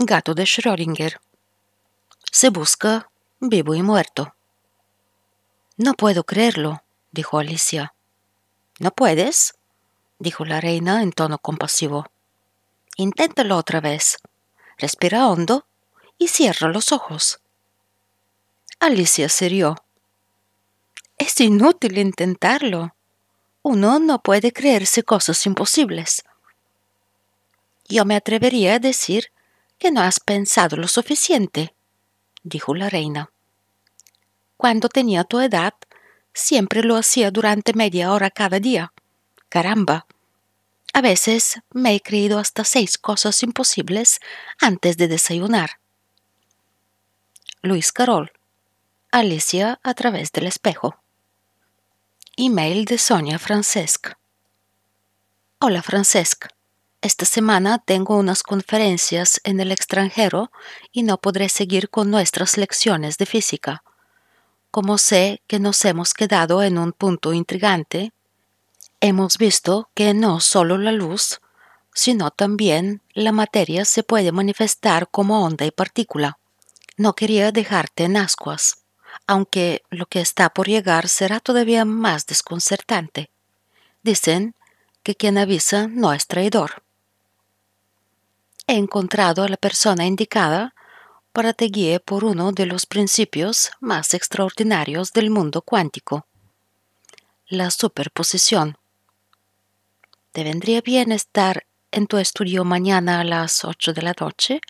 Gato de Schrödinger. Se busca vivo y muerto. No puedo creerlo, dijo Alicia. ¿No puedes? dijo la reina en tono compasivo. Inténtalo otra vez. Respira hondo y cierra los ojos. Alicia se rió. Es inútil intentarlo. Uno no puede creerse cosas imposibles. Yo me atrevería a decir no has pensado lo suficiente, dijo la reina. Cuando tenía tu edad, siempre lo hacía durante media hora cada día. Caramba. A veces me he creído hasta seis cosas imposibles antes de desayunar. Luis Carol. Alicia a través del espejo. Email de Sonia Francesc. Hola Francesc. Esta semana tengo unas conferencias en el extranjero y no podré seguir con nuestras lecciones de física. Como sé que nos hemos quedado en un punto intrigante, hemos visto que no solo la luz, sino también la materia se puede manifestar como onda y partícula. No quería dejarte en ascuas, aunque lo que está por llegar será todavía más desconcertante. Dicen que quien avisa no es traidor he encontrado a la persona indicada para te guíe por uno de los principios más extraordinarios del mundo cuántico, la superposición. ¿Te vendría bien estar en tu estudio mañana a las 8 de la noche?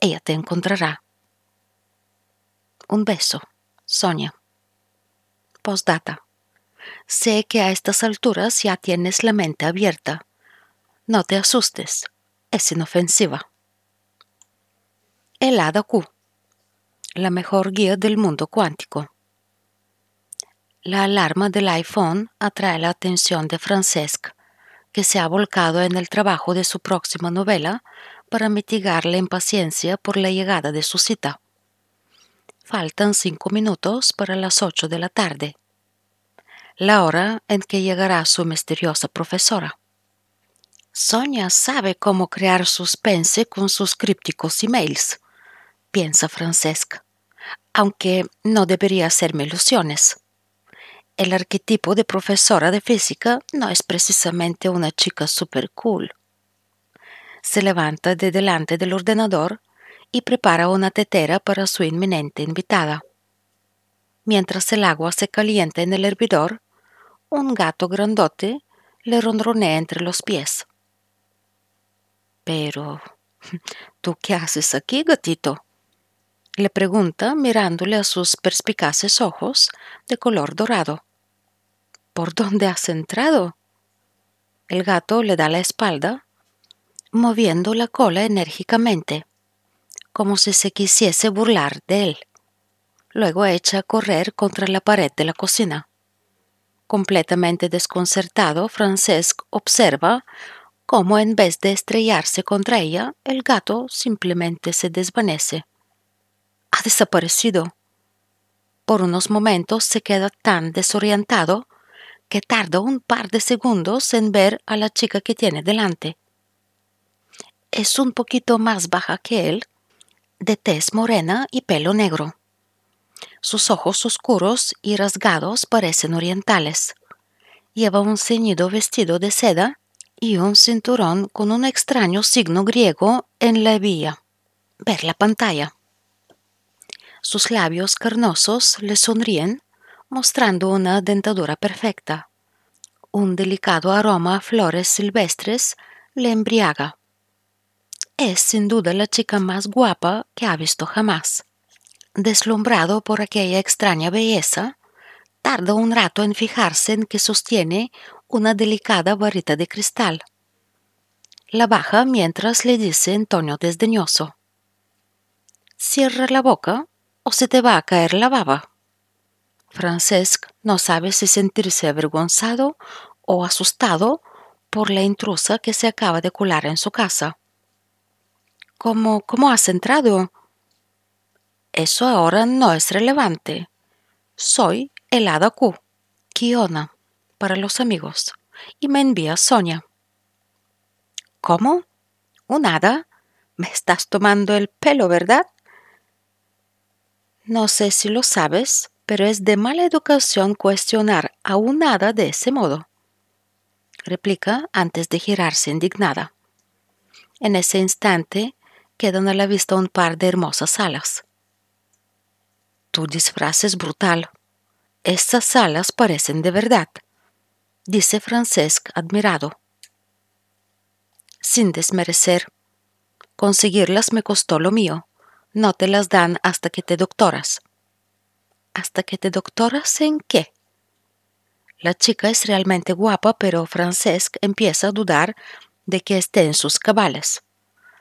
Ella te encontrará. Un beso, Sonia. Postdata. Sé que a estas alturas ya tienes la mente abierta. No te asustes es inofensiva. El q la mejor guía del mundo cuántico. La alarma del iPhone atrae la atención de Francesc, que se ha volcado en el trabajo de su próxima novela para mitigar la impaciencia por la llegada de su cita. Faltan cinco minutos para las ocho de la tarde, la hora en que llegará su misteriosa profesora. Sonia sabe cómo crear suspense con sus crípticos emails, piensa Francesca, aunque no debería hacerme ilusiones. El arquetipo de profesora de física no es precisamente una chica super cool. Se levanta de delante del ordenador y prepara una tetera para su inminente invitada. Mientras el agua se calienta en el hervidor, un gato grandote le rondronea entre los pies pero, ¿tú qué haces aquí, gatito? le pregunta mirándole a sus perspicaces ojos de color dorado. ¿Por dónde has entrado? El gato le da la espalda, moviendo la cola enérgicamente, como si se quisiese burlar de él. Luego echa a correr contra la pared de la cocina. Completamente desconcertado, Francesc observa como en vez de estrellarse contra ella, el gato simplemente se desvanece. Ha desaparecido. Por unos momentos se queda tan desorientado que tarda un par de segundos en ver a la chica que tiene delante. Es un poquito más baja que él, de tez morena y pelo negro. Sus ojos oscuros y rasgados parecen orientales. Lleva un ceñido vestido de seda y un cinturón con un extraño signo griego en la vía. Ver la pantalla. Sus labios carnosos le sonríen, mostrando una dentadura perfecta. Un delicado aroma a flores silvestres le embriaga. Es sin duda la chica más guapa que ha visto jamás. Deslumbrado por aquella extraña belleza, tarda un rato en fijarse en que sostiene una delicada varita de cristal. La baja mientras le dice en tono desdeñoso. Cierra la boca o se te va a caer la baba. Francesc no sabe si sentirse avergonzado o asustado por la intrusa que se acaba de colar en su casa. ¿Cómo, cómo has entrado? Eso ahora no es relevante. Soy el Q, Kiona para los amigos y me envía Sonia. ¿Cómo? ¿Un hada? Me estás tomando el pelo, ¿verdad? No sé si lo sabes, pero es de mala educación cuestionar a un hada de ese modo, replica antes de girarse indignada. En ese instante quedan a la vista un par de hermosas alas. Tu disfraz es brutal. Estas alas parecen de verdad, dice Francesc admirado. Sin desmerecer, conseguirlas me costó lo mío. No te las dan hasta que te doctoras. ¿Hasta que te doctoras en qué? La chica es realmente guapa, pero Francesc empieza a dudar de que esté en sus cabales.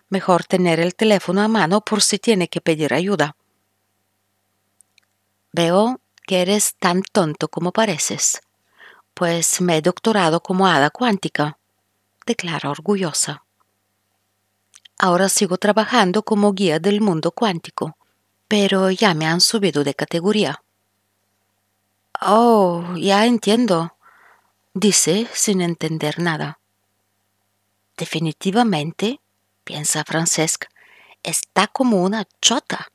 Mejor tener el teléfono a mano por si tiene que pedir ayuda. Veo que eres tan tonto como pareces, pues me he doctorado como hada cuántica, declara orgullosa. Ahora sigo trabajando como guía del mundo cuántico, pero ya me han subido de categoría. Oh, ya entiendo, dice sin entender nada. Definitivamente, piensa Francesc, está como una chota.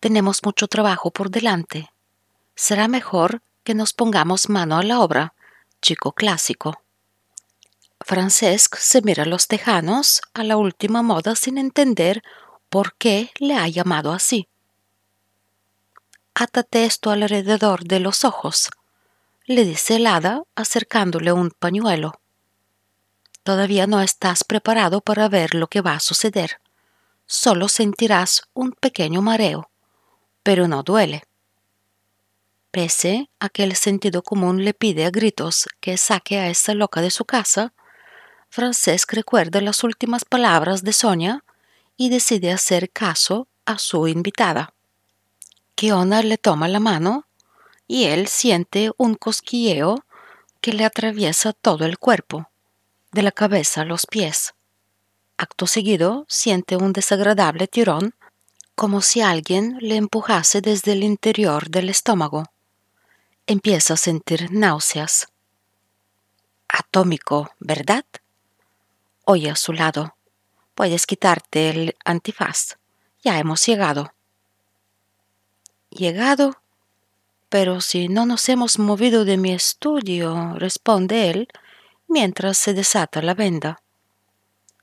Tenemos mucho trabajo por delante. Será mejor que nos pongamos mano a la obra, chico clásico. Francesc se mira a los tejanos a la última moda sin entender por qué le ha llamado así. atate esto alrededor de los ojos, le dice el hada acercándole un pañuelo. Todavía no estás preparado para ver lo que va a suceder. Solo sentirás un pequeño mareo, pero no duele. Pese a que el sentido común le pide a gritos que saque a esa loca de su casa, Francesc recuerda las últimas palabras de Sonia y decide hacer caso a su invitada. Keona le toma la mano y él siente un cosquilleo que le atraviesa todo el cuerpo, de la cabeza a los pies. Acto seguido siente un desagradable tirón, como si alguien le empujase desde el interior del estómago empieza a sentir náuseas. Atómico, ¿verdad? Oye a su lado. Puedes quitarte el antifaz. Ya hemos llegado. Llegado pero si no nos hemos movido de mi estudio, responde él, mientras se desata la venda.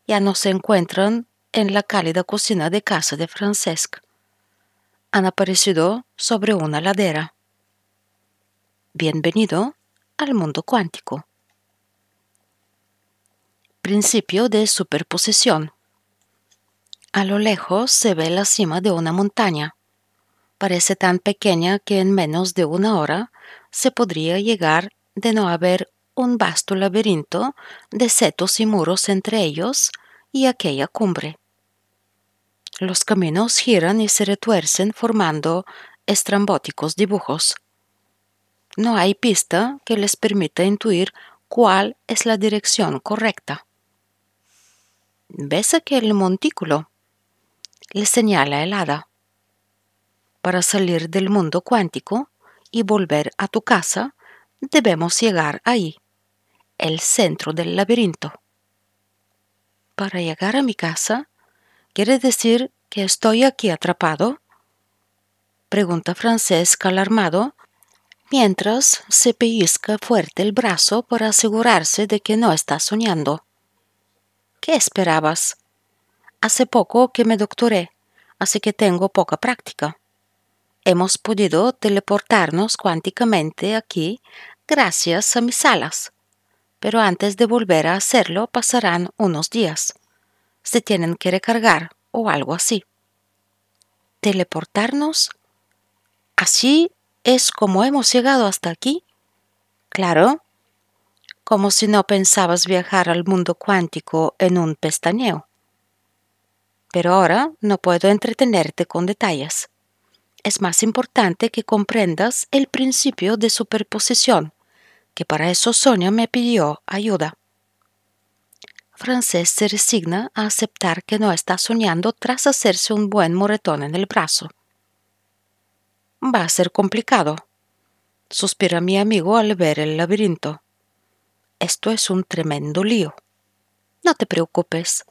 Ya nos encuentran en la cálida cocina de casa de Francesc. Han aparecido sobre una ladera. Bienvenido al mundo cuántico. Principio de superposición. A lo lejos se ve la cima de una montaña. Parece tan pequeña que en menos de una hora se podría llegar de no haber un vasto laberinto de setos y muros entre ellos y aquella cumbre. Los caminos giran y se retuercen formando estrambóticos dibujos. No hay pista que les permita intuir cuál es la dirección correcta. ¿Ves aquel montículo? Le señala el Para salir del mundo cuántico y volver a tu casa, debemos llegar ahí, el centro del laberinto. Para llegar a mi casa, ¿quiere decir que estoy aquí atrapado? Pregunta Francesca alarmado mientras se pellizca fuerte el brazo para asegurarse de que no está soñando. ¿Qué esperabas? Hace poco que me doctoré, así que tengo poca práctica. Hemos podido teleportarnos cuánticamente aquí gracias a mis alas, pero antes de volver a hacerlo pasarán unos días. Se tienen que recargar o algo así. ¿Teleportarnos? ¿Así es como hemos llegado hasta aquí? Claro, como si no pensabas viajar al mundo cuántico en un pestañeo. Pero ahora no puedo entretenerte con detalles. Es más importante que comprendas el principio de superposición, que para eso Sonia me pidió ayuda. Francés se resigna a aceptar que no está soñando tras hacerse un buen moretón en el brazo. Va a ser complicado, suspira mi amigo al ver el laberinto. Esto es un tremendo lío. No te preocupes.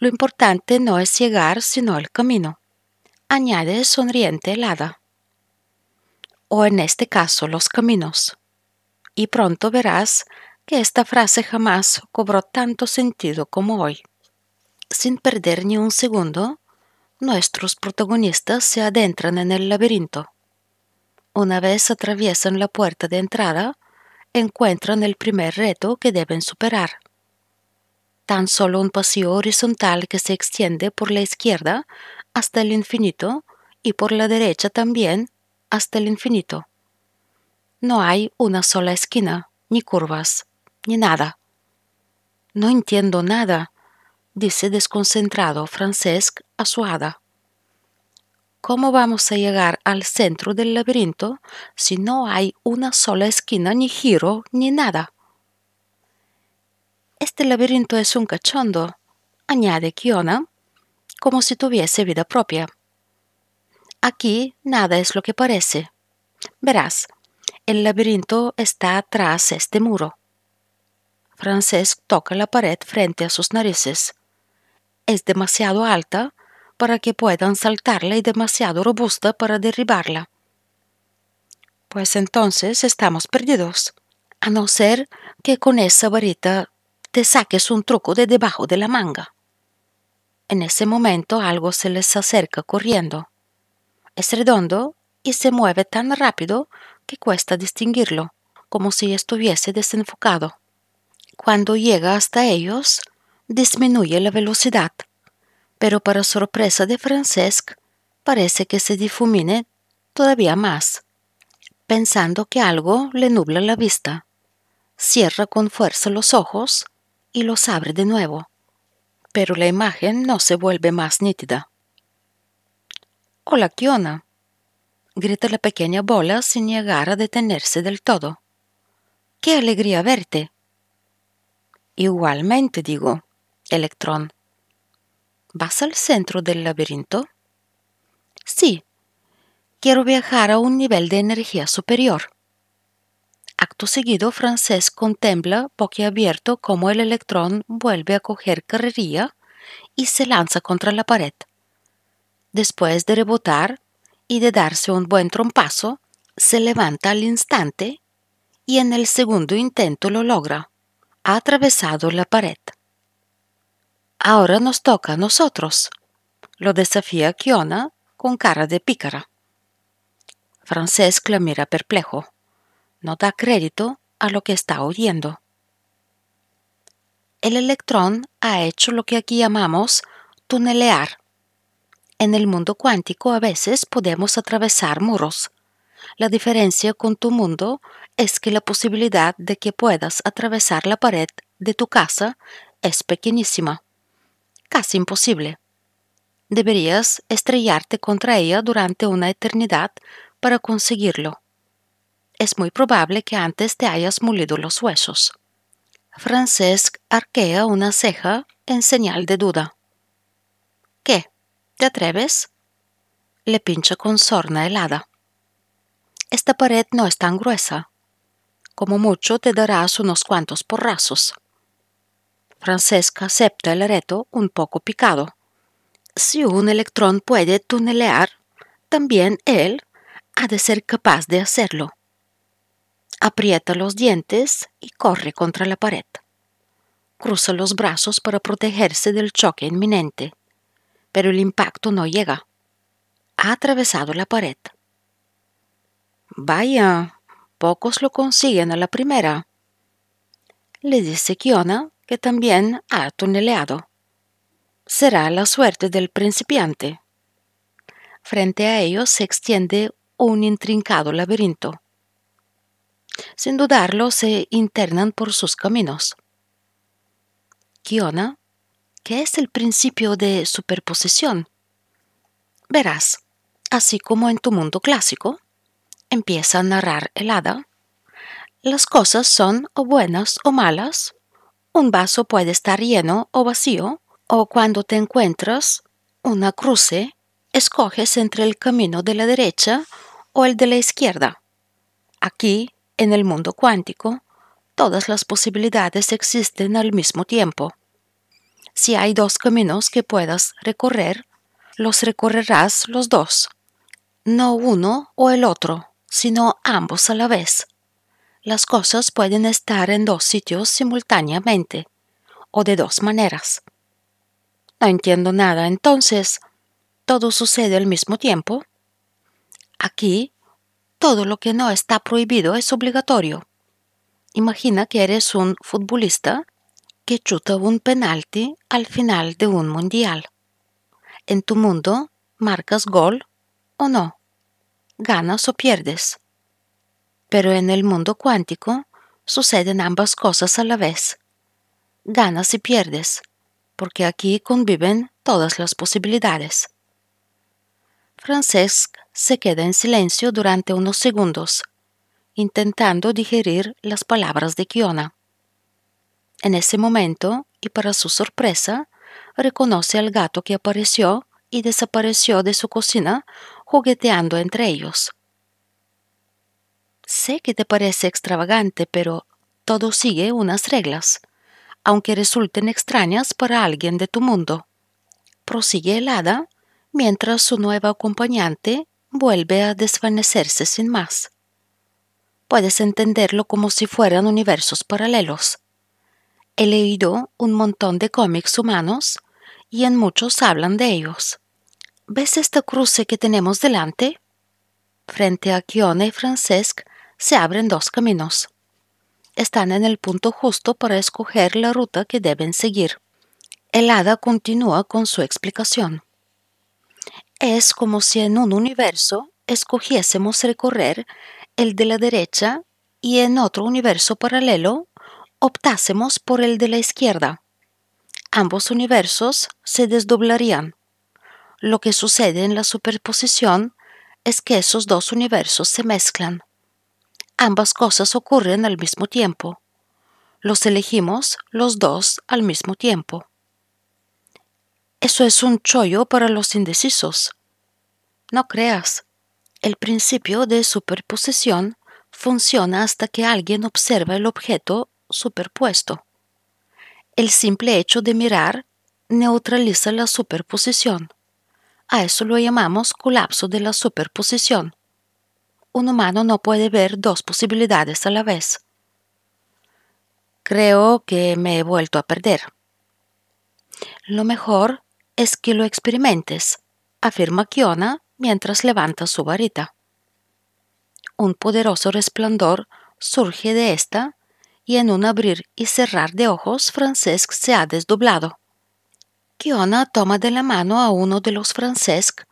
Lo importante no es llegar, sino el camino. Añade sonriente helada. O en este caso, los caminos. Y pronto verás que esta frase jamás cobró tanto sentido como hoy. Sin perder ni un segundo, nuestros protagonistas se adentran en el laberinto. Una vez atraviesan la puerta de entrada, encuentran el primer reto que deben superar. Tan solo un pasillo horizontal que se extiende por la izquierda hasta el infinito y por la derecha también hasta el infinito. No hay una sola esquina, ni curvas, ni nada. No entiendo nada, dice desconcentrado Francesc a su hada. ¿Cómo vamos a llegar al centro del laberinto si no hay una sola esquina, ni giro, ni nada? Este laberinto es un cachondo, añade Kiona, como si tuviese vida propia. Aquí nada es lo que parece. Verás, el laberinto está tras este muro. Francesc toca la pared frente a sus narices. Es demasiado alta para que puedan saltarla y demasiado robusta para derribarla. Pues entonces estamos perdidos, a no ser que con esa varita te saques un truco de debajo de la manga. En ese momento algo se les acerca corriendo. Es redondo y se mueve tan rápido que cuesta distinguirlo, como si estuviese desenfocado. Cuando llega hasta ellos, disminuye la velocidad pero para sorpresa de Francesc, parece que se difumine todavía más, pensando que algo le nubla la vista. Cierra con fuerza los ojos y los abre de nuevo, pero la imagen no se vuelve más nítida. Hola, Kiona, grita la pequeña bola sin llegar a detenerse del todo. ¡Qué alegría verte! Igualmente digo, Electrón. ¿Vas al centro del laberinto? Sí. Quiero viajar a un nivel de energía superior. Acto seguido, Francés contempla abierto cómo el electrón vuelve a coger carrería y se lanza contra la pared. Después de rebotar y de darse un buen trompazo, se levanta al instante y en el segundo intento lo logra. Ha atravesado la pared. Ahora nos toca a nosotros. Lo desafía Kiona con cara de pícara. Francesc la perplejo. No da crédito a lo que está oyendo. El electrón ha hecho lo que aquí llamamos tunelear. En el mundo cuántico a veces podemos atravesar muros. La diferencia con tu mundo es que la posibilidad de que puedas atravesar la pared de tu casa es pequeñísima casi imposible. Deberías estrellarte contra ella durante una eternidad para conseguirlo. Es muy probable que antes te hayas molido los huesos. Francesc arquea una ceja en señal de duda. ¿Qué? ¿Te atreves? Le pincha con sorna helada. Esta pared no es tan gruesa. Como mucho te darás unos cuantos porrazos. Francesca acepta el reto un poco picado. Si un electrón puede tunelear, también él ha de ser capaz de hacerlo. Aprieta los dientes y corre contra la pared. Cruza los brazos para protegerse del choque inminente, pero el impacto no llega. Ha atravesado la pared. Vaya, pocos lo consiguen a la primera. Le dice Kiona que también ha tuneleado. Será la suerte del principiante. Frente a ellos se extiende un intrincado laberinto. Sin dudarlo, se internan por sus caminos. Kiona, ¿qué es el principio de superposición. Verás, así como en tu mundo clásico, empieza a narrar el hada, las cosas son o buenas o malas, un vaso puede estar lleno o vacío, o cuando te encuentras una cruce, escoges entre el camino de la derecha o el de la izquierda. Aquí, en el mundo cuántico, todas las posibilidades existen al mismo tiempo. Si hay dos caminos que puedas recorrer, los recorrerás los dos, no uno o el otro, sino ambos a la vez, las cosas pueden estar en dos sitios simultáneamente o de dos maneras. No entiendo nada, entonces, ¿todo sucede al mismo tiempo? Aquí, todo lo que no está prohibido es obligatorio. Imagina que eres un futbolista que chuta un penalti al final de un mundial. En tu mundo, marcas gol o no, ganas o pierdes. Pero en el mundo cuántico suceden ambas cosas a la vez. Ganas y pierdes, porque aquí conviven todas las posibilidades. Francesc se queda en silencio durante unos segundos, intentando digerir las palabras de Kiona. En ese momento, y para su sorpresa, reconoce al gato que apareció y desapareció de su cocina jugueteando entre ellos. Sé que te parece extravagante, pero todo sigue unas reglas, aunque resulten extrañas para alguien de tu mundo. Prosigue el hada mientras su nueva acompañante vuelve a desvanecerse sin más. Puedes entenderlo como si fueran universos paralelos. He leído un montón de cómics humanos y en muchos hablan de ellos. ¿Ves esta cruce que tenemos delante? Frente a Kiona y Francesc se abren dos caminos. Están en el punto justo para escoger la ruta que deben seguir. El hada continúa con su explicación. Es como si en un universo escogiésemos recorrer el de la derecha y en otro universo paralelo optásemos por el de la izquierda. Ambos universos se desdoblarían. Lo que sucede en la superposición es que esos dos universos se mezclan ambas cosas ocurren al mismo tiempo. Los elegimos los dos al mismo tiempo. Eso es un chollo para los indecisos. No creas, el principio de superposición funciona hasta que alguien observa el objeto superpuesto. El simple hecho de mirar neutraliza la superposición. A eso lo llamamos colapso de la superposición un humano no puede ver dos posibilidades a la vez. Creo que me he vuelto a perder. Lo mejor es que lo experimentes, afirma Kiona mientras levanta su varita. Un poderoso resplandor surge de esta y en un abrir y cerrar de ojos Francesc se ha desdoblado. Kiona toma de la mano a uno de los Francesc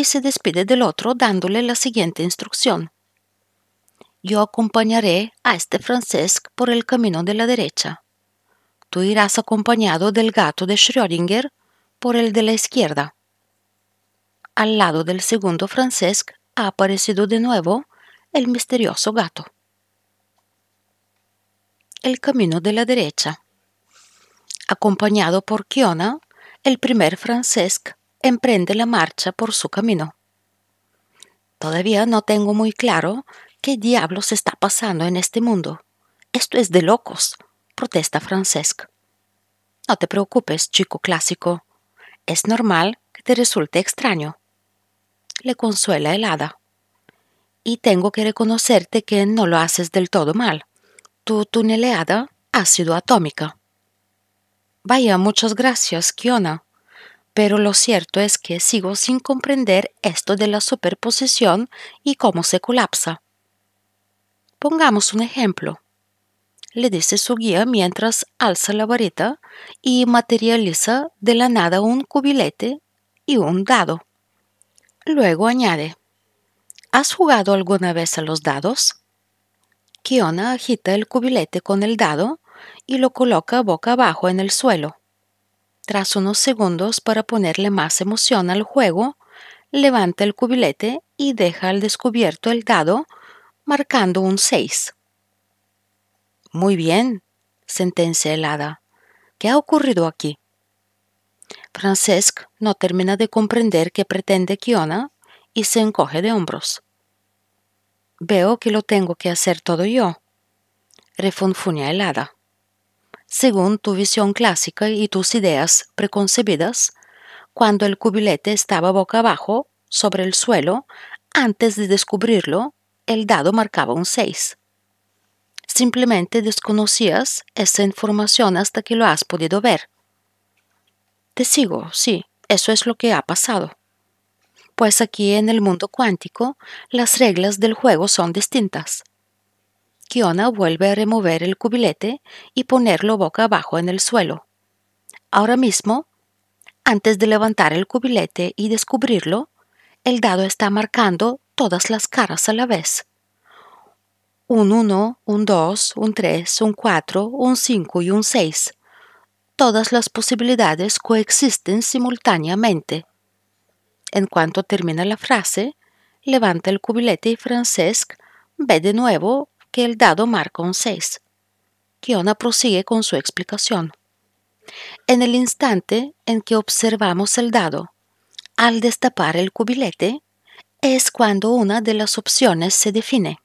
y se despide del otro dándole la siguiente instrucción. Yo acompañaré a este francés por el camino de la derecha. Tú irás acompañado del gato de Schrödinger por el de la izquierda. Al lado del segundo francés ha aparecido de nuevo el misterioso gato. El camino de la derecha. Acompañado por Kiona, el primer francés emprende la marcha por su camino. Todavía no tengo muy claro qué diablos está pasando en este mundo. Esto es de locos, protesta Francesc. No te preocupes, chico clásico. Es normal que te resulte extraño. Le consuela el hada. Y tengo que reconocerte que no lo haces del todo mal. Tu tuneleada ha sido atómica. Vaya, muchas gracias, Kiona pero lo cierto es que sigo sin comprender esto de la superposición y cómo se colapsa. Pongamos un ejemplo. Le dice su guía mientras alza la varita y materializa de la nada un cubilete y un dado. Luego añade, ¿Has jugado alguna vez a los dados? Kiona agita el cubilete con el dado y lo coloca boca abajo en el suelo. Tras unos segundos para ponerle más emoción al juego, levanta el cubilete y deja al descubierto el dado, marcando un 6. Muy bien, sentencia helada—. ¿Qué ha ocurrido aquí? Francesc no termina de comprender qué pretende Kiona y se encoge de hombros. Veo que lo tengo que hacer todo yo, refunfuña helada— según tu visión clásica y tus ideas preconcebidas, cuando el cubilete estaba boca abajo, sobre el suelo, antes de descubrirlo, el dado marcaba un 6. Simplemente desconocías esa información hasta que lo has podido ver. Te sigo, sí, eso es lo que ha pasado. Pues aquí en el mundo cuántico, las reglas del juego son distintas. Kiona vuelve a remover el cubilete y ponerlo boca abajo en el suelo. Ahora mismo, antes de levantar el cubilete y descubrirlo, el dado está marcando todas las caras a la vez. Un 1, un 2, un 3, un 4, un 5 y un 6. Todas las posibilidades coexisten simultáneamente. En cuanto termina la frase, levanta el cubilete y Francesc ve de nuevo el dado marca un 6. Kiona prosigue con su explicación. En el instante en que observamos el dado, al destapar el cubilete, es cuando una de las opciones se define.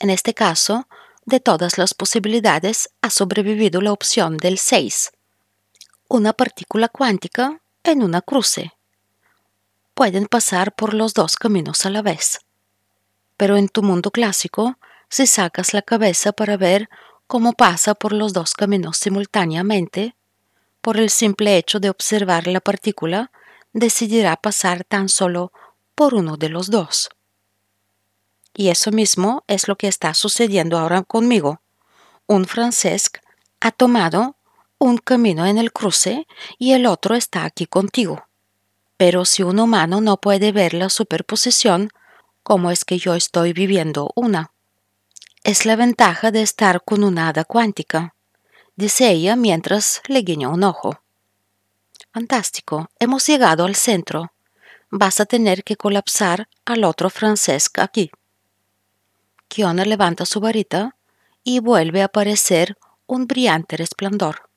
En este caso, de todas las posibilidades ha sobrevivido la opción del 6, una partícula cuántica en una cruce. Pueden pasar por los dos caminos a la vez. Pero en tu mundo clásico, si sacas la cabeza para ver cómo pasa por los dos caminos simultáneamente, por el simple hecho de observar la partícula, decidirá pasar tan solo por uno de los dos. Y eso mismo es lo que está sucediendo ahora conmigo. Un francés ha tomado un camino en el cruce y el otro está aquí contigo. Pero si un humano no puede ver la superposición, ¿cómo es que yo estoy viviendo una? Es la ventaja de estar con una hada cuántica, dice ella mientras le guiña un ojo. Fantástico, hemos llegado al centro. Vas a tener que colapsar al otro Francesc aquí. Kiona levanta su varita y vuelve a aparecer un brillante resplandor.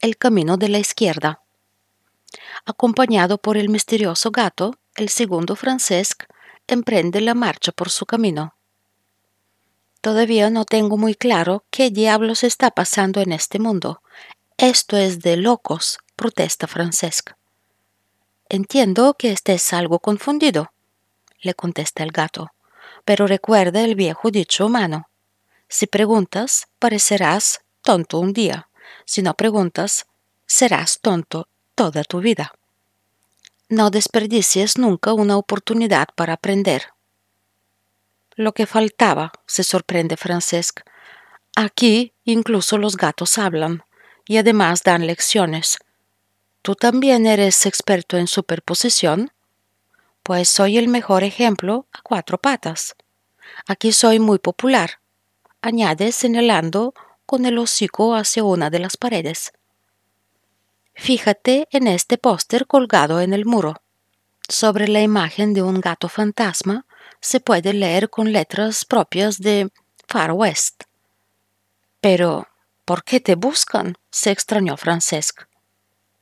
El camino de la izquierda. Acompañado por el misterioso gato, el segundo Francesc emprende la marcha por su camino. Todavía no tengo muy claro qué diablos está pasando en este mundo. Esto es de locos, protesta Francesc. Entiendo que estés algo confundido, le contesta el gato, pero recuerda el viejo dicho humano. Si preguntas, parecerás tonto un día. Si no preguntas, serás tonto toda tu vida. No desperdicies nunca una oportunidad para aprender, lo que faltaba, se sorprende Francesc. Aquí incluso los gatos hablan y además dan lecciones. ¿Tú también eres experto en superposición? Pues soy el mejor ejemplo a cuatro patas. Aquí soy muy popular, añade señalando con el hocico hacia una de las paredes. Fíjate en este póster colgado en el muro. Sobre la imagen de un gato fantasma se puede leer con letras propias de Far West. Pero, ¿por qué te buscan? se extrañó Francesc.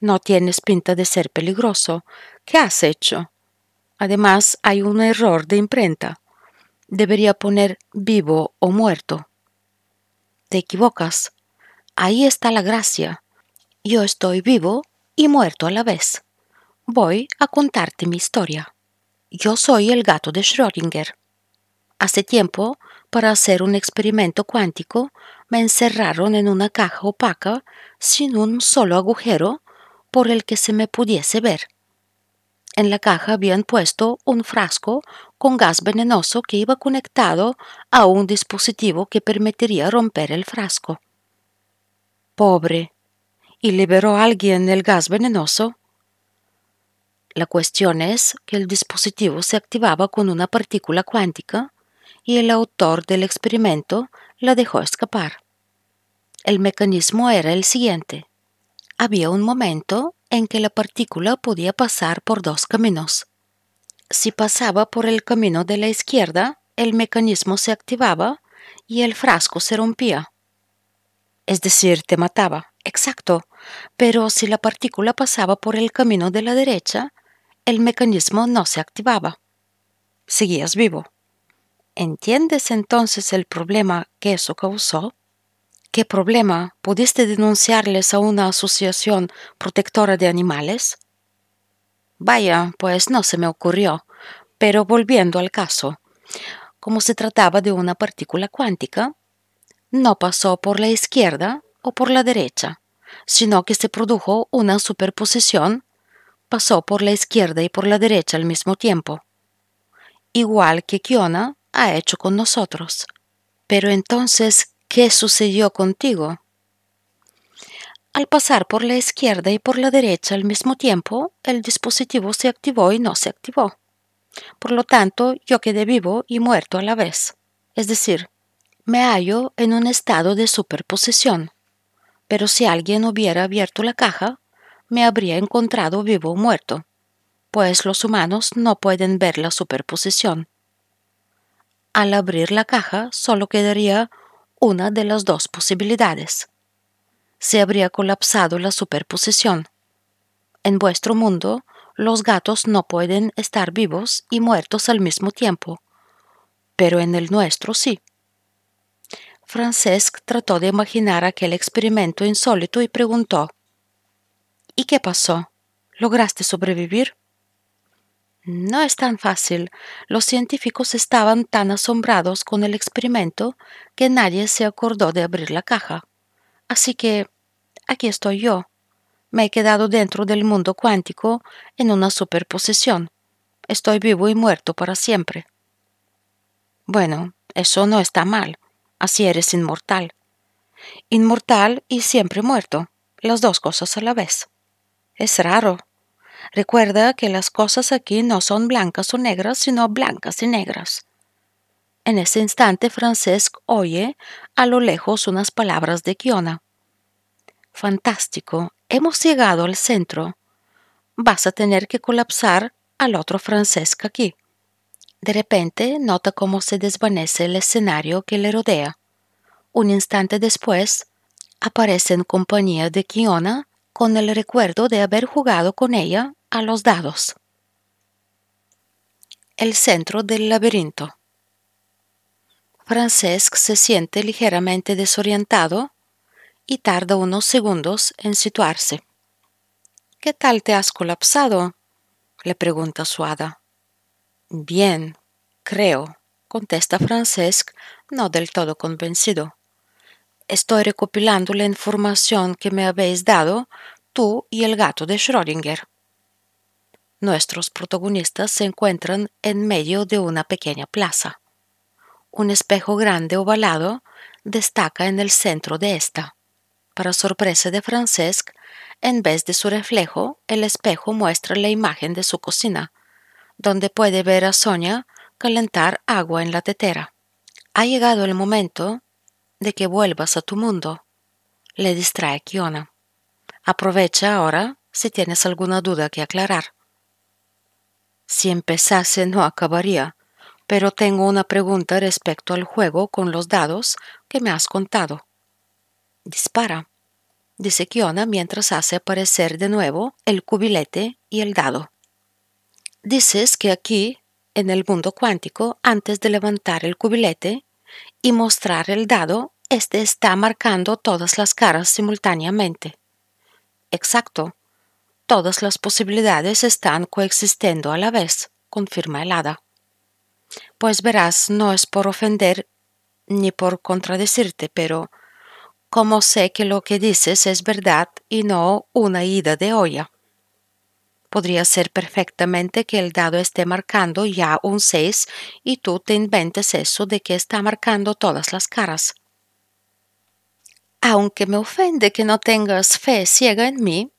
No tienes pinta de ser peligroso. ¿Qué has hecho? Además, hay un error de imprenta. Debería poner vivo o muerto. Te equivocas. Ahí está la gracia. Yo estoy vivo y muerto a la vez. Voy a contarte mi historia. Yo soy el gato de Schrödinger. Hace tiempo, para hacer un experimento cuántico, me encerraron en una caja opaca sin un solo agujero por el que se me pudiese ver. En la caja habían puesto un frasco con gas venenoso que iba conectado a un dispositivo que permitiría romper el frasco. Pobre. ¿Y liberó alguien el gas venenoso? La cuestión es que el dispositivo se activaba con una partícula cuántica y el autor del experimento la dejó escapar. El mecanismo era el siguiente. Había un momento en que la partícula podía pasar por dos caminos. Si pasaba por el camino de la izquierda, el mecanismo se activaba y el frasco se rompía. Es decir, te mataba. Exacto. Pero si la partícula pasaba por el camino de la derecha, el mecanismo no se activaba. Seguías vivo. ¿Entiendes entonces el problema que eso causó? ¿Qué problema pudiste denunciarles a una asociación protectora de animales? Vaya, pues no se me ocurrió. Pero volviendo al caso, como se trataba de una partícula cuántica, no pasó por la izquierda o por la derecha, sino que se produjo una superposición pasó por la izquierda y por la derecha al mismo tiempo, igual que Kiona ha hecho con nosotros. Pero entonces, ¿qué sucedió contigo? Al pasar por la izquierda y por la derecha al mismo tiempo, el dispositivo se activó y no se activó. Por lo tanto, yo quedé vivo y muerto a la vez. Es decir, me hallo en un estado de superposición. Pero si alguien hubiera abierto la caja, me habría encontrado vivo o muerto, pues los humanos no pueden ver la superposición. Al abrir la caja solo quedaría una de las dos posibilidades. Se habría colapsado la superposición. En vuestro mundo, los gatos no pueden estar vivos y muertos al mismo tiempo, pero en el nuestro sí. Francesc trató de imaginar aquel experimento insólito y preguntó ¿Y qué pasó? ¿Lograste sobrevivir? No es tan fácil. Los científicos estaban tan asombrados con el experimento que nadie se acordó de abrir la caja. Así que aquí estoy yo. Me he quedado dentro del mundo cuántico en una superposición. Estoy vivo y muerto para siempre. Bueno, eso no está mal. Así eres inmortal. Inmortal y siempre muerto. Las dos cosas a la vez. Es raro. Recuerda que las cosas aquí no son blancas o negras, sino blancas y negras. En ese instante, Francesc oye a lo lejos unas palabras de Kiona. Fantástico, hemos llegado al centro. Vas a tener que colapsar al otro Francesc aquí. De repente nota cómo se desvanece el escenario que le rodea. Un instante después, aparece en compañía de Kiona con el recuerdo de haber jugado con ella a los dados. El centro del laberinto. Francesc se siente ligeramente desorientado y tarda unos segundos en situarse. ¿Qué tal te has colapsado? le pregunta Suada. Bien, creo, contesta Francesc, no del todo convencido. Estoy recopilando la información que me habéis dado tú y el gato de Schrödinger. Nuestros protagonistas se encuentran en medio de una pequeña plaza. Un espejo grande ovalado destaca en el centro de esta. Para sorpresa de Francesc, en vez de su reflejo, el espejo muestra la imagen de su cocina, donde puede ver a Sonia calentar agua en la tetera. Ha llegado el momento de que vuelvas a tu mundo, le distrae Kiona. Aprovecha ahora si tienes alguna duda que aclarar. Si empezase no acabaría, pero tengo una pregunta respecto al juego con los dados que me has contado. Dispara, dice Kiona mientras hace aparecer de nuevo el cubilete y el dado. Dices que aquí, en el mundo cuántico, antes de levantar el cubilete, y mostrar el dado, este está marcando todas las caras simultáneamente. Exacto. Todas las posibilidades están coexistiendo a la vez, confirma el hada. Pues verás, no es por ofender ni por contradecirte, pero como sé que lo que dices es verdad y no una ida de olla? Podría ser perfectamente que el dado esté marcando ya un 6 y tú te inventes eso de que está marcando todas las caras. Aunque me ofende que no tengas fe ciega en mí,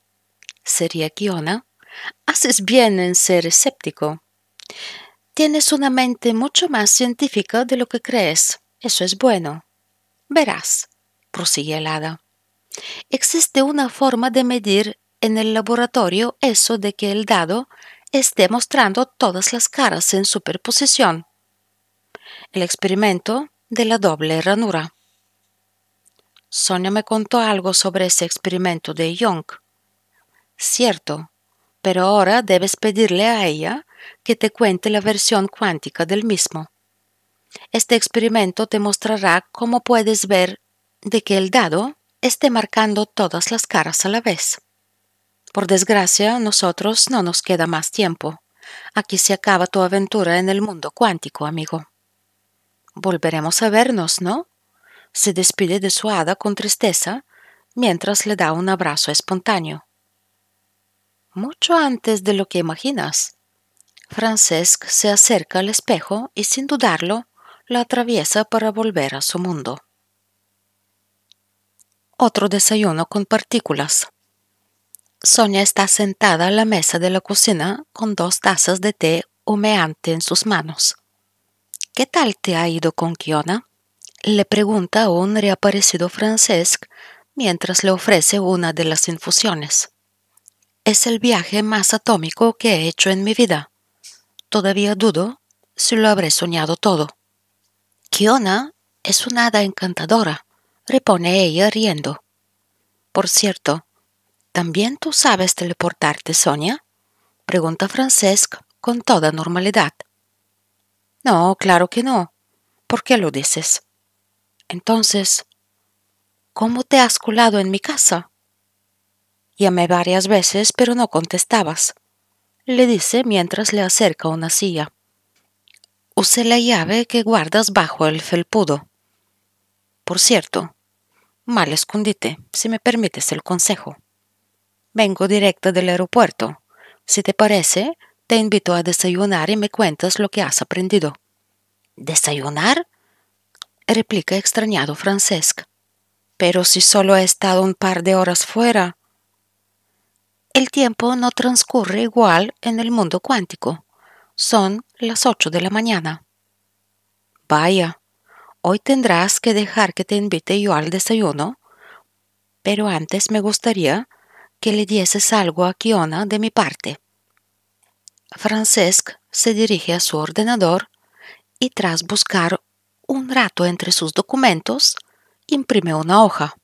sería Kiona, haces bien en ser escéptico. Tienes una mente mucho más científica de lo que crees. Eso es bueno. Verás, prosigue el hada. Existe una forma de medir en el laboratorio eso de que el dado esté mostrando todas las caras en superposición. El experimento de la doble ranura. Sonia me contó algo sobre ese experimento de Young. Cierto, pero ahora debes pedirle a ella que te cuente la versión cuántica del mismo. Este experimento te mostrará cómo puedes ver de que el dado esté marcando todas las caras a la vez. Por desgracia, nosotros no nos queda más tiempo. Aquí se acaba tu aventura en el mundo cuántico, amigo. Volveremos a vernos, ¿no? Se despide de su hada con tristeza, mientras le da un abrazo espontáneo. Mucho antes de lo que imaginas. Francesc se acerca al espejo y sin dudarlo la atraviesa para volver a su mundo. Otro desayuno con partículas. Sonia está sentada a la mesa de la cocina con dos tazas de té humeante en sus manos. ¿Qué tal te ha ido con Kiona? Le pregunta un reaparecido Francesc mientras le ofrece una de las infusiones. Es el viaje más atómico que he hecho en mi vida. Todavía dudo si lo habré soñado todo. Kiona es una hada encantadora, repone ella riendo. Por cierto, ¿También tú sabes teleportarte, Sonia? pregunta Francesc con toda normalidad. No, claro que no. ¿Por qué lo dices? Entonces, ¿cómo te has colado en mi casa? Llamé varias veces, pero no contestabas, le dice mientras le acerca una silla. Usé la llave que guardas bajo el felpudo. Por cierto, mal escondite, si me permites el consejo. Vengo directa del aeropuerto. Si te parece, te invito a desayunar y me cuentas lo que has aprendido. ¿Desayunar? replica extrañado Francesc. Pero si solo he estado un par de horas fuera. El tiempo no transcurre igual en el mundo cuántico. Son las ocho de la mañana. Vaya, hoy tendrás que dejar que te invite yo al desayuno, pero antes me gustaría que le dieses algo a Kiona de mi parte. Francesc se dirige a su ordenador y tras buscar un rato entre sus documentos, imprime una hoja.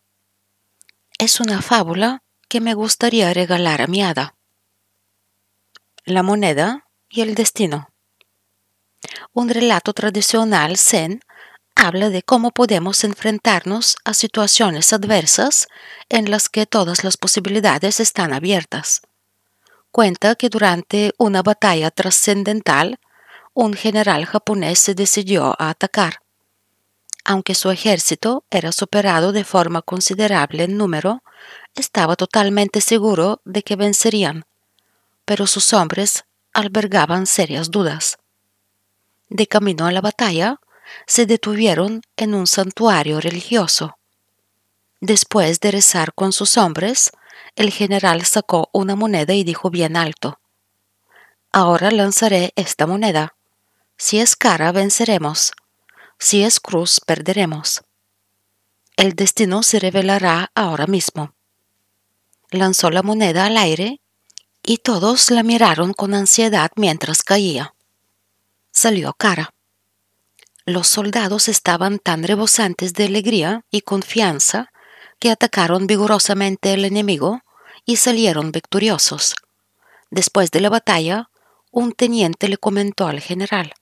Es una fábula que me gustaría regalar a mi hada. La moneda y el destino. Un relato tradicional zen habla de cómo podemos enfrentarnos a situaciones adversas en las que todas las posibilidades están abiertas. Cuenta que durante una batalla trascendental, un general japonés se decidió a atacar. Aunque su ejército era superado de forma considerable en número, estaba totalmente seguro de que vencerían, pero sus hombres albergaban serias dudas. De camino a la batalla, se detuvieron en un santuario religioso. Después de rezar con sus hombres, el general sacó una moneda y dijo bien alto, Ahora lanzaré esta moneda. Si es cara, venceremos. Si es cruz, perderemos. El destino se revelará ahora mismo. Lanzó la moneda al aire y todos la miraron con ansiedad mientras caía. Salió cara. Los soldados estaban tan rebosantes de alegría y confianza que atacaron vigorosamente al enemigo y salieron victoriosos. Después de la batalla, un teniente le comentó al general,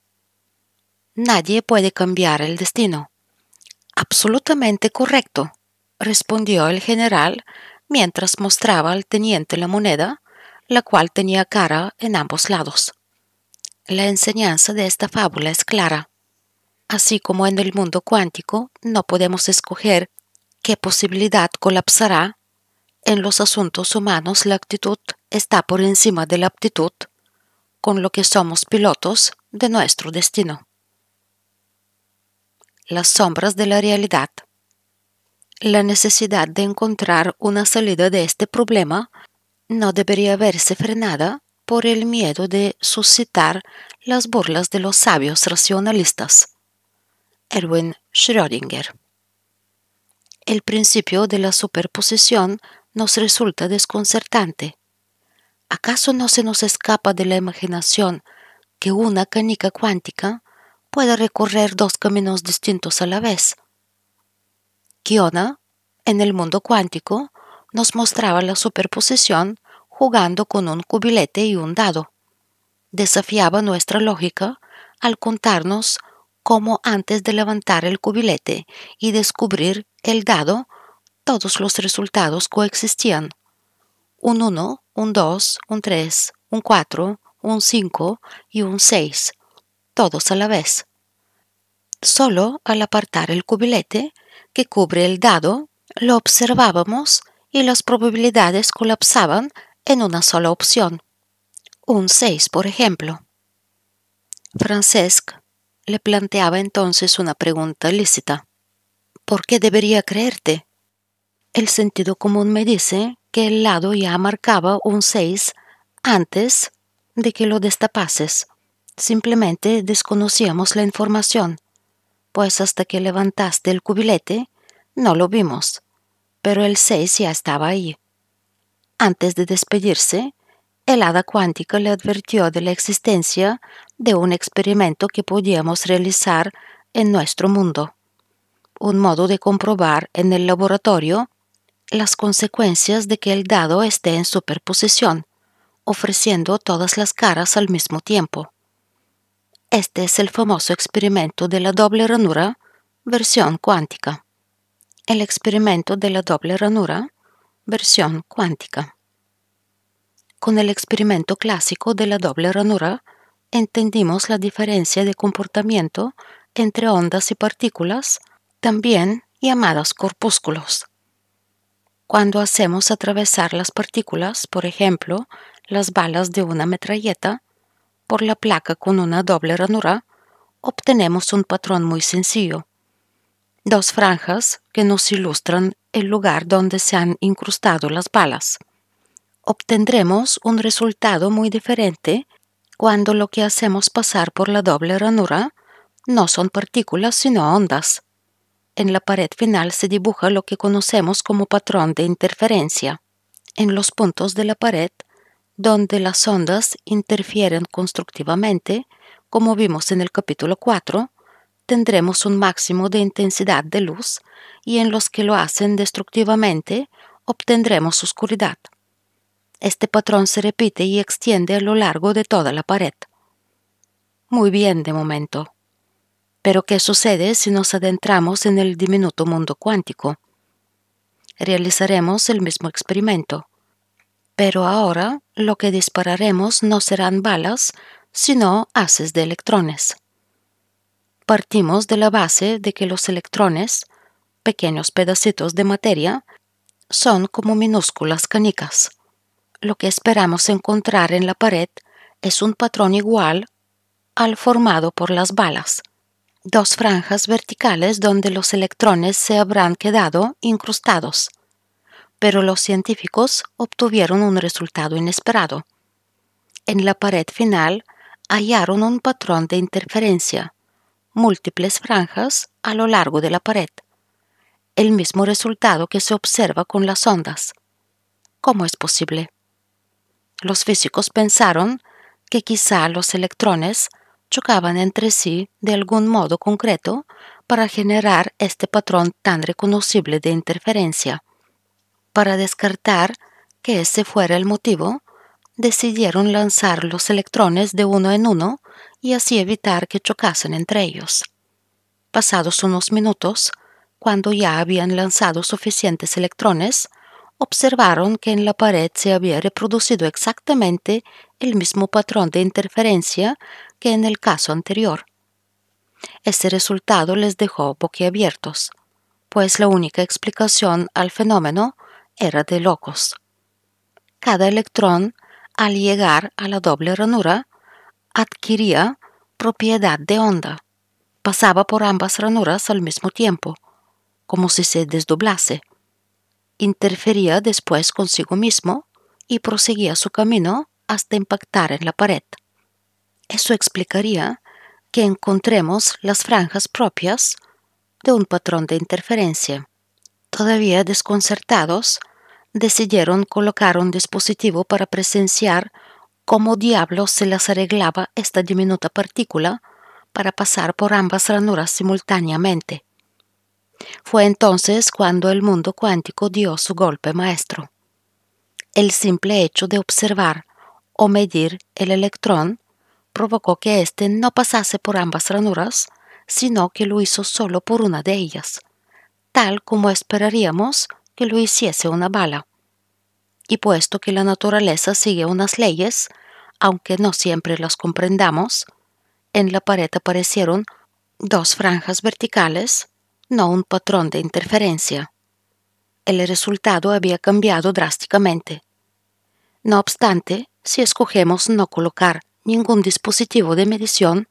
Nadie puede cambiar el destino. Absolutamente correcto, respondió el general mientras mostraba al teniente la moneda, la cual tenía cara en ambos lados. La enseñanza de esta fábula es clara. Así como en el mundo cuántico, no podemos escoger qué posibilidad colapsará, en los asuntos humanos la actitud está por encima de la aptitud, con lo que somos pilotos de nuestro destino. Las sombras de la realidad. La necesidad de encontrar una salida de este problema no debería verse frenada por el miedo de suscitar las burlas de los sabios racionalistas Erwin Schrödinger. El principio de la superposición nos resulta desconcertante. ¿Acaso no se nos escapa de la imaginación que una canica cuántica pueda recorrer dos caminos distintos a la vez? Kiona, en el mundo cuántico, nos mostraba la superposición jugando con un cubilete y un dado. Desafiaba nuestra lógica al contarnos como antes de levantar el cubilete y descubrir el dado, todos los resultados coexistían. Un 1, un 2, un 3, un 4, un 5 y un 6, todos a la vez. Solo al apartar el cubilete que cubre el dado, lo observábamos y las probabilidades colapsaban en una sola opción. Un 6, por ejemplo. Francesc le planteaba entonces una pregunta lícita. ¿Por qué debería creerte? El sentido común me dice que el lado ya marcaba un 6 antes de que lo destapases. Simplemente desconocíamos la información, pues hasta que levantaste el cubilete no lo vimos, pero el 6 ya estaba ahí. Antes de despedirse, el hada cuántica le advirtió de la existencia de un experimento que podíamos realizar en nuestro mundo, un modo de comprobar en el laboratorio las consecuencias de que el dado esté en superposición, ofreciendo todas las caras al mismo tiempo. Este es el famoso experimento de la doble ranura, versión cuántica. El experimento de la doble ranura, versión cuántica. Con el experimento clásico de la doble ranura, entendimos la diferencia de comportamiento entre ondas y partículas, también llamadas corpúsculos. Cuando hacemos atravesar las partículas, por ejemplo, las balas de una metralleta, por la placa con una doble ranura, obtenemos un patrón muy sencillo. Dos franjas que nos ilustran el lugar donde se han incrustado las balas obtendremos un resultado muy diferente cuando lo que hacemos pasar por la doble ranura no son partículas sino ondas. En la pared final se dibuja lo que conocemos como patrón de interferencia. En los puntos de la pared, donde las ondas interfieren constructivamente, como vimos en el capítulo 4, tendremos un máximo de intensidad de luz y en los que lo hacen destructivamente obtendremos oscuridad. Este patrón se repite y extiende a lo largo de toda la pared. Muy bien de momento. Pero ¿qué sucede si nos adentramos en el diminuto mundo cuántico? Realizaremos el mismo experimento. Pero ahora lo que dispararemos no serán balas, sino haces de electrones. Partimos de la base de que los electrones, pequeños pedacitos de materia, son como minúsculas canicas lo que esperamos encontrar en la pared es un patrón igual al formado por las balas, dos franjas verticales donde los electrones se habrán quedado incrustados. Pero los científicos obtuvieron un resultado inesperado. En la pared final hallaron un patrón de interferencia, múltiples franjas a lo largo de la pared, el mismo resultado que se observa con las ondas. ¿Cómo es posible? Los físicos pensaron que quizá los electrones chocaban entre sí de algún modo concreto para generar este patrón tan reconocible de interferencia. Para descartar que ese fuera el motivo, decidieron lanzar los electrones de uno en uno y así evitar que chocasen entre ellos. Pasados unos minutos, cuando ya habían lanzado suficientes electrones, observaron que en la pared se había reproducido exactamente el mismo patrón de interferencia que en el caso anterior. Este resultado les dejó boquiabiertos, pues la única explicación al fenómeno era de locos. Cada electrón, al llegar a la doble ranura, adquiría propiedad de onda. Pasaba por ambas ranuras al mismo tiempo, como si se desdoblase interfería después consigo mismo y proseguía su camino hasta impactar en la pared. Eso explicaría que encontremos las franjas propias de un patrón de interferencia. Todavía desconcertados, decidieron colocar un dispositivo para presenciar cómo diablos se las arreglaba esta diminuta partícula para pasar por ambas ranuras simultáneamente. Fue entonces cuando el mundo cuántico dio su golpe maestro. El simple hecho de observar o medir el electrón provocó que éste no pasase por ambas ranuras, sino que lo hizo solo por una de ellas, tal como esperaríamos que lo hiciese una bala. Y puesto que la naturaleza sigue unas leyes, aunque no siempre las comprendamos, en la pared aparecieron dos franjas verticales no un patrón de interferencia. El resultado había cambiado drásticamente. No obstante, si escogemos no colocar ningún dispositivo de medición,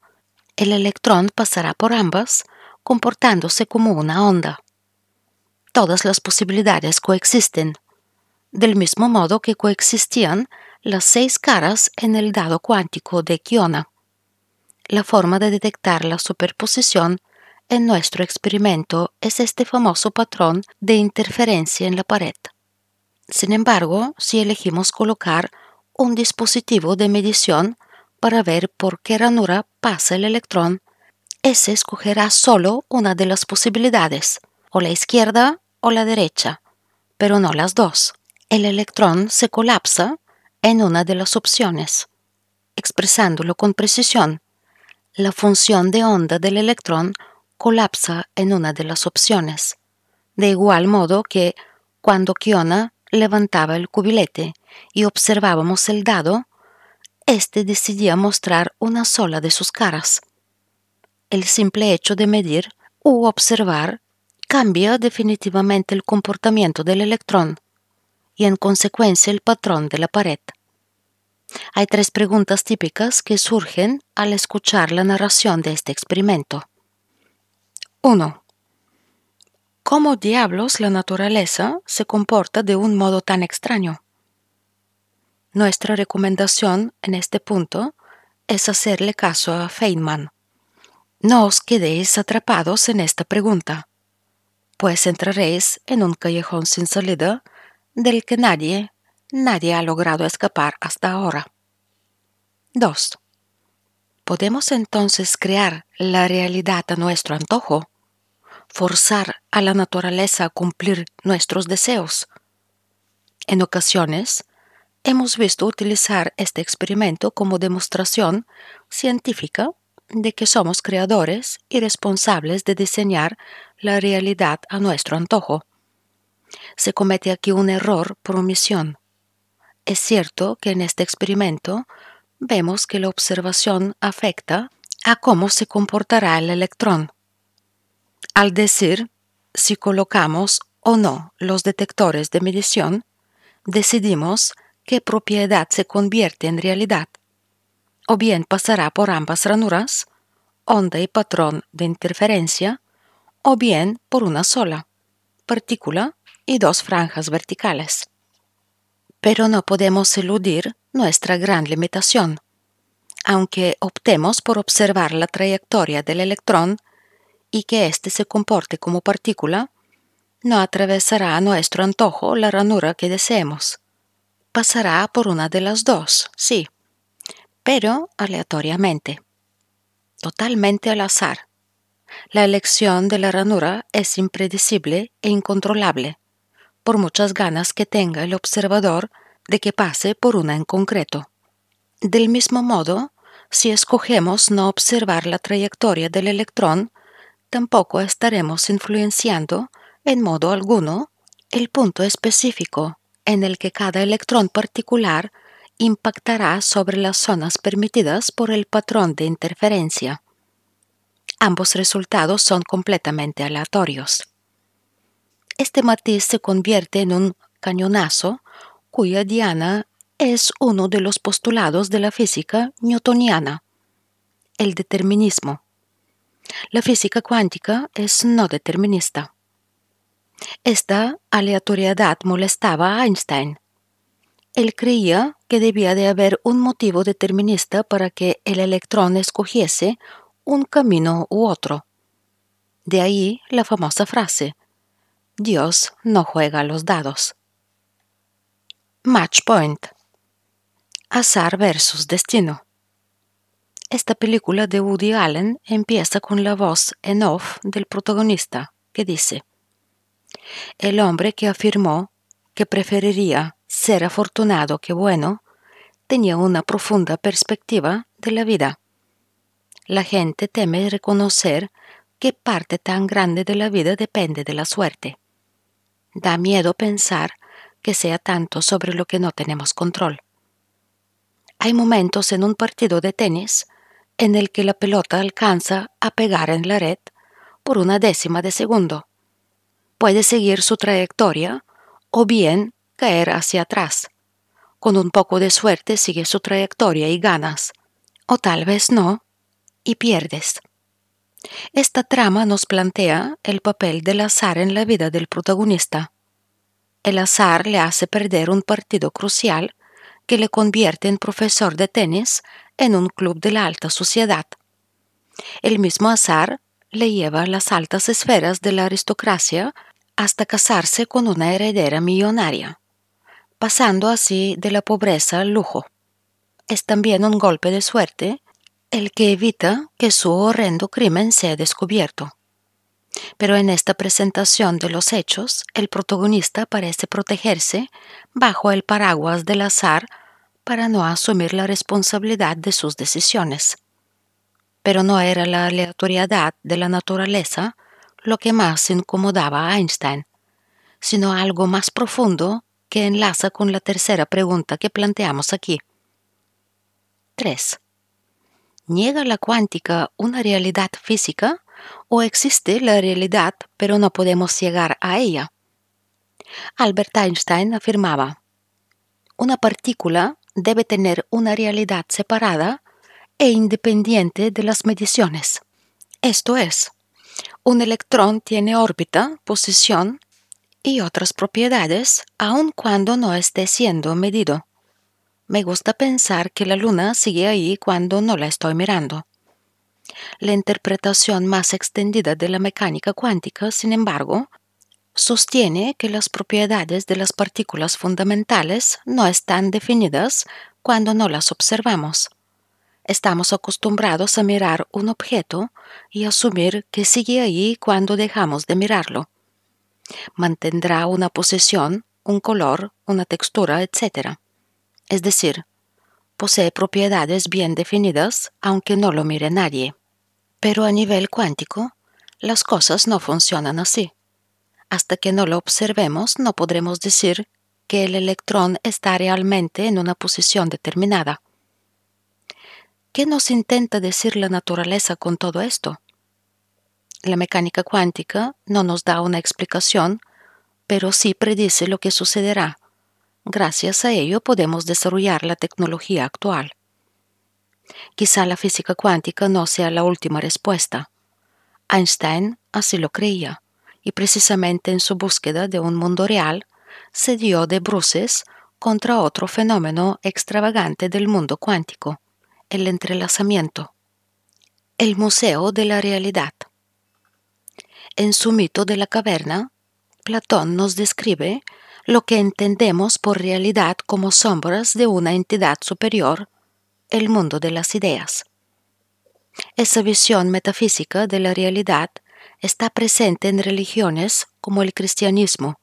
el electrón pasará por ambas, comportándose como una onda. Todas las posibilidades coexisten, del mismo modo que coexistían las seis caras en el dado cuántico de Kiona. La forma de detectar la superposición en nuestro experimento es este famoso patrón de interferencia en la pared. Sin embargo, si elegimos colocar un dispositivo de medición para ver por qué ranura pasa el electrón, ese escogerá solo una de las posibilidades, o la izquierda o la derecha, pero no las dos. El electrón se colapsa en una de las opciones. Expresándolo con precisión, la función de onda del electrón colapsa en una de las opciones, de igual modo que cuando Kiona levantaba el cubilete y observábamos el dado, éste decidía mostrar una sola de sus caras. El simple hecho de medir u observar cambia definitivamente el comportamiento del electrón y en consecuencia el patrón de la pared. Hay tres preguntas típicas que surgen al escuchar la narración de este experimento. 1. ¿Cómo diablos la naturaleza se comporta de un modo tan extraño? Nuestra recomendación en este punto es hacerle caso a Feynman. No os quedéis atrapados en esta pregunta, pues entraréis en un callejón sin salida del que nadie, nadie ha logrado escapar hasta ahora. 2. ¿Podemos entonces crear la realidad a nuestro antojo? forzar a la naturaleza a cumplir nuestros deseos. En ocasiones, hemos visto utilizar este experimento como demostración científica de que somos creadores y responsables de diseñar la realidad a nuestro antojo. Se comete aquí un error por omisión. Es cierto que en este experimento vemos que la observación afecta a cómo se comportará el electrón, al decir si colocamos o no los detectores de medición, decidimos qué propiedad se convierte en realidad, o bien pasará por ambas ranuras, onda y patrón de interferencia, o bien por una sola, partícula y dos franjas verticales. Pero no podemos eludir nuestra gran limitación. Aunque optemos por observar la trayectoria del electrón y que éste se comporte como partícula, no atravesará a nuestro antojo la ranura que deseemos. Pasará por una de las dos, sí, pero aleatoriamente, totalmente al azar. La elección de la ranura es impredecible e incontrolable, por muchas ganas que tenga el observador de que pase por una en concreto. Del mismo modo, si escogemos no observar la trayectoria del electrón, tampoco estaremos influenciando en modo alguno el punto específico en el que cada electrón particular impactará sobre las zonas permitidas por el patrón de interferencia. Ambos resultados son completamente aleatorios. Este matiz se convierte en un cañonazo cuya diana es uno de los postulados de la física newtoniana, el determinismo. La física cuántica es no determinista. Esta aleatoriedad molestaba a Einstein. Él creía que debía de haber un motivo determinista para que el electrón escogiese un camino u otro. De ahí la famosa frase, Dios no juega los dados. Match Point. Azar versus destino. Esta película de Woody Allen empieza con la voz en off del protagonista, que dice, El hombre que afirmó que preferiría ser afortunado que bueno, tenía una profunda perspectiva de la vida. La gente teme reconocer que parte tan grande de la vida depende de la suerte. Da miedo pensar que sea tanto sobre lo que no tenemos control. Hay momentos en un partido de tenis en el que la pelota alcanza a pegar en la red por una décima de segundo. Puede seguir su trayectoria o bien caer hacia atrás. Con un poco de suerte sigue su trayectoria y ganas, o tal vez no, y pierdes. Esta trama nos plantea el papel del azar en la vida del protagonista. El azar le hace perder un partido crucial que le convierte en profesor de tenis en un club de la alta sociedad. El mismo azar le lleva a las altas esferas de la aristocracia hasta casarse con una heredera millonaria, pasando así de la pobreza al lujo. Es también un golpe de suerte el que evita que su horrendo crimen sea descubierto. Pero en esta presentación de los hechos, el protagonista parece protegerse bajo el paraguas del azar para no asumir la responsabilidad de sus decisiones. Pero no era la aleatoriedad de la naturaleza lo que más incomodaba a Einstein, sino algo más profundo que enlaza con la tercera pregunta que planteamos aquí. 3. ¿Niega la cuántica una realidad física o existe la realidad pero no podemos llegar a ella? Albert Einstein afirmaba, una partícula debe tener una realidad separada e independiente de las mediciones. Esto es, un electrón tiene órbita, posición y otras propiedades aun cuando no esté siendo medido. Me gusta pensar que la luna sigue ahí cuando no la estoy mirando. La interpretación más extendida de la mecánica cuántica, sin embargo, sostiene que las propiedades de las partículas fundamentales no están definidas cuando no las observamos. Estamos acostumbrados a mirar un objeto y asumir que sigue ahí cuando dejamos de mirarlo. Mantendrá una posición, un color, una textura, etc. Es decir, posee propiedades bien definidas aunque no lo mire nadie. Pero a nivel cuántico, las cosas no funcionan así hasta que no lo observemos, no podremos decir que el electrón está realmente en una posición determinada. ¿Qué nos intenta decir la naturaleza con todo esto? La mecánica cuántica no nos da una explicación, pero sí predice lo que sucederá. Gracias a ello podemos desarrollar la tecnología actual. Quizá la física cuántica no sea la última respuesta. Einstein así lo creía y precisamente en su búsqueda de un mundo real, se dio de bruces contra otro fenómeno extravagante del mundo cuántico, el entrelazamiento, el museo de la realidad. En su mito de la caverna, Platón nos describe lo que entendemos por realidad como sombras de una entidad superior, el mundo de las ideas. Esa visión metafísica de la realidad está presente en religiones como el cristianismo,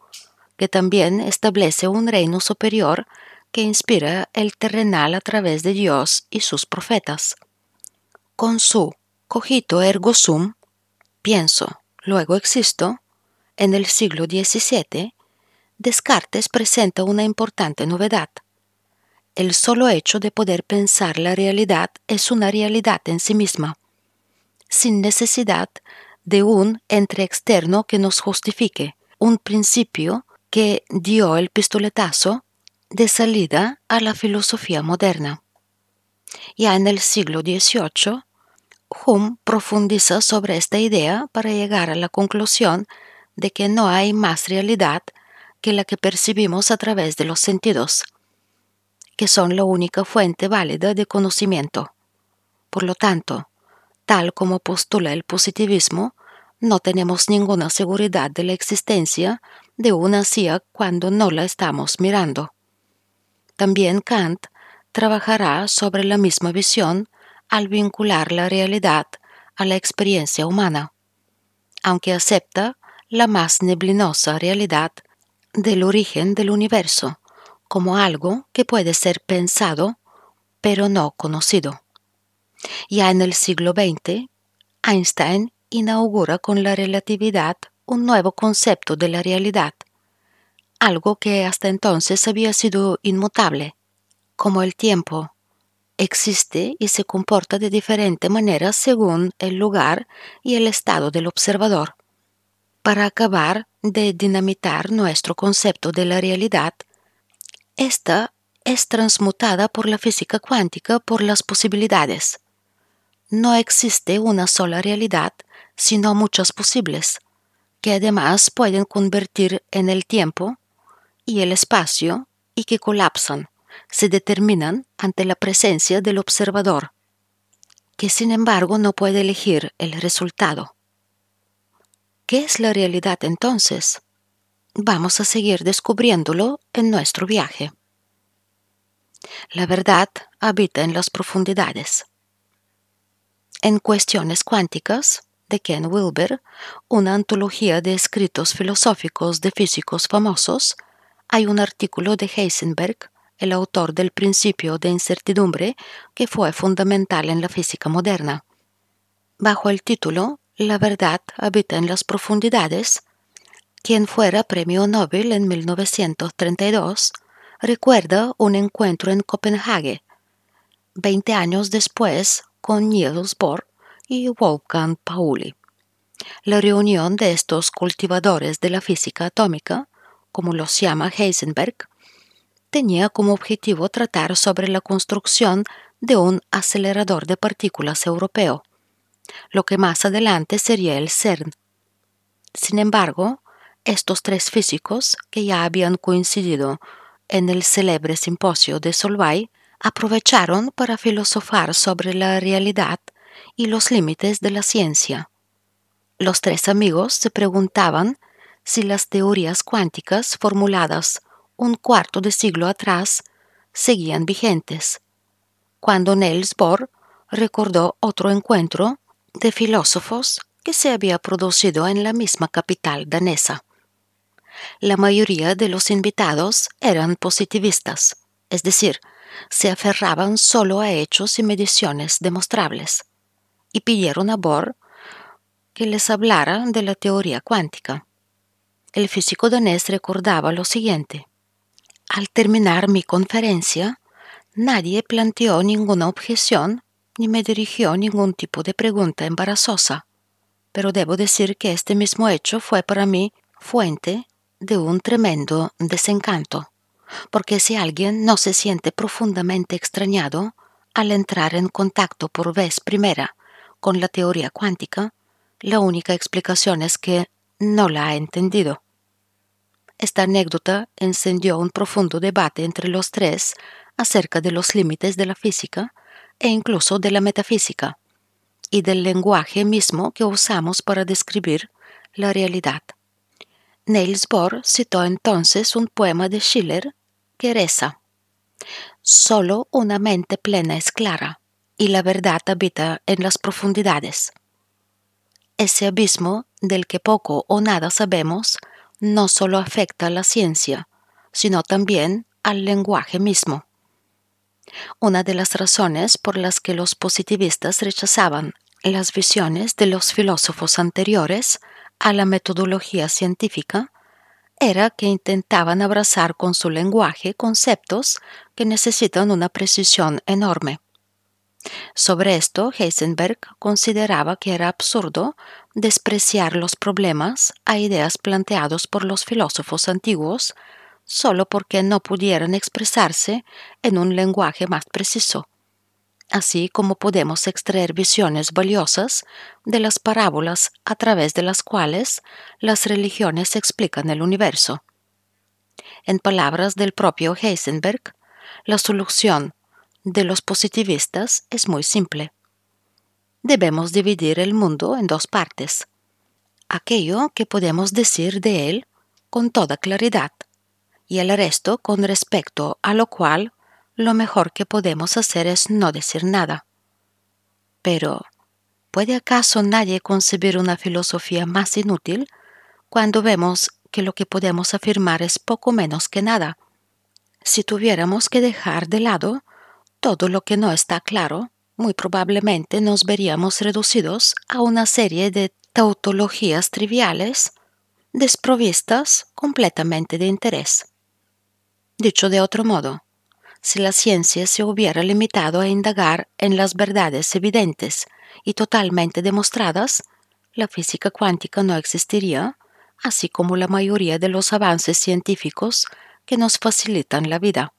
que también establece un reino superior que inspira el terrenal a través de Dios y sus profetas. Con su cogito ergo sum, pienso, luego existo, en el siglo XVII, Descartes presenta una importante novedad. El solo hecho de poder pensar la realidad es una realidad en sí misma, sin necesidad de un entre externo que nos justifique, un principio que dio el pistoletazo de salida a la filosofía moderna. Ya en el siglo XVIII, Hume profundiza sobre esta idea para llegar a la conclusión de que no hay más realidad que la que percibimos a través de los sentidos, que son la única fuente válida de conocimiento. Por lo tanto, tal como postula el positivismo, no tenemos ninguna seguridad de la existencia de una CIA cuando no la estamos mirando. También Kant trabajará sobre la misma visión al vincular la realidad a la experiencia humana, aunque acepta la más neblinosa realidad del origen del universo como algo que puede ser pensado pero no conocido. Ya en el siglo XX, Einstein inaugura con la relatividad un nuevo concepto de la realidad, algo que hasta entonces había sido inmutable, como el tiempo. Existe y se comporta de diferente manera según el lugar y el estado del observador. Para acabar de dinamitar nuestro concepto de la realidad, esta es transmutada por la física cuántica por las posibilidades. No existe una sola realidad, sino muchos posibles, que además pueden convertir en el tiempo y el espacio y que colapsan, se determinan ante la presencia del observador, que sin embargo no puede elegir el resultado. ¿Qué es la realidad entonces? Vamos a seguir descubriéndolo en nuestro viaje. La verdad habita en las profundidades. En cuestiones cuánticas, de Ken Wilber, una antología de escritos filosóficos de físicos famosos, hay un artículo de Heisenberg, el autor del principio de incertidumbre, que fue fundamental en la física moderna. Bajo el título La verdad habita en las profundidades, quien fuera premio Nobel en 1932, recuerda un encuentro en Copenhague. Veinte años después, con Niels Bohr, y Wolfgang Pauli. La reunión de estos cultivadores de la física atómica, como los llama Heisenberg, tenía como objetivo tratar sobre la construcción de un acelerador de partículas europeo, lo que más adelante sería el CERN. Sin embargo, estos tres físicos, que ya habían coincidido en el célebre simposio de Solvay, aprovecharon para filosofar sobre la realidad y los límites de la ciencia. Los tres amigos se preguntaban si las teorías cuánticas formuladas un cuarto de siglo atrás seguían vigentes, cuando Niels Bohr recordó otro encuentro de filósofos que se había producido en la misma capital danesa. La mayoría de los invitados eran positivistas, es decir, se aferraban solo a hechos y mediciones demostrables y pidieron a Bohr que les hablara de la teoría cuántica. El físico danés recordaba lo siguiente. Al terminar mi conferencia, nadie planteó ninguna objeción ni me dirigió ningún tipo de pregunta embarazosa, pero debo decir que este mismo hecho fue para mí fuente de un tremendo desencanto, porque si alguien no se siente profundamente extrañado al entrar en contacto por vez primera con la teoría cuántica, la única explicación es que no la ha entendido. Esta anécdota encendió un profundo debate entre los tres acerca de los límites de la física e incluso de la metafísica y del lenguaje mismo que usamos para describir la realidad. Niels Bohr citó entonces un poema de Schiller que reza, Solo una mente plena es clara, y la verdad habita en las profundidades. Ese abismo, del que poco o nada sabemos, no solo afecta a la ciencia, sino también al lenguaje mismo. Una de las razones por las que los positivistas rechazaban las visiones de los filósofos anteriores a la metodología científica era que intentaban abrazar con su lenguaje conceptos que necesitan una precisión enorme. Sobre esto, Heisenberg consideraba que era absurdo despreciar los problemas a ideas planteados por los filósofos antiguos solo porque no pudieran expresarse en un lenguaje más preciso, así como podemos extraer visiones valiosas de las parábolas a través de las cuales las religiones explican el universo. En palabras del propio Heisenberg, la solución de los positivistas es muy simple. Debemos dividir el mundo en dos partes. Aquello que podemos decir de él con toda claridad y el resto con respecto a lo cual lo mejor que podemos hacer es no decir nada. Pero, ¿puede acaso nadie concebir una filosofía más inútil cuando vemos que lo que podemos afirmar es poco menos que nada? Si tuviéramos que dejar de lado todo lo que no está claro, muy probablemente nos veríamos reducidos a una serie de tautologías triviales, desprovistas completamente de interés. Dicho de otro modo, si la ciencia se hubiera limitado a indagar en las verdades evidentes y totalmente demostradas, la física cuántica no existiría, así como la mayoría de los avances científicos que nos facilitan la vida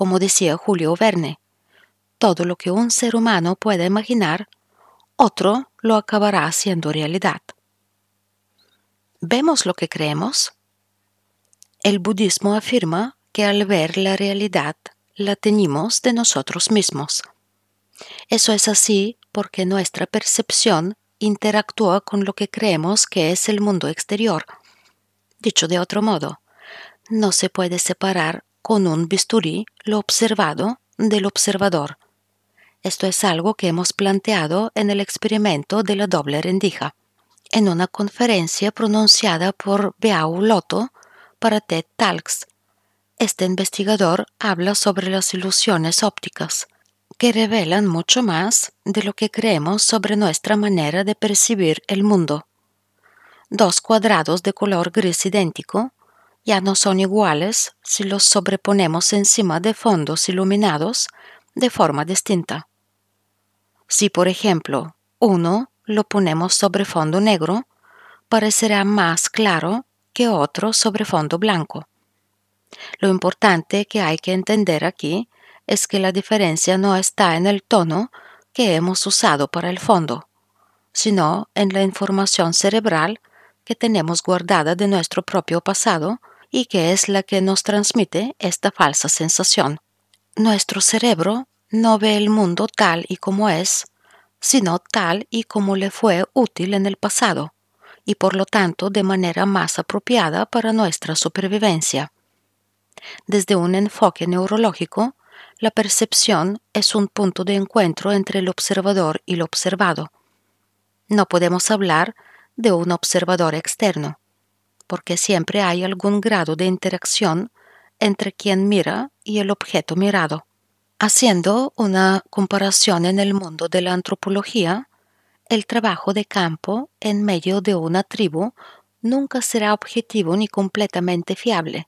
como decía Julio Verne. Todo lo que un ser humano pueda imaginar, otro lo acabará haciendo realidad. ¿Vemos lo que creemos? El budismo afirma que al ver la realidad la tenemos de nosotros mismos. Eso es así porque nuestra percepción interactúa con lo que creemos que es el mundo exterior. Dicho de otro modo, no se puede separar con un bisturí lo observado del observador. Esto es algo que hemos planteado en el experimento de la doble rendija, en una conferencia pronunciada por Beau Lotto para TED Talks. Este investigador habla sobre las ilusiones ópticas, que revelan mucho más de lo que creemos sobre nuestra manera de percibir el mundo. Dos cuadrados de color gris idéntico ya no son iguales si los sobreponemos encima de fondos iluminados de forma distinta. Si, por ejemplo, uno lo ponemos sobre fondo negro, parecerá más claro que otro sobre fondo blanco. Lo importante que hay que entender aquí es que la diferencia no está en el tono que hemos usado para el fondo, sino en la información cerebral que tenemos guardada de nuestro propio pasado y que es la que nos transmite esta falsa sensación. Nuestro cerebro no ve el mundo tal y como es, sino tal y como le fue útil en el pasado, y por lo tanto de manera más apropiada para nuestra supervivencia. Desde un enfoque neurológico, la percepción es un punto de encuentro entre el observador y lo observado. No podemos hablar de un observador externo porque siempre hay algún grado de interacción entre quien mira y el objeto mirado. Haciendo una comparación en el mundo de la antropología, el trabajo de campo en medio de una tribu nunca será objetivo ni completamente fiable,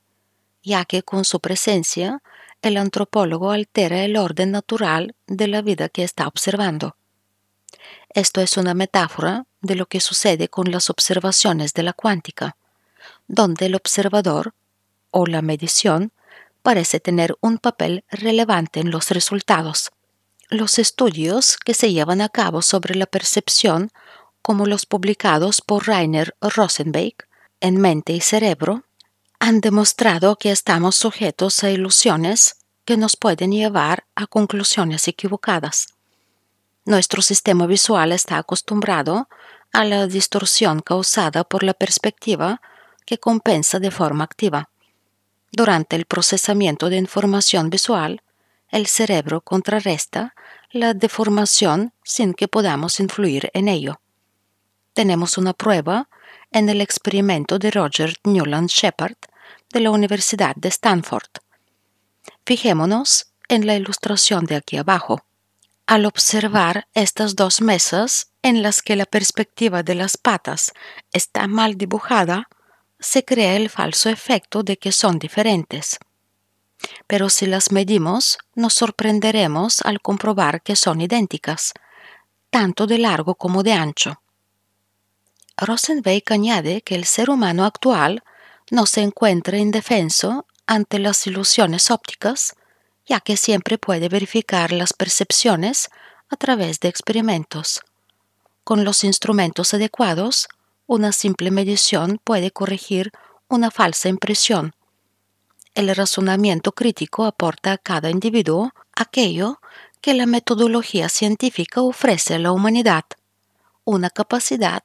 ya que con su presencia el antropólogo altera el orden natural de la vida que está observando. Esto es una metáfora de lo que sucede con las observaciones de la cuántica donde el observador o la medición parece tener un papel relevante en los resultados. Los estudios que se llevan a cabo sobre la percepción, como los publicados por Rainer Rosenbeck en Mente y Cerebro, han demostrado que estamos sujetos a ilusiones que nos pueden llevar a conclusiones equivocadas. Nuestro sistema visual está acostumbrado a la distorsión causada por la perspectiva que compensa de forma activa. Durante el procesamiento de información visual, el cerebro contrarresta la deformación sin que podamos influir en ello. Tenemos una prueba en el experimento de Roger Newland Shepard de la Universidad de Stanford. Fijémonos en la ilustración de aquí abajo. Al observar estas dos mesas en las que la perspectiva de las patas está mal dibujada, se crea el falso efecto de que son diferentes. Pero si las medimos, nos sorprenderemos al comprobar que son idénticas, tanto de largo como de ancho. Rosenbeck añade que el ser humano actual no se encuentra indefenso ante las ilusiones ópticas, ya que siempre puede verificar las percepciones a través de experimentos. Con los instrumentos adecuados, una simple medición puede corregir una falsa impresión. El razonamiento crítico aporta a cada individuo aquello que la metodología científica ofrece a la humanidad, una capacidad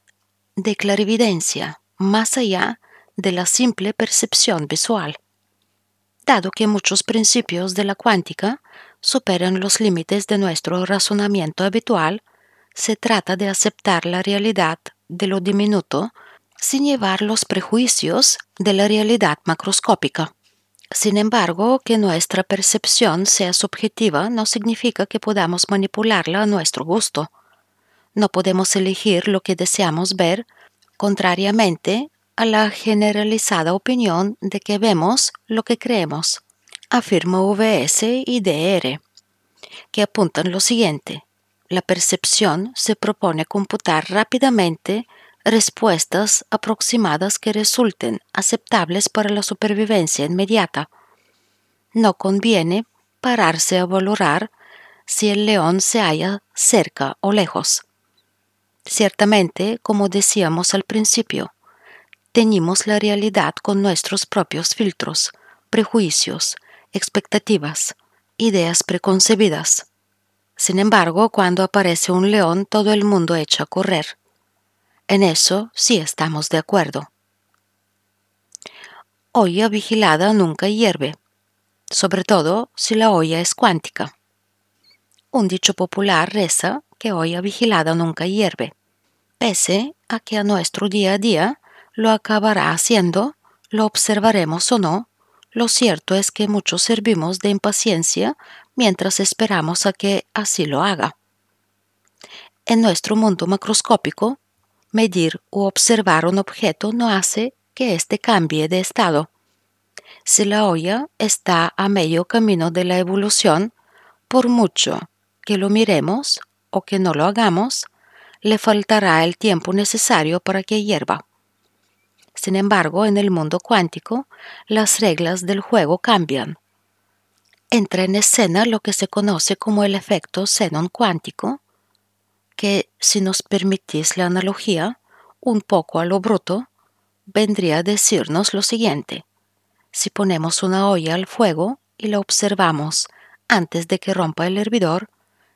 de clarividencia más allá de la simple percepción visual. Dado que muchos principios de la cuántica superan los límites de nuestro razonamiento habitual, se trata de aceptar la realidad de lo diminuto sin llevar los prejuicios de la realidad macroscópica. Sin embargo, que nuestra percepción sea subjetiva no significa que podamos manipularla a nuestro gusto. No podemos elegir lo que deseamos ver, contrariamente a la generalizada opinión de que vemos lo que creemos, afirma VS y DR, que apuntan lo siguiente la percepción se propone computar rápidamente respuestas aproximadas que resulten aceptables para la supervivencia inmediata. No conviene pararse a valorar si el león se halla cerca o lejos. Ciertamente, como decíamos al principio, tenemos la realidad con nuestros propios filtros, prejuicios, expectativas, ideas preconcebidas. Sin embargo, cuando aparece un león, todo el mundo echa a correr. En eso sí estamos de acuerdo. Olla vigilada nunca hierve, sobre todo si la olla es cuántica. Un dicho popular reza que olla vigilada nunca hierve, pese a que a nuestro día a día lo acabará haciendo, lo observaremos o no, lo cierto es que muchos servimos de impaciencia mientras esperamos a que así lo haga. En nuestro mundo macroscópico, medir o observar un objeto no hace que éste cambie de estado. Si la olla está a medio camino de la evolución, por mucho que lo miremos o que no lo hagamos, le faltará el tiempo necesario para que hierva. Sin embargo, en el mundo cuántico, las reglas del juego cambian entra en escena lo que se conoce como el efecto Zenon cuántico, que, si nos permitís la analogía, un poco a lo bruto, vendría a decirnos lo siguiente. Si ponemos una olla al fuego y la observamos antes de que rompa el hervidor,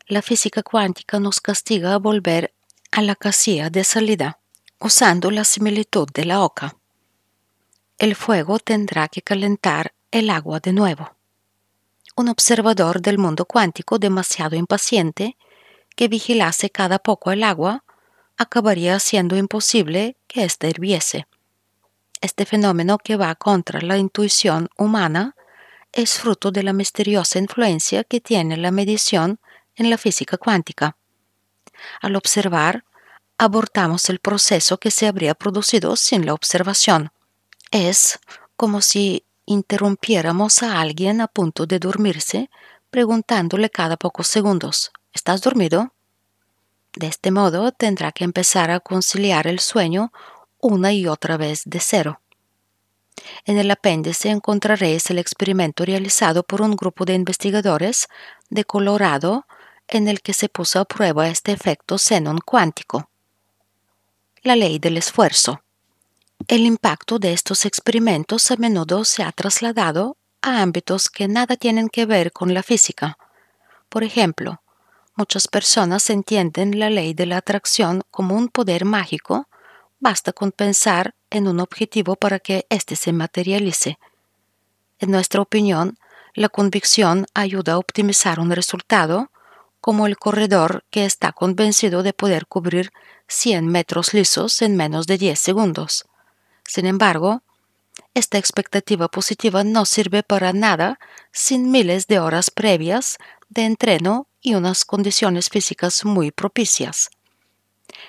la física cuántica nos castiga a volver a la casilla de salida, usando la similitud de la oca. El fuego tendrá que calentar el agua de nuevo un observador del mundo cuántico demasiado impaciente que vigilase cada poco el agua acabaría haciendo imposible que ésta hirviese. Este fenómeno que va contra la intuición humana es fruto de la misteriosa influencia que tiene la medición en la física cuántica. Al observar, abortamos el proceso que se habría producido sin la observación. Es como si interrumpiéramos a alguien a punto de dormirse, preguntándole cada pocos segundos, ¿estás dormido? De este modo tendrá que empezar a conciliar el sueño una y otra vez de cero. En el apéndice encontraréis el experimento realizado por un grupo de investigadores de Colorado en el que se puso a prueba este efecto xenon cuántico. La ley del esfuerzo. El impacto de estos experimentos a menudo se ha trasladado a ámbitos que nada tienen que ver con la física. Por ejemplo, muchas personas entienden la ley de la atracción como un poder mágico, basta con pensar en un objetivo para que éste se materialice. En nuestra opinión, la convicción ayuda a optimizar un resultado, como el corredor que está convencido de poder cubrir 100 metros lisos en menos de 10 segundos. Sin embargo, esta expectativa positiva no sirve para nada sin miles de horas previas de entreno y unas condiciones físicas muy propicias.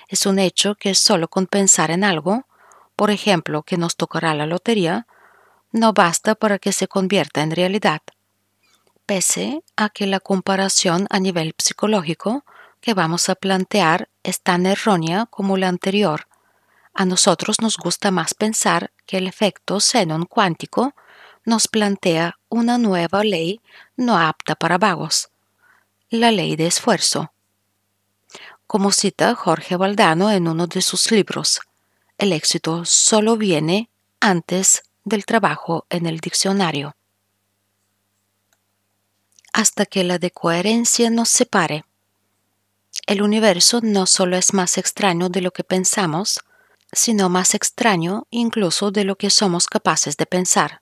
Es un hecho que solo con pensar en algo, por ejemplo, que nos tocará la lotería, no basta para que se convierta en realidad, pese a que la comparación a nivel psicológico que vamos a plantear es tan errónea como la anterior, a nosotros nos gusta más pensar que el efecto xenon cuántico nos plantea una nueva ley no apta para vagos, la ley de esfuerzo. Como cita Jorge Valdano en uno de sus libros, el éxito solo viene antes del trabajo en el diccionario. Hasta que la decoherencia coherencia nos separe. El universo no solo es más extraño de lo que pensamos, sino más extraño incluso de lo que somos capaces de pensar.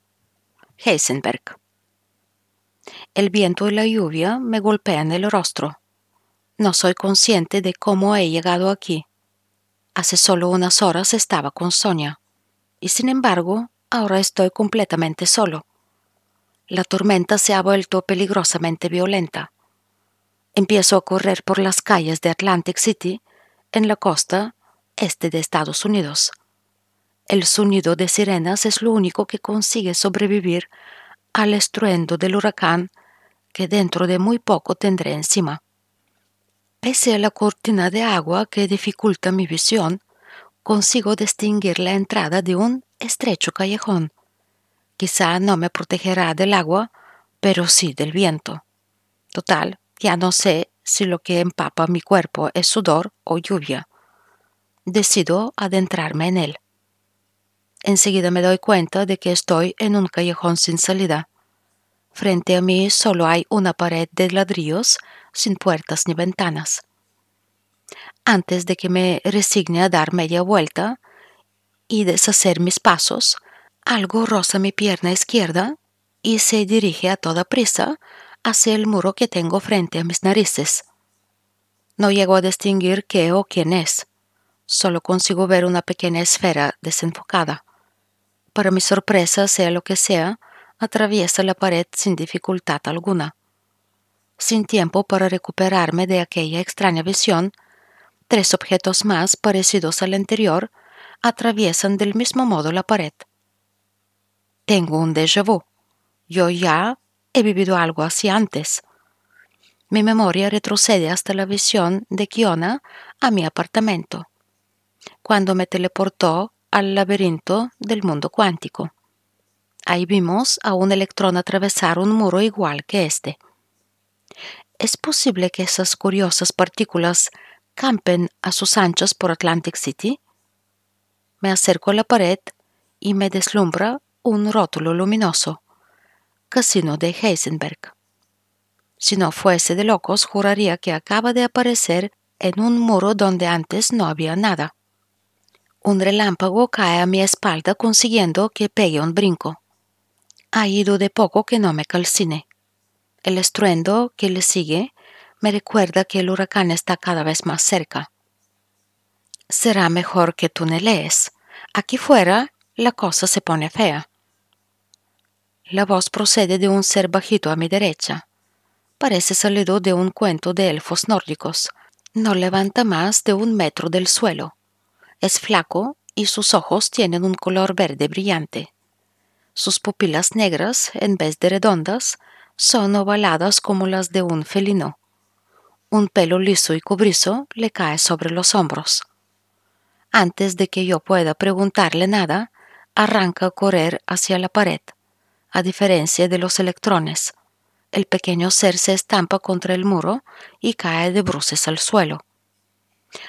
Heisenberg. El viento y la lluvia me golpean el rostro. No soy consciente de cómo he llegado aquí. Hace solo unas horas estaba con Sonia, y sin embargo, ahora estoy completamente solo. La tormenta se ha vuelto peligrosamente violenta. Empiezo a correr por las calles de Atlantic City, en la costa, este de Estados Unidos. El sonido de sirenas es lo único que consigue sobrevivir al estruendo del huracán que dentro de muy poco tendré encima. Pese a la cortina de agua que dificulta mi visión, consigo distinguir la entrada de un estrecho callejón. Quizá no me protegerá del agua, pero sí del viento. Total, ya no sé si lo que empapa mi cuerpo es sudor o lluvia decido adentrarme en él. Enseguida me doy cuenta de que estoy en un callejón sin salida. Frente a mí solo hay una pared de ladrillos sin puertas ni ventanas. Antes de que me resigne a dar media vuelta y deshacer mis pasos, algo roza mi pierna izquierda y se dirige a toda prisa hacia el muro que tengo frente a mis narices. No llego a distinguir qué o quién es. Solo consigo ver una pequeña esfera desenfocada. Para mi sorpresa, sea lo que sea, atraviesa la pared sin dificultad alguna. Sin tiempo para recuperarme de aquella extraña visión, tres objetos más parecidos al anterior atraviesan del mismo modo la pared. Tengo un déjà vu. Yo ya he vivido algo así antes. Mi memoria retrocede hasta la visión de Kiona a mi apartamento cuando me teleportó al laberinto del mundo cuántico. Ahí vimos a un electrón atravesar un muro igual que este. Es posible que esas curiosas partículas campen a sus anchas por Atlantic City. Me acerco a la pared y me deslumbra un rótulo luminoso. Casino de Heisenberg. Si no fuese de locos, juraría que acaba de aparecer en un muro donde antes no había nada. Un relámpago cae a mi espalda consiguiendo que pegue un brinco. Ha ido de poco que no me calcine. El estruendo que le sigue me recuerda que el huracán está cada vez más cerca. Será mejor que tú lees. Aquí fuera la cosa se pone fea. La voz procede de un ser bajito a mi derecha. Parece salido de un cuento de elfos nórdicos. No levanta más de un metro del suelo es flaco y sus ojos tienen un color verde brillante. Sus pupilas negras, en vez de redondas, son ovaladas como las de un felino. Un pelo liso y cobrizo le cae sobre los hombros. Antes de que yo pueda preguntarle nada, arranca a correr hacia la pared. A diferencia de los electrones, el pequeño ser se estampa contra el muro y cae de bruces al suelo.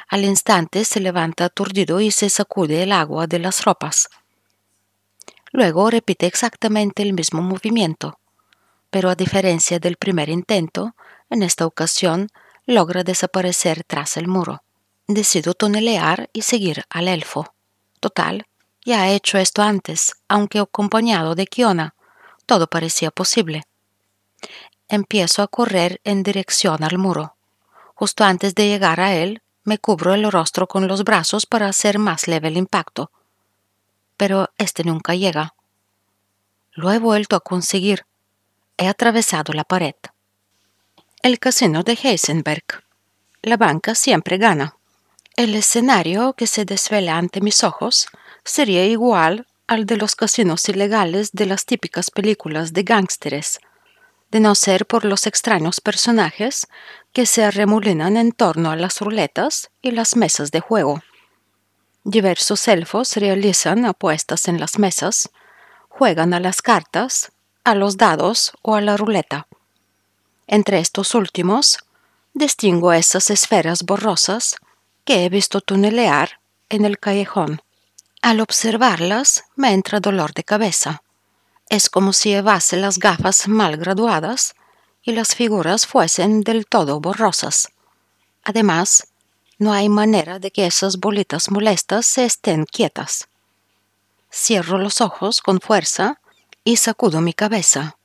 Al instante se levanta aturdido y se sacude el agua de las ropas. Luego repite exactamente el mismo movimiento, pero a diferencia del primer intento, en esta ocasión logra desaparecer tras el muro. Decido tonelear y seguir al elfo. Total, ya he hecho esto antes, aunque acompañado de Kiona. Todo parecía posible. Empiezo a correr en dirección al muro. Justo antes de llegar a él, me cubro el rostro con los brazos para hacer más leve el impacto. Pero este nunca llega. Lo he vuelto a conseguir. He atravesado la pared. El casino de Heisenberg. La banca siempre gana. El escenario que se desvela ante mis ojos sería igual al de los casinos ilegales de las típicas películas de gángsteres de no ser por los extraños personajes que se arremolinan en torno a las ruletas y las mesas de juego. Diversos elfos realizan apuestas en las mesas, juegan a las cartas, a los dados o a la ruleta. Entre estos últimos, distingo esas esferas borrosas que he visto tunelear en el callejón. Al observarlas me entra dolor de cabeza. Es como si llevase las gafas mal graduadas y las figuras fuesen del todo borrosas. Además, no hay manera de que esas bolitas molestas se estén quietas. Cierro los ojos con fuerza y sacudo mi cabeza,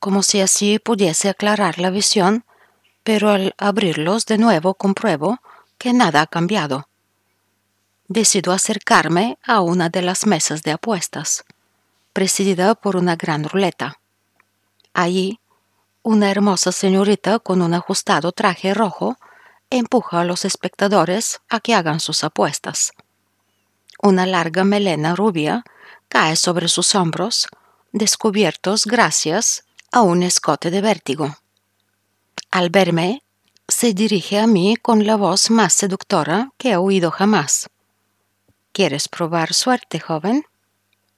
como si así pudiese aclarar la visión, pero al abrirlos de nuevo compruebo que nada ha cambiado. Decido acercarme a una de las mesas de apuestas presidida por una gran ruleta. Allí, una hermosa señorita con un ajustado traje rojo empuja a los espectadores a que hagan sus apuestas. Una larga melena rubia cae sobre sus hombros, descubiertos gracias a un escote de vértigo. Al verme, se dirige a mí con la voz más seductora que he oído jamás. ¿Quieres probar suerte, joven?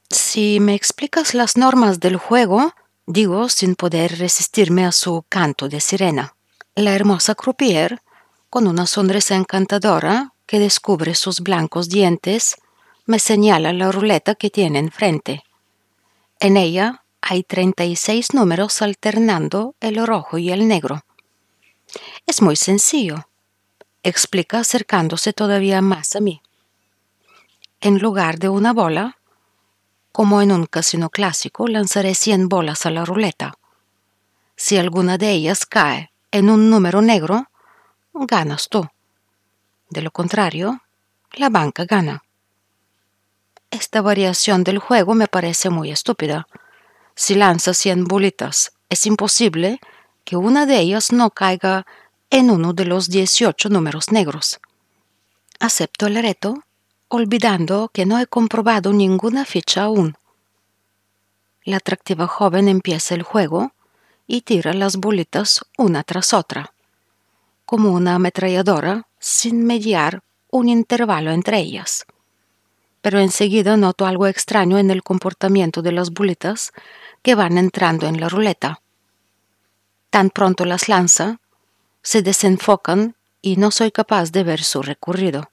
Si me explicas las normas del juego, digo sin poder resistirme a su canto de sirena. La hermosa croupier, con una sonrisa encantadora que descubre sus blancos dientes, me señala la ruleta que tiene enfrente. En ella hay 36 números alternando el rojo y el negro. Es muy sencillo, explica acercándose todavía más a mí. En lugar de una bola, como en un casino clásico, lanzaré 100 bolas a la ruleta. Si alguna de ellas cae en un número negro, ganas tú. De lo contrario, la banca gana. Esta variación del juego me parece muy estúpida. Si lanzas 100 bolitas, es imposible que una de ellas no caiga en uno de los 18 números negros. Acepto el reto olvidando que no he comprobado ninguna ficha aún. La atractiva joven empieza el juego y tira las bolitas una tras otra, como una ametralladora sin mediar un intervalo entre ellas. Pero enseguida noto algo extraño en el comportamiento de las bolitas que van entrando en la ruleta. Tan pronto las lanza, se desenfocan y no soy capaz de ver su recorrido.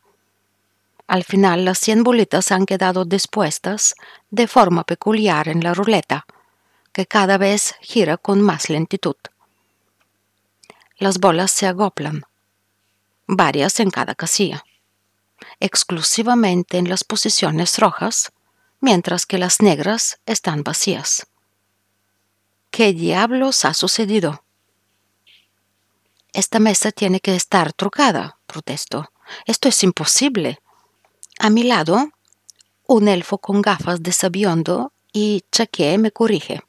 Al final, las 100 bolitas han quedado dispuestas de forma peculiar en la ruleta, que cada vez gira con más lentitud. Las bolas se agoplan, varias en cada casilla, exclusivamente en las posiciones rojas, mientras que las negras están vacías. ¿Qué diablos ha sucedido? Esta mesa tiene que estar trucada, protesto. Esto es imposible. A mi lado, un elfo con gafas de sabiondo y chaqué me corrige.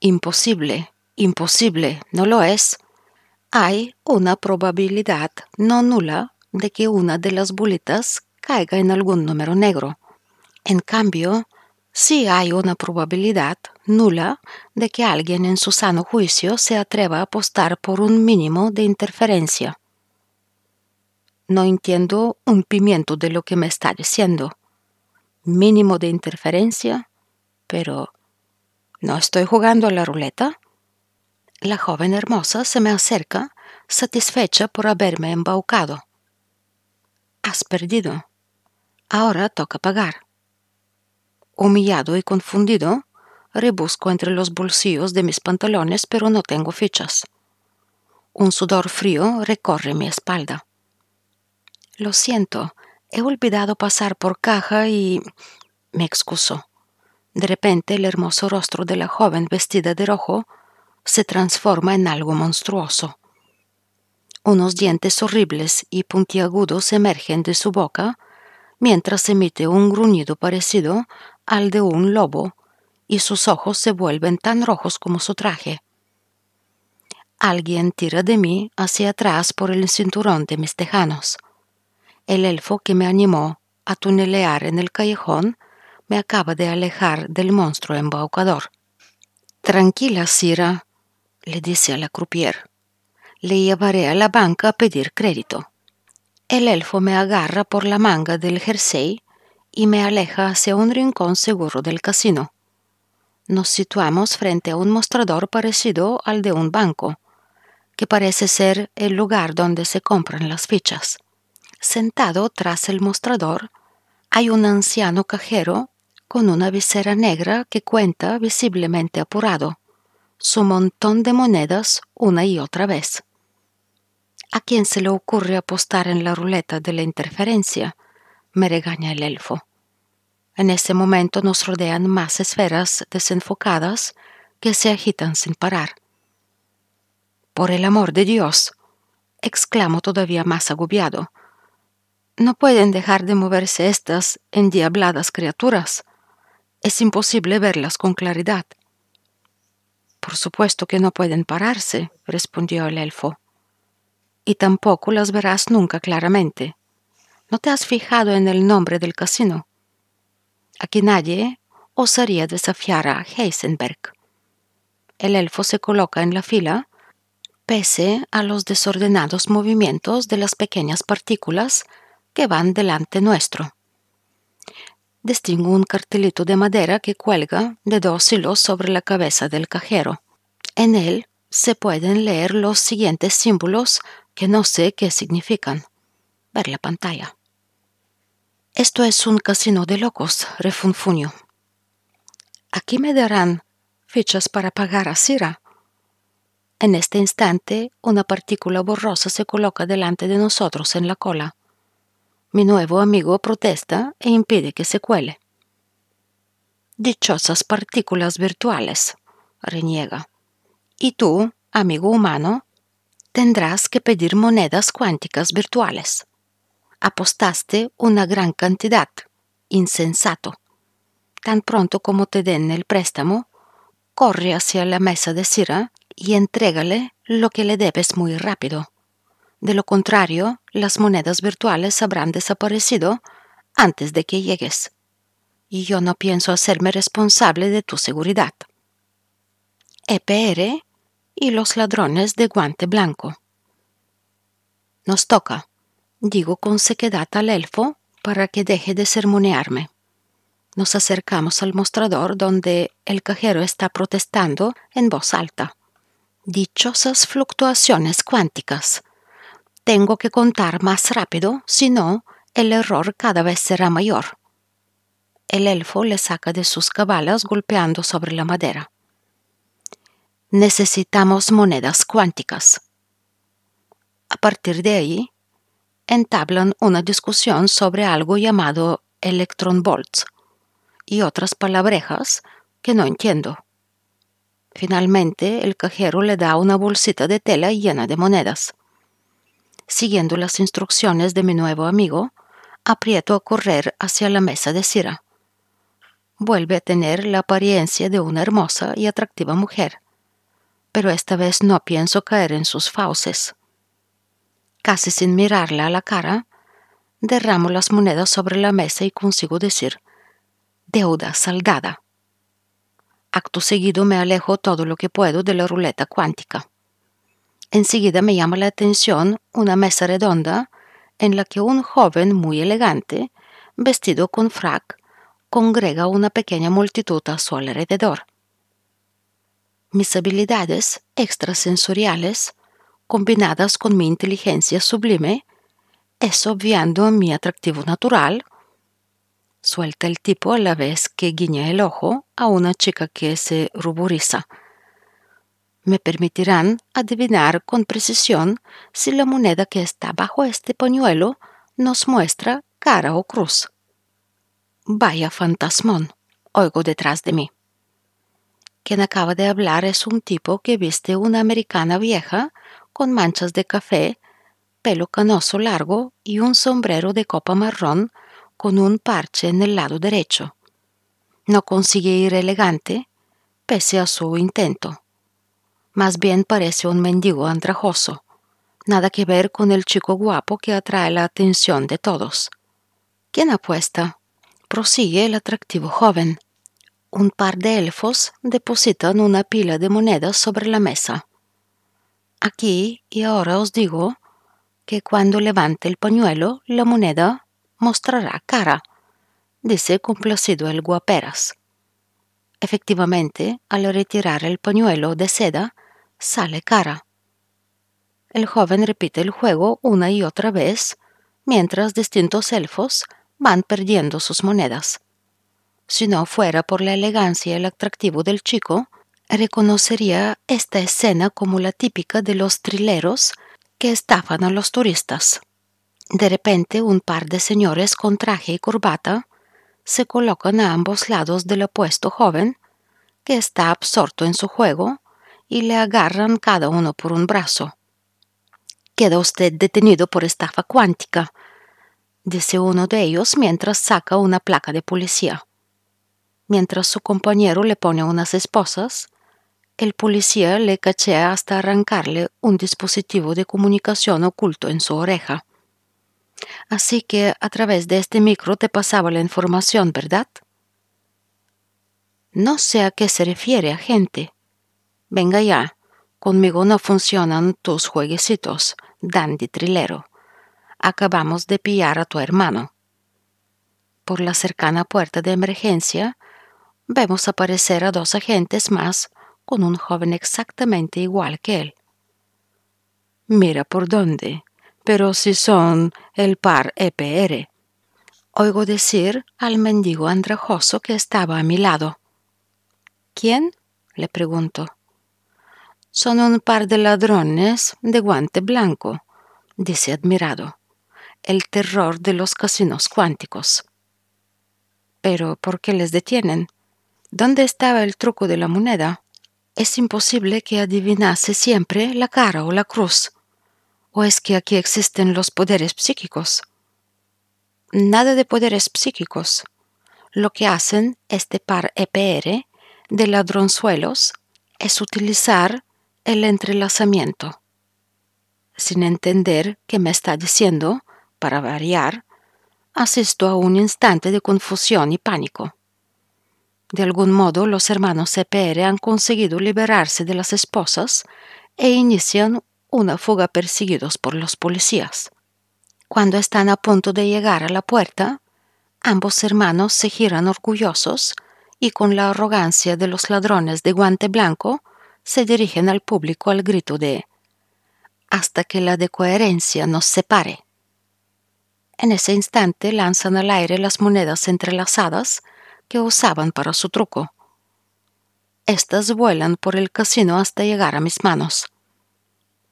Imposible, imposible, no lo es. Hay una probabilidad no nula de que una de las bolitas caiga en algún número negro. En cambio, sí hay una probabilidad nula de que alguien en su sano juicio se atreva a apostar por un mínimo de interferencia. No entiendo un pimiento de lo que me está diciendo. Mínimo de interferencia, pero ¿no estoy jugando a la ruleta? La joven hermosa se me acerca, satisfecha por haberme embaucado. Has perdido. Ahora toca pagar. Humillado y confundido, rebusco entre los bolsillos de mis pantalones, pero no tengo fichas. Un sudor frío recorre mi espalda. Lo siento, he olvidado pasar por caja y... me excuso. De repente el hermoso rostro de la joven vestida de rojo se transforma en algo monstruoso. Unos dientes horribles y puntiagudos emergen de su boca mientras emite un gruñido parecido al de un lobo y sus ojos se vuelven tan rojos como su traje. Alguien tira de mí hacia atrás por el cinturón de mis tejanos. El elfo que me animó a tunelear en el callejón me acaba de alejar del monstruo embaucador. Tranquila, Sira, le dice a la croupier. Le llevaré a la banca a pedir crédito. El elfo me agarra por la manga del jersey y me aleja hacia un rincón seguro del casino. Nos situamos frente a un mostrador parecido al de un banco, que parece ser el lugar donde se compran las fichas. Sentado tras el mostrador hay un anciano cajero con una visera negra que cuenta visiblemente apurado su montón de monedas una y otra vez. ¿A quién se le ocurre apostar en la ruleta de la interferencia? me regaña el elfo. En ese momento nos rodean más esferas desenfocadas que se agitan sin parar. Por el amor de Dios, exclamo todavía más agobiado. No pueden dejar de moverse estas endiabladas criaturas. Es imposible verlas con claridad. Por supuesto que no pueden pararse, respondió el elfo. Y tampoco las verás nunca claramente. ¿No te has fijado en el nombre del casino? Aquí nadie osaría desafiar a Heisenberg. El elfo se coloca en la fila, pese a los desordenados movimientos de las pequeñas partículas que van delante nuestro. Destingo un cartelito de madera que cuelga de dos hilos sobre la cabeza del cajero. En él se pueden leer los siguientes símbolos que no sé qué significan. Ver la pantalla. Esto es un casino de locos, refunfuño. Aquí me darán fichas para pagar a Sira. En este instante, una partícula borrosa se coloca delante de nosotros en la cola. Mi nuevo amigo protesta e impide que se cuele. Dichosas partículas virtuales, reniega. Y tú, amigo humano, tendrás que pedir monedas cuánticas virtuales. Apostaste una gran cantidad, insensato. Tan pronto como te den el préstamo, corre hacia la mesa de Sira y entrégale lo que le debes muy rápido. De lo contrario, las monedas virtuales habrán desaparecido antes de que llegues. Y yo no pienso hacerme responsable de tu seguridad. EPR y los ladrones de guante blanco. Nos toca, digo con sequedad al elfo para que deje de sermonearme. Nos acercamos al mostrador donde el cajero está protestando en voz alta. Dichosas fluctuaciones cuánticas. Tengo que contar más rápido, si no, el error cada vez será mayor. El elfo le saca de sus cabalas golpeando sobre la madera. Necesitamos monedas cuánticas. A partir de ahí, entablan una discusión sobre algo llamado electron volts y otras palabrejas que no entiendo. Finalmente, el cajero le da una bolsita de tela llena de monedas. Siguiendo las instrucciones de mi nuevo amigo, aprieto a correr hacia la mesa de Sira. Vuelve a tener la apariencia de una hermosa y atractiva mujer, pero esta vez no pienso caer en sus fauces. Casi sin mirarla a la cara, derramo las monedas sobre la mesa y consigo decir, deuda salgada». Acto seguido me alejo todo lo que puedo de la ruleta cuántica. Enseguida me llama la atención una mesa redonda en la que un joven muy elegante, vestido con frac, congrega una pequeña multitud a su alrededor. Mis habilidades extrasensoriales, combinadas con mi inteligencia sublime, es obviando mi atractivo natural, suelta el tipo a la vez que guiña el ojo a una chica que se ruboriza me permitirán adivinar con precisión si la moneda que está bajo este pañuelo nos muestra cara o cruz. Vaya fantasmón, oigo detrás de mí. Quien acaba de hablar es un tipo que viste una americana vieja con manchas de café, pelo canoso largo y un sombrero de copa marrón con un parche en el lado derecho. No consigue ir elegante, pese a su intento. Más bien parece un mendigo andrajoso. Nada que ver con el chico guapo que atrae la atención de todos. ¿Quién apuesta? Prosigue el atractivo joven. Un par de elfos depositan una pila de monedas sobre la mesa. Aquí y ahora os digo que cuando levante el pañuelo la moneda mostrará cara, dice complacido el guaperas. Efectivamente, al retirar el pañuelo de seda, sale cara. El joven repite el juego una y otra vez, mientras distintos elfos van perdiendo sus monedas. Si no fuera por la elegancia y el atractivo del chico, reconocería esta escena como la típica de los trileros que estafan a los turistas. De repente un par de señores con traje y corbata se colocan a ambos lados del opuesto joven, que está absorto en su juego y le agarran cada uno por un brazo. Queda usted detenido por estafa cuántica, dice uno de ellos mientras saca una placa de policía. Mientras su compañero le pone unas esposas, el policía le cachea hasta arrancarle un dispositivo de comunicación oculto en su oreja. Así que a través de este micro te pasaba la información, ¿verdad? No sé a qué se refiere, agente, Venga ya, conmigo no funcionan tus jueguecitos, dandy trilero. Acabamos de pillar a tu hermano. Por la cercana puerta de emergencia, vemos aparecer a dos agentes más con un joven exactamente igual que él. Mira por dónde, pero si son el par EPR. Oigo decir al mendigo andrajoso que estaba a mi lado. ¿Quién? le pregunto. Son un par de ladrones de guante blanco, dice admirado. El terror de los casinos cuánticos. Pero, ¿por qué les detienen? ¿Dónde estaba el truco de la moneda? Es imposible que adivinase siempre la cara o la cruz. ¿O es que aquí existen los poderes psíquicos? Nada de poderes psíquicos. Lo que hacen este par EPR de ladronzuelos es utilizar el entrelazamiento, sin entender qué me está diciendo, para variar, asisto a un instante de confusión y pánico. De algún modo, los hermanos CPR han conseguido liberarse de las esposas e inician una fuga perseguidos por los policías. Cuando están a punto de llegar a la puerta, ambos hermanos se giran orgullosos y con la arrogancia de los ladrones de guante blanco se dirigen al público al grito de Hasta que la decoherencia nos separe. En ese instante lanzan al aire las monedas entrelazadas que usaban para su truco. Estas vuelan por el casino hasta llegar a mis manos.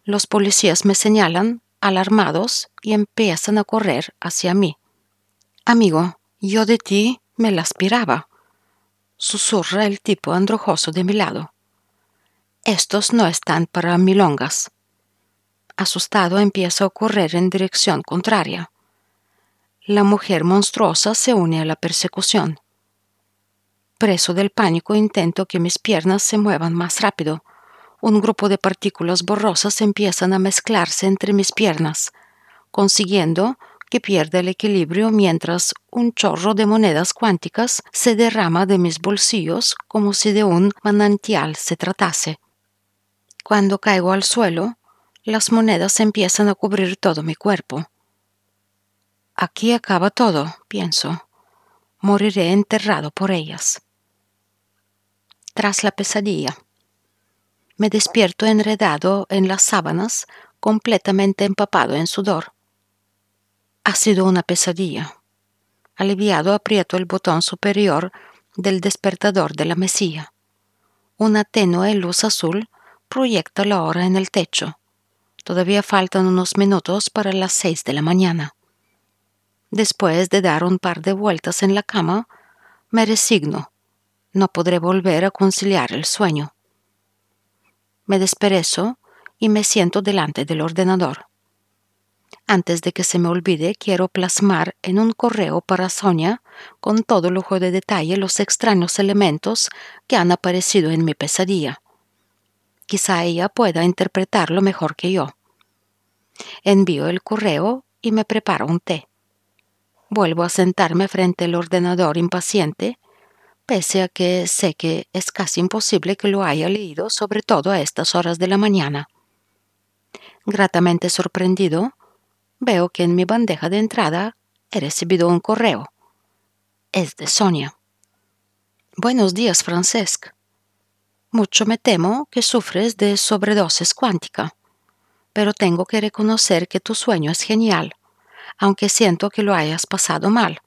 Los policías me señalan, alarmados, y empiezan a correr hacia mí. Amigo, yo de ti me las piraba», susurra el tipo androjoso de mi lado. Estos no están para milongas. Asustado empieza a correr en dirección contraria. La mujer monstruosa se une a la persecución. Preso del pánico intento que mis piernas se muevan más rápido. Un grupo de partículas borrosas empiezan a mezclarse entre mis piernas, consiguiendo que pierda el equilibrio mientras un chorro de monedas cuánticas se derrama de mis bolsillos como si de un manantial se tratase. Cuando caigo al suelo, las monedas empiezan a cubrir todo mi cuerpo. Aquí acaba todo, pienso. Moriré enterrado por ellas. Tras la pesadilla, me despierto enredado en las sábanas, completamente empapado en sudor. Ha sido una pesadilla. Aliviado aprieto el botón superior del despertador de la Mesía. Una tenue luz azul proyecta la hora en el techo. Todavía faltan unos minutos para las seis de la mañana. Después de dar un par de vueltas en la cama, me resigno. No podré volver a conciliar el sueño. Me desperezo y me siento delante del ordenador. Antes de que se me olvide, quiero plasmar en un correo para Sonia con todo lujo de detalle los extraños elementos que han aparecido en mi pesadilla. Quizá ella pueda interpretarlo mejor que yo. Envío el correo y me preparo un té. Vuelvo a sentarme frente al ordenador impaciente, pese a que sé que es casi imposible que lo haya leído, sobre todo a estas horas de la mañana. Gratamente sorprendido, veo que en mi bandeja de entrada he recibido un correo. Es de Sonia. Buenos días, Francesc. Mucho me temo que sufres de sobredosis cuántica, pero tengo que reconocer que tu sueño es genial, aunque siento que lo hayas pasado mal.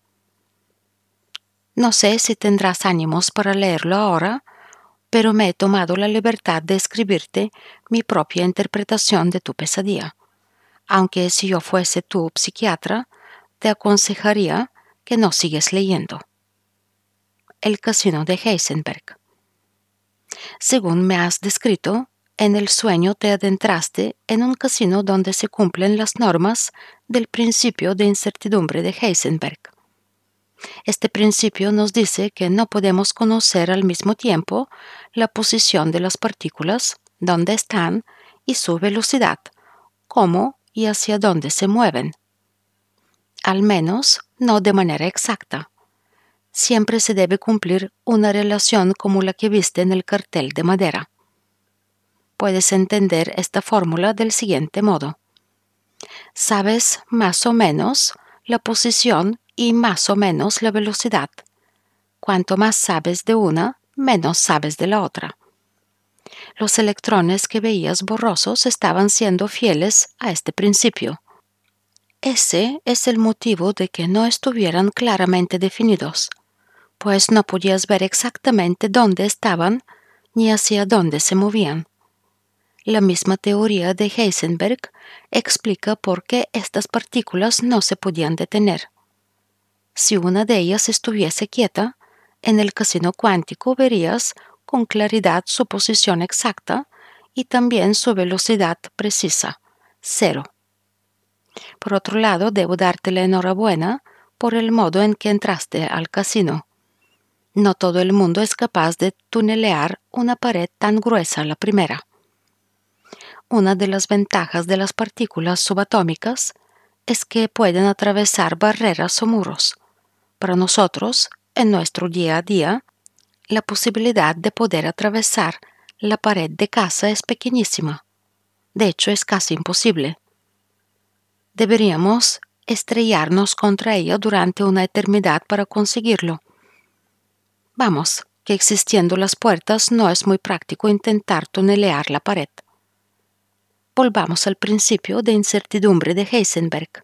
No sé si tendrás ánimos para leerlo ahora, pero me he tomado la libertad de escribirte mi propia interpretación de tu pesadilla, aunque si yo fuese tu psiquiatra, te aconsejaría que no sigues leyendo. El casino de Heisenberg. Según me has descrito, en el sueño te adentraste en un casino donde se cumplen las normas del principio de incertidumbre de Heisenberg. Este principio nos dice que no podemos conocer al mismo tiempo la posición de las partículas, dónde están y su velocidad, cómo y hacia dónde se mueven. Al menos no de manera exacta siempre se debe cumplir una relación como la que viste en el cartel de madera. Puedes entender esta fórmula del siguiente modo. Sabes más o menos la posición y más o menos la velocidad. Cuanto más sabes de una, menos sabes de la otra. Los electrones que veías borrosos estaban siendo fieles a este principio. Ese es el motivo de que no estuvieran claramente definidos, pues no podías ver exactamente dónde estaban ni hacia dónde se movían. La misma teoría de Heisenberg explica por qué estas partículas no se podían detener. Si una de ellas estuviese quieta, en el casino cuántico verías con claridad su posición exacta y también su velocidad precisa, cero. Por otro lado, debo darte la enhorabuena por el modo en que entraste al casino. No todo el mundo es capaz de tunelear una pared tan gruesa la primera. Una de las ventajas de las partículas subatómicas es que pueden atravesar barreras o muros. Para nosotros, en nuestro día a día, la posibilidad de poder atravesar la pared de casa es pequeñísima. De hecho, es casi imposible. Deberíamos estrellarnos contra ella durante una eternidad para conseguirlo. Vamos, que existiendo las puertas no es muy práctico intentar tunelear la pared. Volvamos al principio de incertidumbre de Heisenberg.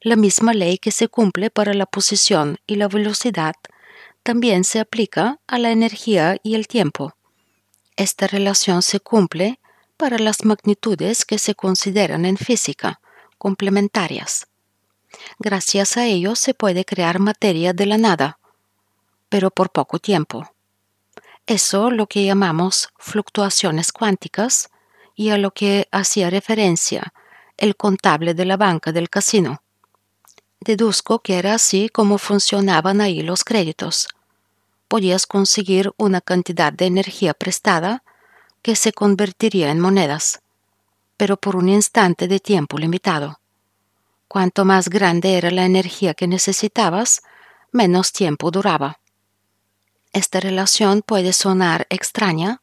La misma ley que se cumple para la posición y la velocidad también se aplica a la energía y el tiempo. Esta relación se cumple para las magnitudes que se consideran en física, complementarias. Gracias a ello se puede crear materia de la nada, pero por poco tiempo. Eso lo que llamamos fluctuaciones cuánticas y a lo que hacía referencia el contable de la banca del casino. Deduzco que era así como funcionaban ahí los créditos. Podías conseguir una cantidad de energía prestada que se convertiría en monedas, pero por un instante de tiempo limitado. Cuanto más grande era la energía que necesitabas, menos tiempo duraba. Esta relación puede sonar extraña,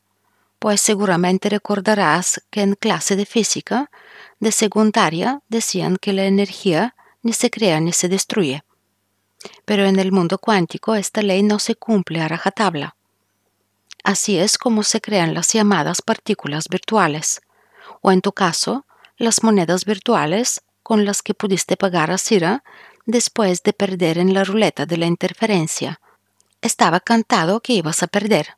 pues seguramente recordarás que en clase de física de secundaria decían que la energía ni se crea ni se destruye. Pero en el mundo cuántico esta ley no se cumple a rajatabla. Así es como se crean las llamadas partículas virtuales, o en tu caso, las monedas virtuales con las que pudiste pagar a Sira después de perder en la ruleta de la interferencia, estaba cantado que ibas a perder.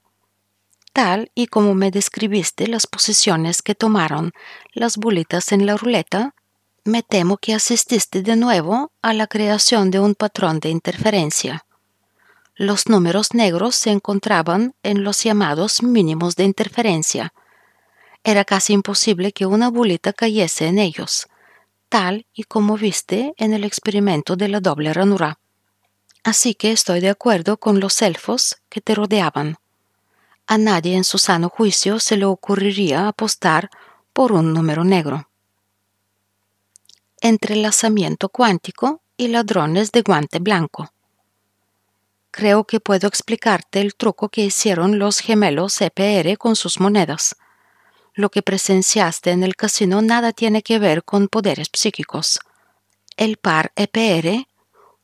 Tal y como me describiste las posiciones que tomaron las bolitas en la ruleta, me temo que asististe de nuevo a la creación de un patrón de interferencia. Los números negros se encontraban en los llamados mínimos de interferencia. Era casi imposible que una bolita cayese en ellos, tal y como viste en el experimento de la doble ranura. Así que estoy de acuerdo con los elfos que te rodeaban. A nadie en su sano juicio se le ocurriría apostar por un número negro. Entrelazamiento cuántico y ladrones de guante blanco. Creo que puedo explicarte el truco que hicieron los gemelos EPR con sus monedas. Lo que presenciaste en el casino nada tiene que ver con poderes psíquicos. El par EPR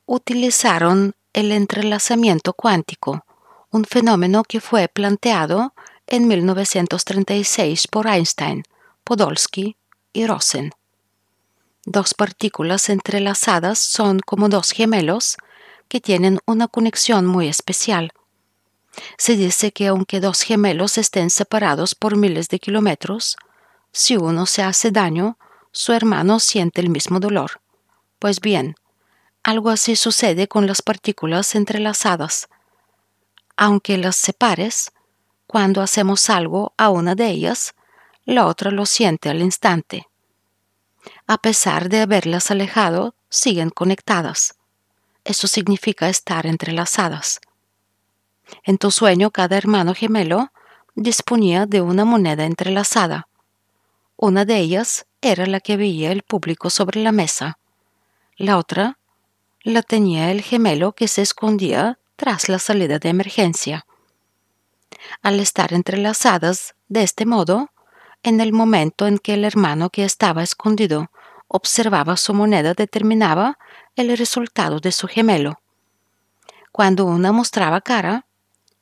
utilizaron el entrelazamiento cuántico, un fenómeno que fue planteado en 1936 por Einstein, Podolsky y Rosen. Dos partículas entrelazadas son como dos gemelos que tienen una conexión muy especial. Se dice que aunque dos gemelos estén separados por miles de kilómetros, si uno se hace daño, su hermano siente el mismo dolor. Pues bien, algo así sucede con las partículas entrelazadas. Aunque las separes, cuando hacemos algo a una de ellas, la otra lo siente al instante. A pesar de haberlas alejado, siguen conectadas. Eso significa estar entrelazadas. En tu sueño, cada hermano gemelo disponía de una moneda entrelazada. Una de ellas era la que veía el público sobre la mesa. La otra la tenía el gemelo que se escondía tras la salida de emergencia. Al estar entrelazadas de este modo, en el momento en que el hermano que estaba escondido observaba su moneda determinaba el resultado de su gemelo. Cuando una mostraba cara,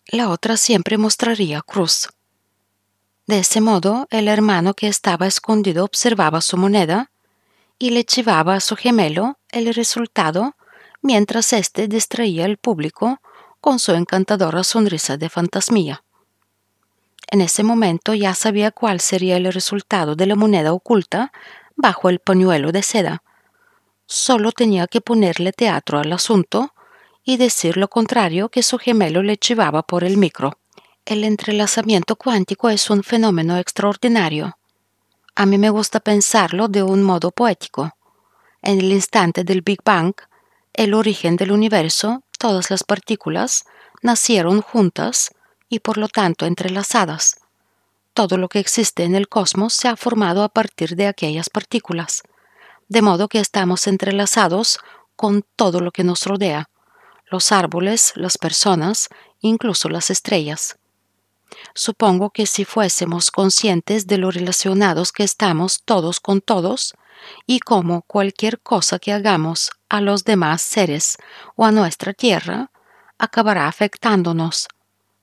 la otra siempre mostraría cruz. De ese modo, el hermano que estaba escondido observaba su moneda y le llevaba a su gemelo el resultado mientras éste distraía al público con su encantadora sonrisa de fantasmía. En ese momento ya sabía cuál sería el resultado de la moneda oculta bajo el pañuelo de seda. Solo tenía que ponerle teatro al asunto y decir lo contrario que su gemelo le chivaba por el micro. El entrelazamiento cuántico es un fenómeno extraordinario. A mí me gusta pensarlo de un modo poético. En el instante del Big Bang, el origen del universo, todas las partículas nacieron juntas y por lo tanto entrelazadas. Todo lo que existe en el cosmos se ha formado a partir de aquellas partículas, de modo que estamos entrelazados con todo lo que nos rodea, los árboles, las personas, incluso las estrellas. Supongo que si fuésemos conscientes de lo relacionados que estamos todos con todos, y como cualquier cosa que hagamos a los demás seres o a nuestra tierra acabará afectándonos.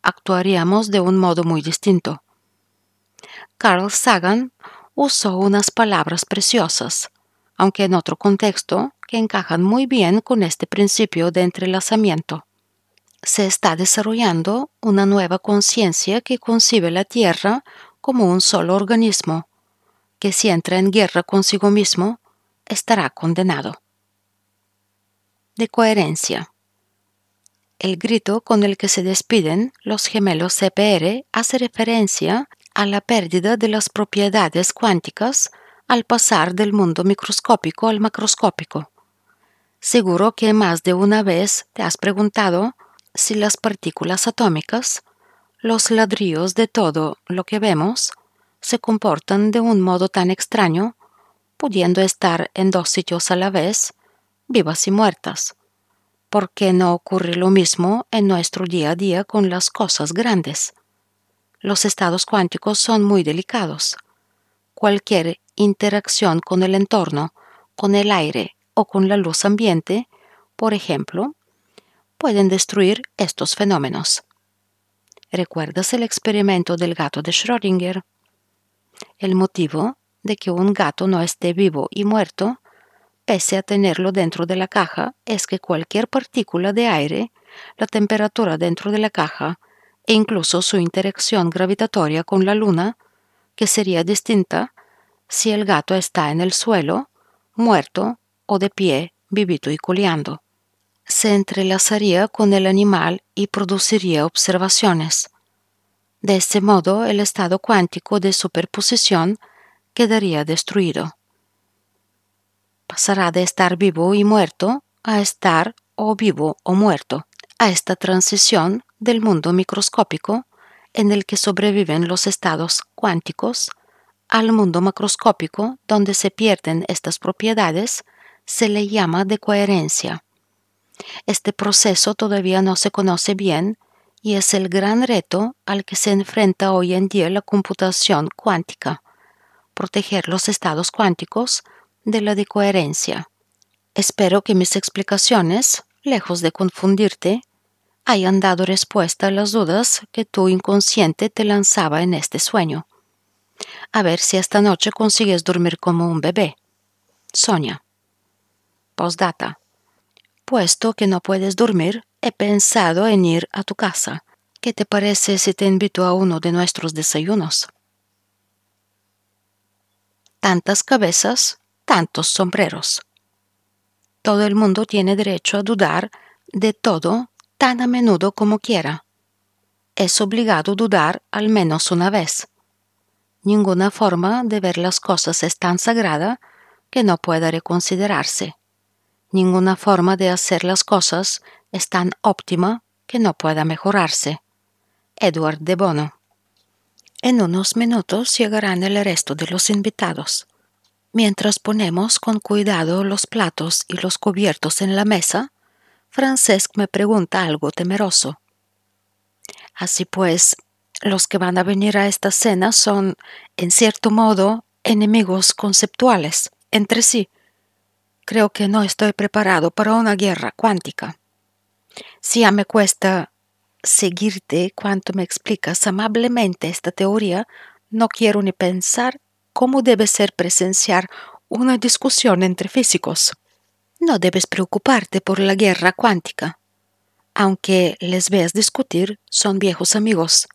Actuaríamos de un modo muy distinto. Carl Sagan usó unas palabras preciosas, aunque en otro contexto, que encajan muy bien con este principio de entrelazamiento. Se está desarrollando una nueva conciencia que concibe la Tierra como un solo organismo, que si entra en guerra consigo mismo, estará condenado. De coherencia. El grito con el que se despiden los gemelos CPR hace referencia a la pérdida de las propiedades cuánticas al pasar del mundo microscópico al macroscópico. Seguro que más de una vez te has preguntado si las partículas atómicas, los ladrillos de todo lo que vemos, se comportan de un modo tan extraño, pudiendo estar en dos sitios a la vez, vivas y muertas. ¿Por qué no ocurre lo mismo en nuestro día a día con las cosas grandes? Los estados cuánticos son muy delicados. Cualquier interacción con el entorno, con el aire o con la luz ambiente, por ejemplo, pueden destruir estos fenómenos. ¿Recuerdas el experimento del gato de Schrödinger? El motivo de que un gato no esté vivo y muerto, pese a tenerlo dentro de la caja, es que cualquier partícula de aire, la temperatura dentro de la caja e incluso su interacción gravitatoria con la luna, que sería distinta si el gato está en el suelo, muerto o de pie, vivito y coleando. Se entrelazaría con el animal y produciría observaciones. De este modo, el estado cuántico de superposición quedaría destruido. Pasará de estar vivo y muerto a estar o vivo o muerto, a esta transición del mundo microscópico en el que sobreviven los estados cuánticos al mundo macroscópico donde se pierden estas propiedades se le llama de coherencia. Este proceso todavía no se conoce bien y es el gran reto al que se enfrenta hoy en día la computación cuántica, proteger los estados cuánticos de la decoherencia. Espero que mis explicaciones, lejos de confundirte, hayan dado respuesta a las dudas que tu inconsciente te lanzaba en este sueño. A ver si esta noche consigues dormir como un bebé. Sonia. Postdata. Puesto que no puedes dormir, he pensado en ir a tu casa. ¿Qué te parece si te invito a uno de nuestros desayunos? Tantas cabezas, tantos sombreros. Todo el mundo tiene derecho a dudar de todo tan a menudo como quiera. Es obligado dudar al menos una vez. Ninguna forma de ver las cosas es tan sagrada que no pueda reconsiderarse. Ninguna forma de hacer las cosas es tan óptima que no pueda mejorarse. Edward de Bono. En unos minutos llegarán el resto de los invitados. Mientras ponemos con cuidado los platos y los cubiertos en la mesa, Francesc me pregunta algo temeroso. Así pues, los que van a venir a esta cena son, en cierto modo, enemigos conceptuales entre sí. Creo que no estoy preparado para una guerra cuántica. Si ya me cuesta seguirte cuanto me explicas amablemente esta teoría, no quiero ni pensar cómo debe ser presenciar una discusión entre físicos. No debes preocuparte por la guerra cuántica. Aunque les veas discutir, son viejos amigos.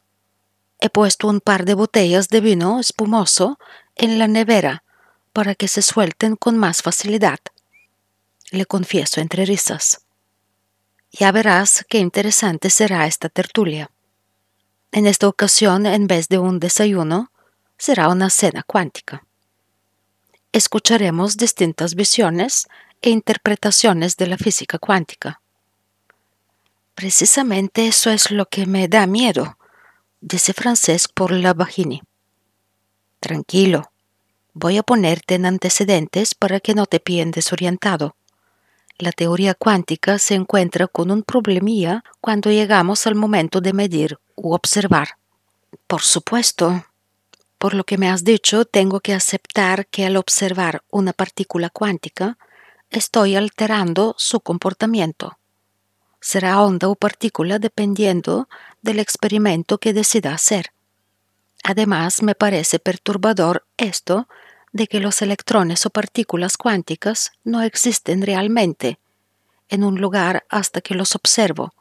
He puesto un par de botellas de vino espumoso en la nevera para que se suelten con más facilidad. Le confieso entre risas. Ya verás qué interesante será esta tertulia. En esta ocasión, en vez de un desayuno, será una cena cuántica. Escucharemos distintas visiones e interpretaciones de la física cuántica. Precisamente eso es lo que me da miedo, dice Francesc por la vagina. Tranquilo, voy a ponerte en antecedentes para que no te piden desorientado la teoría cuántica se encuentra con un problemilla cuando llegamos al momento de medir u observar. Por supuesto, por lo que me has dicho, tengo que aceptar que al observar una partícula cuántica, estoy alterando su comportamiento. Será onda o partícula dependiendo del experimento que decida hacer. Además, me parece perturbador esto de que los electrones o partículas cuánticas no existen realmente en un lugar hasta que los observo,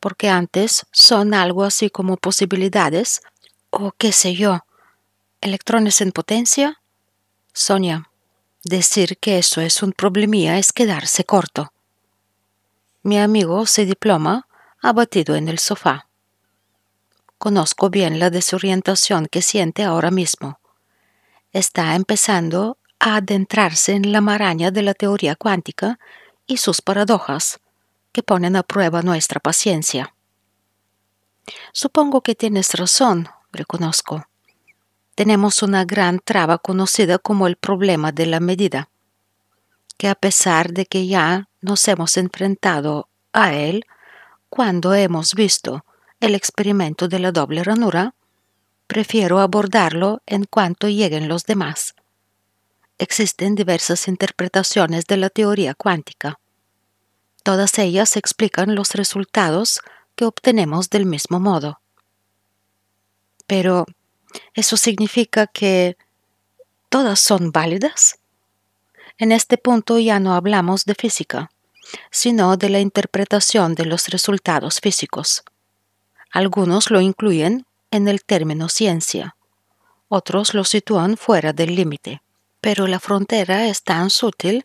porque antes son algo así como posibilidades o qué sé yo, electrones en potencia. Sonia, decir que eso es un problemía es quedarse corto. Mi amigo se diploma abatido en el sofá. Conozco bien la desorientación que siente ahora mismo está empezando a adentrarse en la maraña de la teoría cuántica y sus paradojas, que ponen a prueba nuestra paciencia. Supongo que tienes razón, reconozco. Tenemos una gran traba conocida como el problema de la medida, que a pesar de que ya nos hemos enfrentado a él cuando hemos visto el experimento de la doble ranura, Prefiero abordarlo en cuanto lleguen los demás. Existen diversas interpretaciones de la teoría cuántica. Todas ellas explican los resultados que obtenemos del mismo modo. Pero, ¿eso significa que todas son válidas? En este punto ya no hablamos de física, sino de la interpretación de los resultados físicos. Algunos lo incluyen en el término ciencia. Otros lo sitúan fuera del límite. Pero la frontera es tan sutil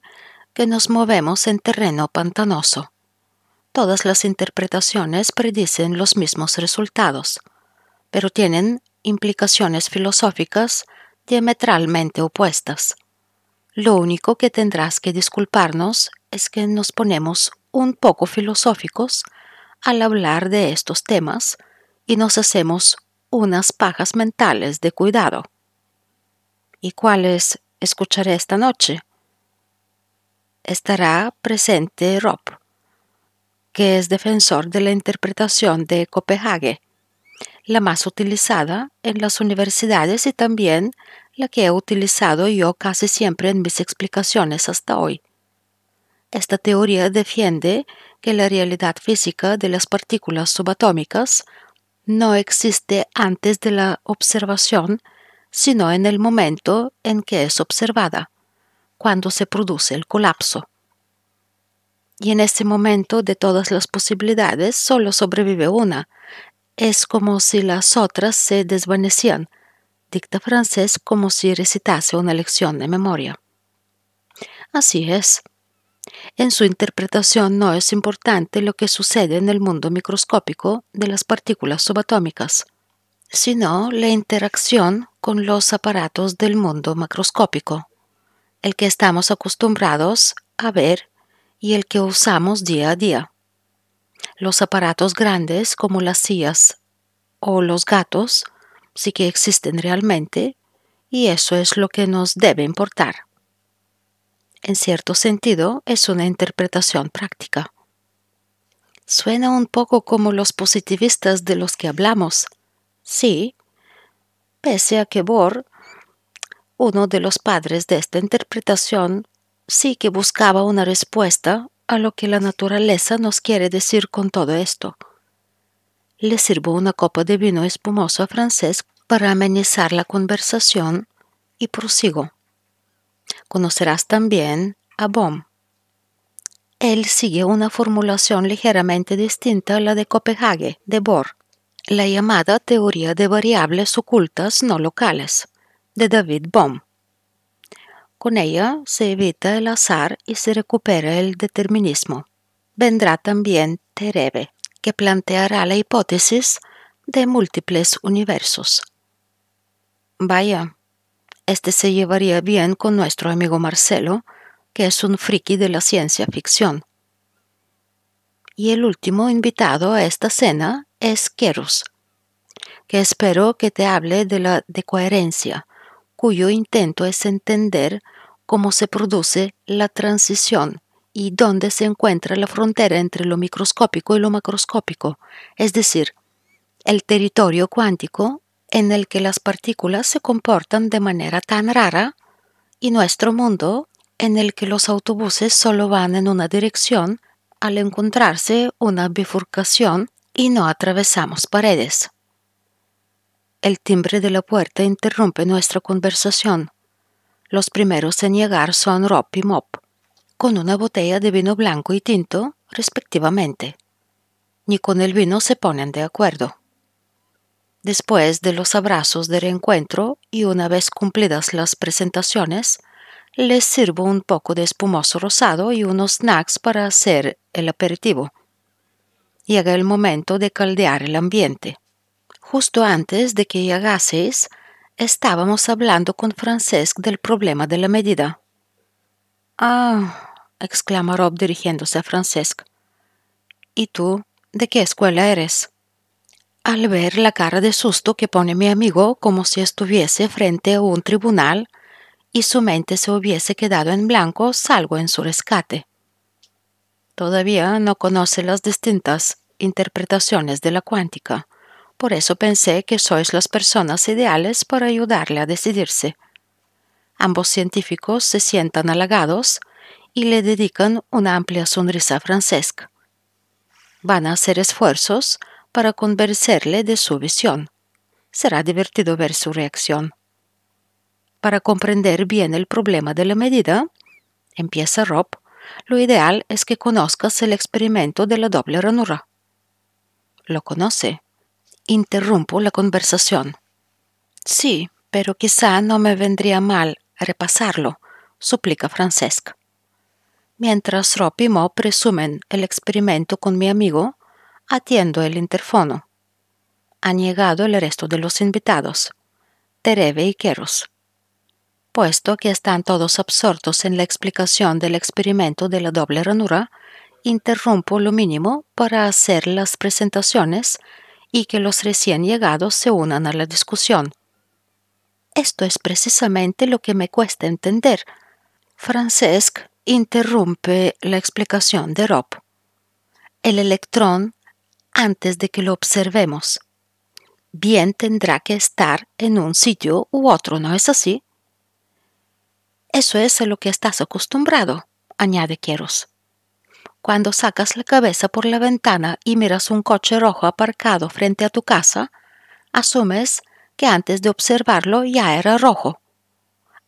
que nos movemos en terreno pantanoso. Todas las interpretaciones predicen los mismos resultados, pero tienen implicaciones filosóficas diametralmente opuestas. Lo único que tendrás que disculparnos es que nos ponemos un poco filosóficos al hablar de estos temas y nos hacemos unas pajas mentales de cuidado. ¿Y cuáles escucharé esta noche? Estará presente Rob, que es defensor de la interpretación de Copenhague, la más utilizada en las universidades y también la que he utilizado yo casi siempre en mis explicaciones hasta hoy. Esta teoría defiende que la realidad física de las partículas subatómicas no existe antes de la observación, sino en el momento en que es observada, cuando se produce el colapso. Y en ese momento de todas las posibilidades solo sobrevive una. Es como si las otras se desvanecían. Dicta francés como si recitase una lección de memoria. Así es. En su interpretación no es importante lo que sucede en el mundo microscópico de las partículas subatómicas, sino la interacción con los aparatos del mundo macroscópico, el que estamos acostumbrados a ver y el que usamos día a día. Los aparatos grandes como las sillas o los gatos sí que existen realmente y eso es lo que nos debe importar en cierto sentido, es una interpretación práctica. Suena un poco como los positivistas de los que hablamos. Sí, pese a que Bohr, uno de los padres de esta interpretación, sí que buscaba una respuesta a lo que la naturaleza nos quiere decir con todo esto. Le sirvo una copa de vino espumoso a francés para amenizar la conversación y prosigo conocerás también a Bohm. Él sigue una formulación ligeramente distinta a la de Copenhague, de Bohr, la llamada teoría de variables ocultas no locales, de David Bohm. Con ella se evita el azar y se recupera el determinismo. Vendrá también Terebe, que planteará la hipótesis de múltiples universos. Vaya, este se llevaría bien con nuestro amigo Marcelo, que es un friki de la ciencia ficción. Y el último invitado a esta cena es Kerus, que espero que te hable de la decoherencia, cuyo intento es entender cómo se produce la transición y dónde se encuentra la frontera entre lo microscópico y lo macroscópico, es decir, el territorio cuántico en el que las partículas se comportan de manera tan rara y nuestro mundo en el que los autobuses solo van en una dirección al encontrarse una bifurcación y no atravesamos paredes. El timbre de la puerta interrumpe nuestra conversación. Los primeros en llegar son Rob y Mop, con una botella de vino blanco y tinto, respectivamente. Ni con el vino se ponen de acuerdo. Después de los abrazos de reencuentro y una vez cumplidas las presentaciones, les sirvo un poco de espumoso rosado y unos snacks para hacer el aperitivo. Llega el momento de caldear el ambiente. Justo antes de que llegaseis, estábamos hablando con Francesc del problema de la medida. Ah, exclama Rob dirigiéndose a Francesc. ¿Y tú? ¿De qué escuela eres? al ver la cara de susto que pone mi amigo como si estuviese frente a un tribunal y su mente se hubiese quedado en blanco, salvo en su rescate. Todavía no conoce las distintas interpretaciones de la cuántica, por eso pensé que sois las personas ideales para ayudarle a decidirse. Ambos científicos se sientan halagados y le dedican una amplia sonrisa francesca. Van a hacer esfuerzos para conversarle de su visión. Será divertido ver su reacción. Para comprender bien el problema de la medida, empieza Rob, lo ideal es que conozcas el experimento de la doble ranura. Lo conoce. Interrumpo la conversación. Sí, pero quizá no me vendría mal repasarlo, suplica Francesc. Mientras Rob y Mo presumen el experimento con mi amigo, Atiendo el interfono. Han llegado el resto de los invitados, Tereve y Keros. Puesto que están todos absortos en la explicación del experimento de la doble ranura, interrumpo lo mínimo para hacer las presentaciones y que los recién llegados se unan a la discusión. Esto es precisamente lo que me cuesta entender. Francesc interrumpe la explicación de Rob. El electrón antes de que lo observemos. Bien tendrá que estar en un sitio u otro, ¿no es así? Eso es a lo que estás acostumbrado, añade Quieros. Cuando sacas la cabeza por la ventana y miras un coche rojo aparcado frente a tu casa, asumes que antes de observarlo ya era rojo.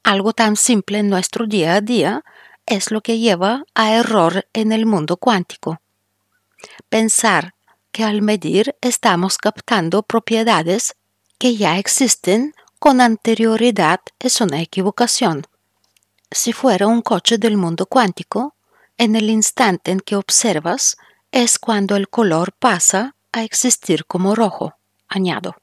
Algo tan simple en nuestro día a día es lo que lleva a error en el mundo cuántico. Pensar al medir estamos captando propiedades que ya existen con anterioridad es una equivocación. Si fuera un coche del mundo cuántico, en el instante en que observas es cuando el color pasa a existir como rojo, añado.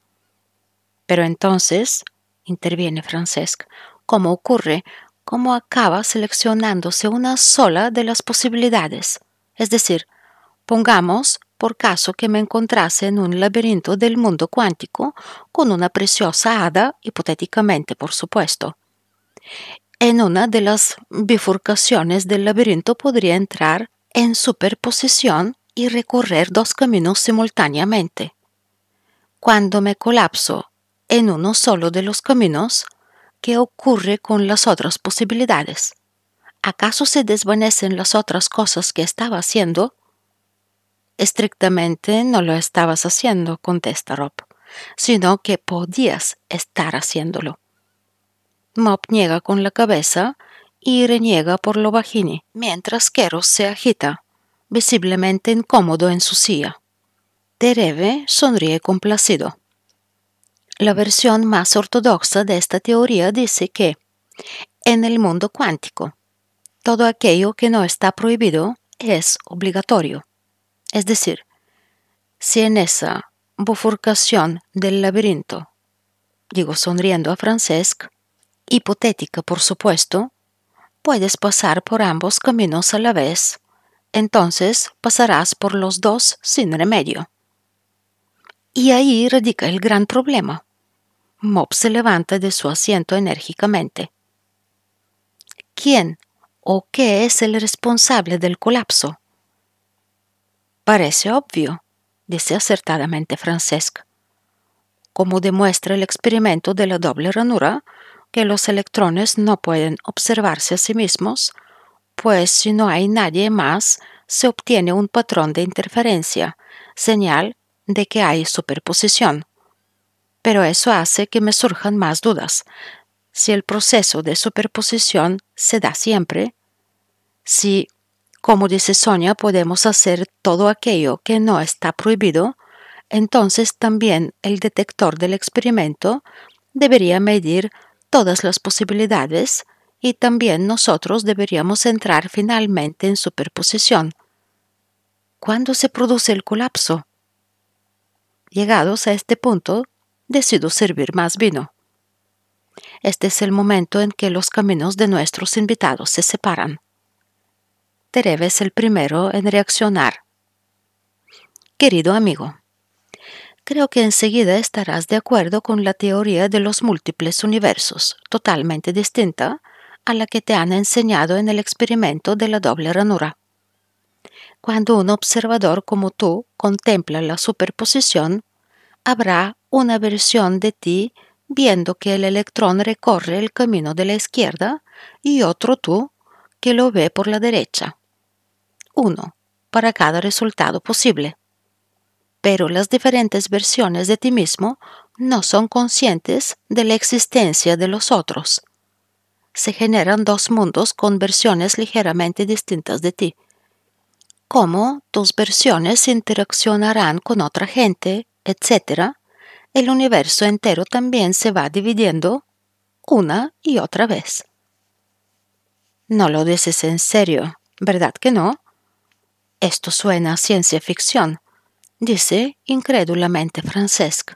Pero entonces, interviene Francesc, ¿cómo ocurre? ¿Cómo acaba seleccionándose una sola de las posibilidades? Es decir, pongamos por caso que me encontrase en un laberinto del mundo cuántico con una preciosa hada, hipotéticamente por supuesto. En una de las bifurcaciones del laberinto podría entrar en superposición y recorrer dos caminos simultáneamente. Cuando me colapso en uno solo de los caminos, ¿qué ocurre con las otras posibilidades? ¿Acaso se desvanecen las otras cosas que estaba haciendo Estrictamente no lo estabas haciendo, contesta Rob, sino que podías estar haciéndolo. Mob niega con la cabeza y reniega por lo bajini, mientras Keros se agita, visiblemente incómodo en su silla. Tereve sonríe complacido. La versión más ortodoxa de esta teoría dice que, en el mundo cuántico, todo aquello que no está prohibido es obligatorio. Es decir, si en esa bifurcación del laberinto, digo sonriendo a Francesc, hipotética por supuesto, puedes pasar por ambos caminos a la vez, entonces pasarás por los dos sin remedio. Y ahí radica el gran problema. Mob se levanta de su asiento enérgicamente. ¿Quién o qué es el responsable del colapso? Parece obvio, dice acertadamente Francesc, como demuestra el experimento de la doble ranura, que los electrones no pueden observarse a sí mismos, pues si no hay nadie más, se obtiene un patrón de interferencia, señal de que hay superposición. Pero eso hace que me surjan más dudas. Si el proceso de superposición se da siempre, si como dice Sonia, podemos hacer todo aquello que no está prohibido, entonces también el detector del experimento debería medir todas las posibilidades y también nosotros deberíamos entrar finalmente en superposición. ¿Cuándo se produce el colapso? Llegados a este punto, decido servir más vino. Este es el momento en que los caminos de nuestros invitados se separan el primero en reaccionar. Querido amigo, creo que enseguida estarás de acuerdo con la teoría de los múltiples universos, totalmente distinta a la que te han enseñado en el experimento de la doble ranura. Cuando un observador como tú contempla la superposición, habrá una versión de ti viendo que el electrón recorre el camino de la izquierda y otro tú que lo ve por la derecha uno para cada resultado posible. Pero las diferentes versiones de ti mismo no son conscientes de la existencia de los otros. Se generan dos mundos con versiones ligeramente distintas de ti. Cómo tus versiones interaccionarán con otra gente, etc., el universo entero también se va dividiendo una y otra vez. No lo dices en serio, ¿verdad que no? Esto suena a ciencia ficción, dice incrédulamente Francesc.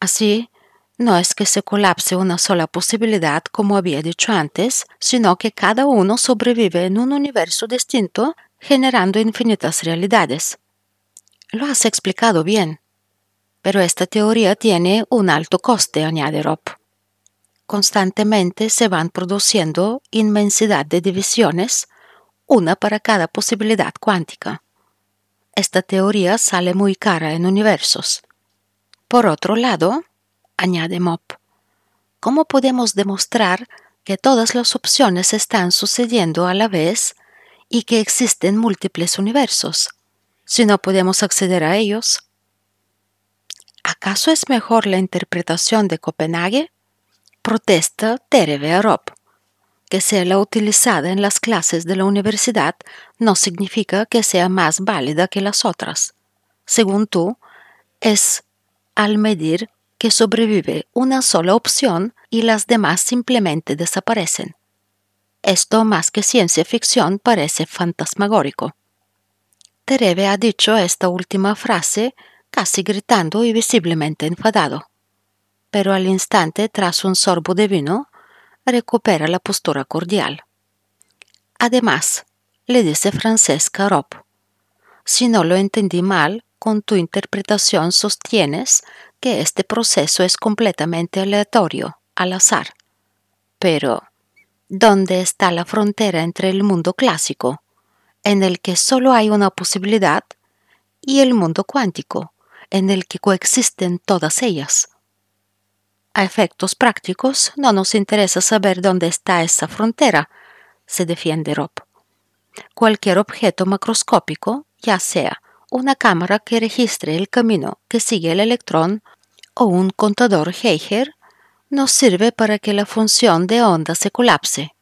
Así, no es que se colapse una sola posibilidad, como había dicho antes, sino que cada uno sobrevive en un universo distinto, generando infinitas realidades. Lo has explicado bien. Pero esta teoría tiene un alto coste, añade Rob. Constantemente se van produciendo inmensidad de divisiones, una para cada posibilidad cuántica. Esta teoría sale muy cara en universos. Por otro lado, añade Mop, ¿cómo podemos demostrar que todas las opciones están sucediendo a la vez y que existen múltiples universos, si no podemos acceder a ellos? ¿Acaso es mejor la interpretación de Copenhague? Protesta Tereve que sea la utilizada en las clases de la universidad no significa que sea más válida que las otras. Según tú, es al medir que sobrevive una sola opción y las demás simplemente desaparecen. Esto más que ciencia ficción parece fantasmagórico. Tereve ha dicho esta última frase casi gritando y visiblemente enfadado. Pero al instante, tras un sorbo de vino, recupera la postura cordial. Además, le dice Francesca Rob, si no lo entendí mal, con tu interpretación sostienes que este proceso es completamente aleatorio, al azar. Pero, ¿dónde está la frontera entre el mundo clásico, en el que solo hay una posibilidad, y el mundo cuántico, en el que coexisten todas ellas? A efectos prácticos, no nos interesa saber dónde está esa frontera, se defiende Rob. Cualquier objeto macroscópico, ya sea una cámara que registre el camino que sigue el electrón o un contador Geiger, nos sirve para que la función de onda se colapse.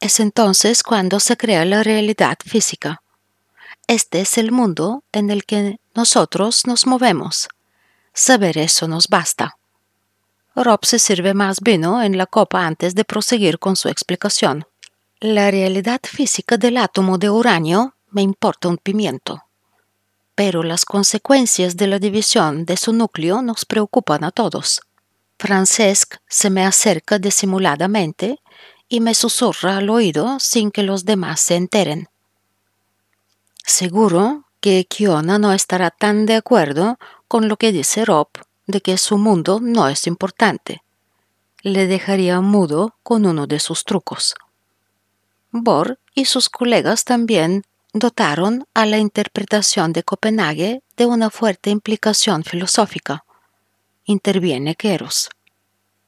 Es entonces cuando se crea la realidad física. Este es el mundo en el que nosotros nos movemos. Saber eso nos basta. Rob se sirve más vino en la copa antes de proseguir con su explicación. La realidad física del átomo de uranio me importa un pimiento. Pero las consecuencias de la división de su núcleo nos preocupan a todos. Francesc se me acerca disimuladamente y me susurra al oído sin que los demás se enteren. Seguro que Kiona no estará tan de acuerdo con lo que dice Rob de que su mundo no es importante. Le dejaría mudo con uno de sus trucos. Bohr y sus colegas también dotaron a la interpretación de Copenhague de una fuerte implicación filosófica. Interviene Keros.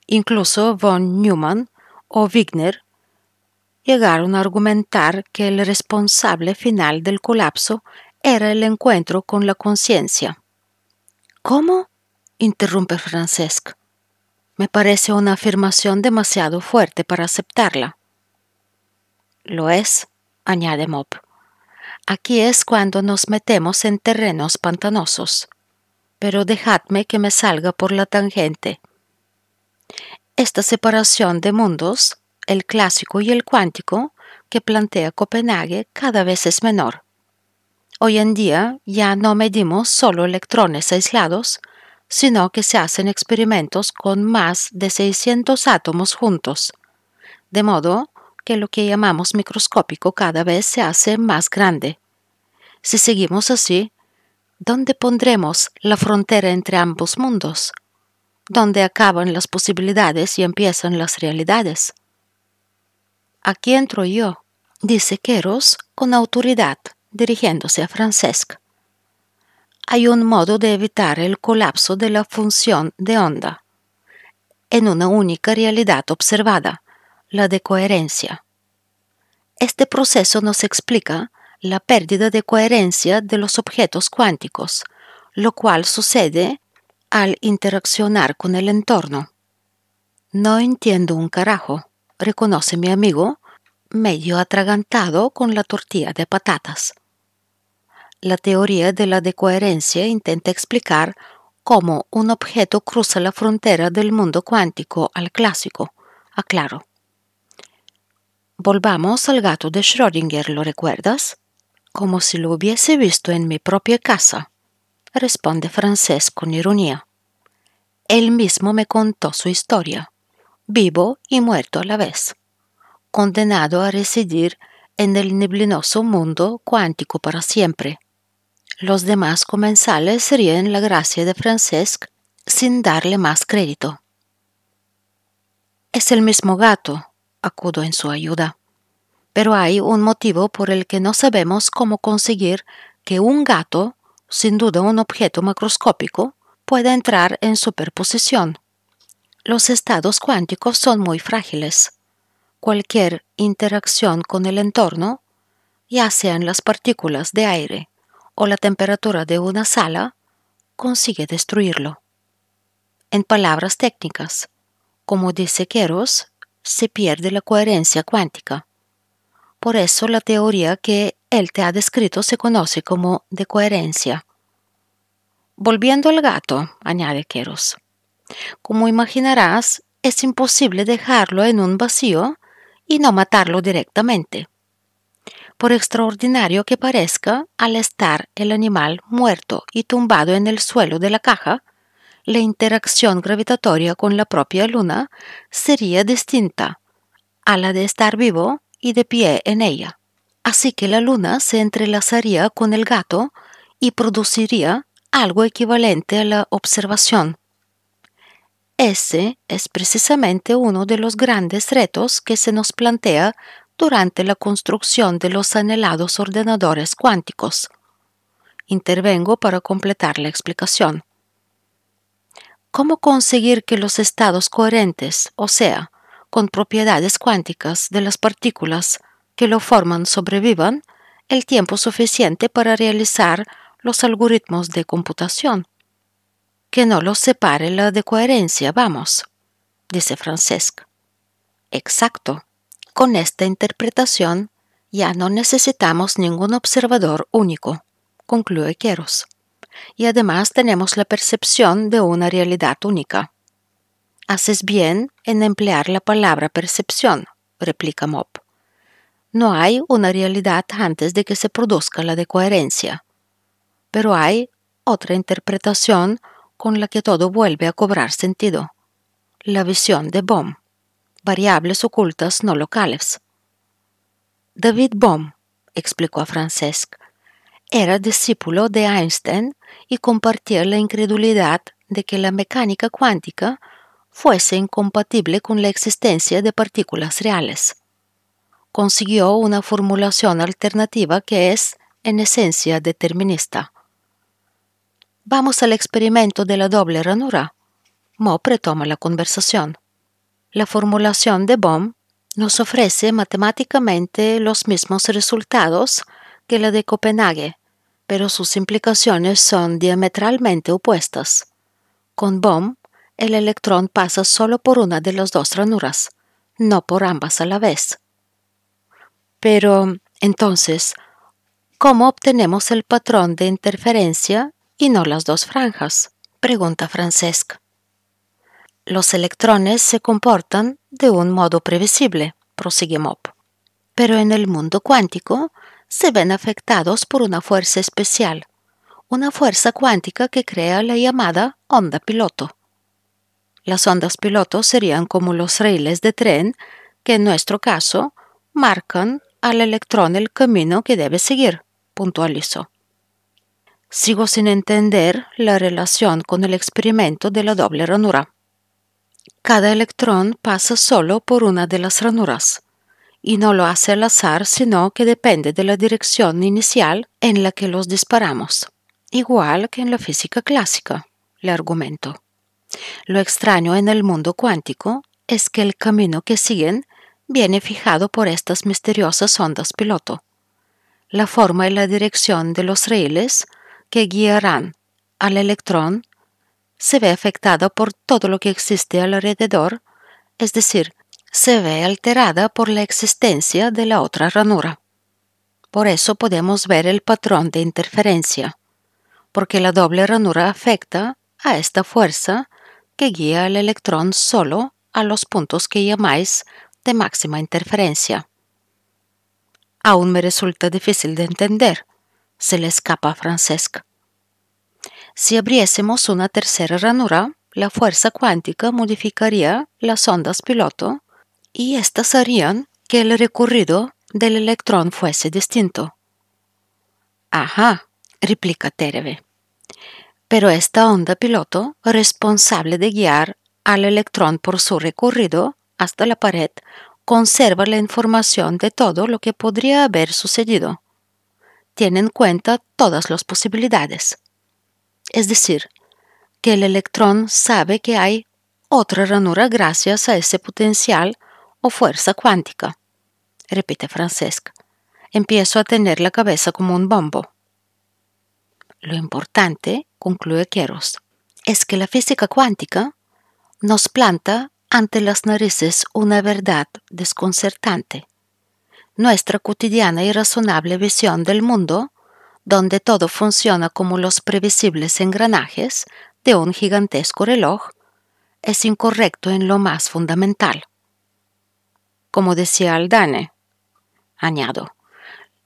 Incluso von Neumann o Wigner llegaron a argumentar que el responsable final del colapso era el encuentro con la conciencia. ¿Cómo? interrumpe Francesc. Me parece una afirmación demasiado fuerte para aceptarla. Lo es, añade Mop. Aquí es cuando nos metemos en terrenos pantanosos. Pero dejadme que me salga por la tangente. Esta separación de mundos, el clásico y el cuántico, que plantea Copenhague cada vez es menor. Hoy en día ya no medimos solo electrones aislados, sino que se hacen experimentos con más de 600 átomos juntos. De modo que lo que llamamos microscópico cada vez se hace más grande. Si seguimos así, ¿dónde pondremos la frontera entre ambos mundos? ¿Dónde acaban las posibilidades y empiezan las realidades? Aquí entro yo, dice Keros con autoridad, dirigiéndose a Francesc hay un modo de evitar el colapso de la función de onda en una única realidad observada, la de coherencia. Este proceso nos explica la pérdida de coherencia de los objetos cuánticos, lo cual sucede al interaccionar con el entorno. No entiendo un carajo, reconoce mi amigo, medio atragantado con la tortilla de patatas. La teoría de la decoherencia intenta explicar cómo un objeto cruza la frontera del mundo cuántico al clásico, aclaro. Volvamos al gato de Schrödinger, ¿lo recuerdas? Como si lo hubiese visto en mi propia casa, responde Francés con ironía. Él mismo me contó su historia, vivo y muerto a la vez, condenado a residir en el neblinoso mundo cuántico para siempre los demás comensales serían la gracia de Francesc sin darle más crédito. Es el mismo gato, acudo en su ayuda. Pero hay un motivo por el que no sabemos cómo conseguir que un gato, sin duda un objeto macroscópico, pueda entrar en superposición. Los estados cuánticos son muy frágiles. Cualquier interacción con el entorno, ya sean las partículas de aire, o la temperatura de una sala consigue destruirlo. En palabras técnicas, como dice Keros, se pierde la coherencia cuántica. Por eso la teoría que él te ha descrito se conoce como de coherencia. Volviendo al gato, añade Keros. Como imaginarás, es imposible dejarlo en un vacío y no matarlo directamente por extraordinario que parezca, al estar el animal muerto y tumbado en el suelo de la caja, la interacción gravitatoria con la propia luna sería distinta a la de estar vivo y de pie en ella. Así que la luna se entrelazaría con el gato y produciría algo equivalente a la observación. Ese es precisamente uno de los grandes retos que se nos plantea durante la construcción de los anhelados ordenadores cuánticos. Intervengo para completar la explicación. ¿Cómo conseguir que los estados coherentes, o sea, con propiedades cuánticas de las partículas que lo forman sobrevivan el tiempo suficiente para realizar los algoritmos de computación? Que no los separe la decoherencia, coherencia, vamos, dice Francesc. Exacto, con esta interpretación, ya no necesitamos ningún observador único, concluye Keros. Y además tenemos la percepción de una realidad única. Haces bien en emplear la palabra percepción, replica Mop. No hay una realidad antes de que se produzca la de coherencia. Pero hay otra interpretación con la que todo vuelve a cobrar sentido, la visión de Bohm variables ocultas no locales. David Bohm, explicó a Francesc, era discípulo de Einstein y compartía la incredulidad de que la mecánica cuántica fuese incompatible con la existencia de partículas reales. Consiguió una formulación alternativa que es, en esencia, determinista. Vamos al experimento de la doble ranura. Mo retoma la conversación. La formulación de Bohm nos ofrece matemáticamente los mismos resultados que la de Copenhague, pero sus implicaciones son diametralmente opuestas. Con Bohm, el electrón pasa solo por una de las dos ranuras, no por ambas a la vez. Pero, entonces, ¿cómo obtenemos el patrón de interferencia y no las dos franjas? pregunta Francesc. Los electrones se comportan de un modo previsible, prosigue Mop. Pero en el mundo cuántico se ven afectados por una fuerza especial, una fuerza cuántica que crea la llamada onda piloto. Las ondas piloto serían como los raíles de tren que en nuestro caso marcan al electrón el camino que debe seguir, puntualizó. Sigo sin entender la relación con el experimento de la doble ranura. Cada electrón pasa solo por una de las ranuras y no lo hace al azar, sino que depende de la dirección inicial en la que los disparamos, igual que en la física clásica, le argumento. Lo extraño en el mundo cuántico es que el camino que siguen viene fijado por estas misteriosas ondas piloto. La forma y la dirección de los raíles que guiarán al electrón se ve afectada por todo lo que existe alrededor, es decir, se ve alterada por la existencia de la otra ranura. Por eso podemos ver el patrón de interferencia, porque la doble ranura afecta a esta fuerza que guía al electrón solo a los puntos que llamáis de máxima interferencia. Aún me resulta difícil de entender, se le escapa a Francesc. Si abriésemos una tercera ranura, la fuerza cuántica modificaría las ondas piloto y éstas harían que el recorrido del electrón fuese distinto. Ajá, replica Tereve. Pero esta onda piloto, responsable de guiar al electrón por su recorrido hasta la pared, conserva la información de todo lo que podría haber sucedido. Tiene en cuenta todas las posibilidades. Es decir, que el electrón sabe que hay otra ranura gracias a ese potencial o fuerza cuántica. Repite Francesc. Empiezo a tener la cabeza como un bombo. Lo importante, concluye Keros, es que la física cuántica nos planta ante las narices una verdad desconcertante. Nuestra cotidiana y razonable visión del mundo donde todo funciona como los previsibles engranajes de un gigantesco reloj, es incorrecto en lo más fundamental. Como decía Aldane, añado,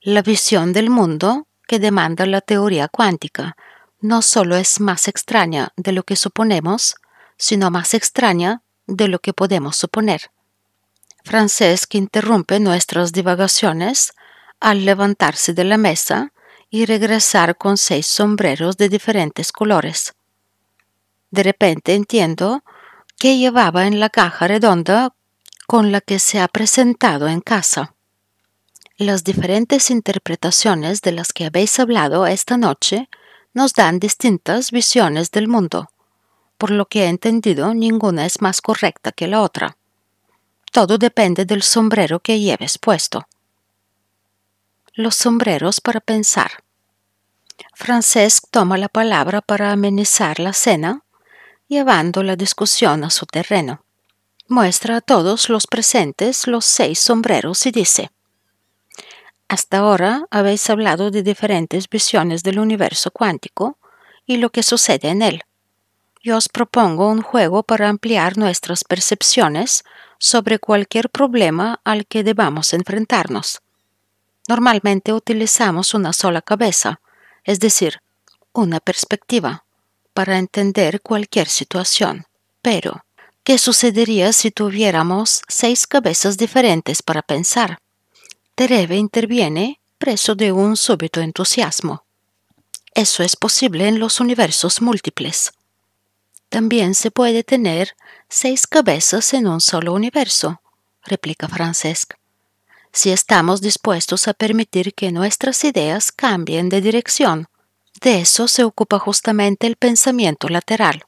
la visión del mundo que demanda la teoría cuántica no solo es más extraña de lo que suponemos, sino más extraña de lo que podemos suponer. Francesc interrumpe nuestras divagaciones al levantarse de la mesa y regresar con seis sombreros de diferentes colores. De repente entiendo que llevaba en la caja redonda con la que se ha presentado en casa. Las diferentes interpretaciones de las que habéis hablado esta noche nos dan distintas visiones del mundo. Por lo que he entendido, ninguna es más correcta que la otra. Todo depende del sombrero que lleves puesto. Los sombreros para pensar. Francesc toma la palabra para amenizar la cena, llevando la discusión a su terreno. Muestra a todos los presentes los seis sombreros y dice, Hasta ahora habéis hablado de diferentes visiones del universo cuántico y lo que sucede en él. Yo os propongo un juego para ampliar nuestras percepciones sobre cualquier problema al que debamos enfrentarnos. Normalmente utilizamos una sola cabeza, es decir, una perspectiva, para entender cualquier situación. Pero, ¿qué sucedería si tuviéramos seis cabezas diferentes para pensar? Terebe interviene preso de un súbito entusiasmo. Eso es posible en los universos múltiples. También se puede tener seis cabezas en un solo universo, replica Francesc si estamos dispuestos a permitir que nuestras ideas cambien de dirección. De eso se ocupa justamente el pensamiento lateral.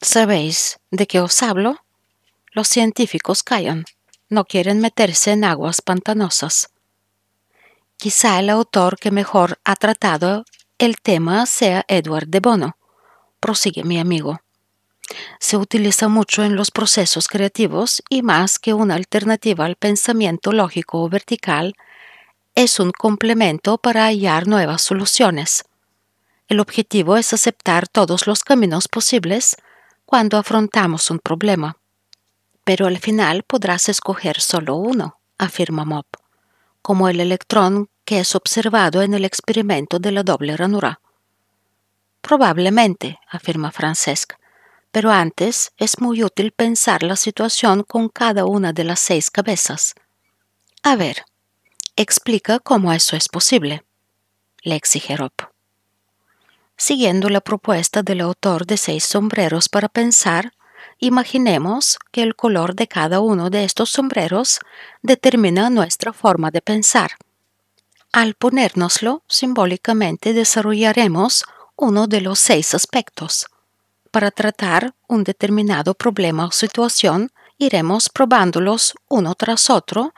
¿Sabéis de qué os hablo? Los científicos callan, no quieren meterse en aguas pantanosas. Quizá el autor que mejor ha tratado el tema sea Edward de Bono, prosigue mi amigo. Se utiliza mucho en los procesos creativos y más que una alternativa al pensamiento lógico o vertical, es un complemento para hallar nuevas soluciones. El objetivo es aceptar todos los caminos posibles cuando afrontamos un problema. Pero al final podrás escoger solo uno, afirma Mop, como el electrón que es observado en el experimento de la doble ranura. Probablemente, afirma Francesca pero antes es muy útil pensar la situación con cada una de las seis cabezas. A ver, explica cómo eso es posible, le exige Siguiendo la propuesta del autor de seis sombreros para pensar, imaginemos que el color de cada uno de estos sombreros determina nuestra forma de pensar. Al ponérnoslo, simbólicamente desarrollaremos uno de los seis aspectos para tratar un determinado problema o situación, iremos probándolos uno tras otro,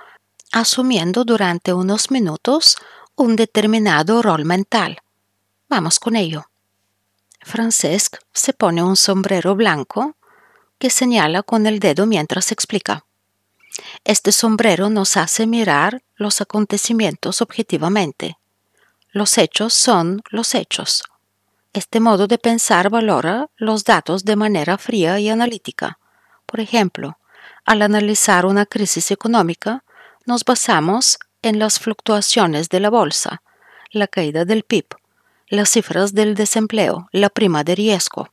asumiendo durante unos minutos un determinado rol mental. Vamos con ello. Francesc se pone un sombrero blanco que señala con el dedo mientras explica. Este sombrero nos hace mirar los acontecimientos objetivamente. Los hechos son los hechos. Este modo de pensar valora los datos de manera fría y analítica. Por ejemplo, al analizar una crisis económica, nos basamos en las fluctuaciones de la bolsa, la caída del PIB, las cifras del desempleo, la prima de riesgo.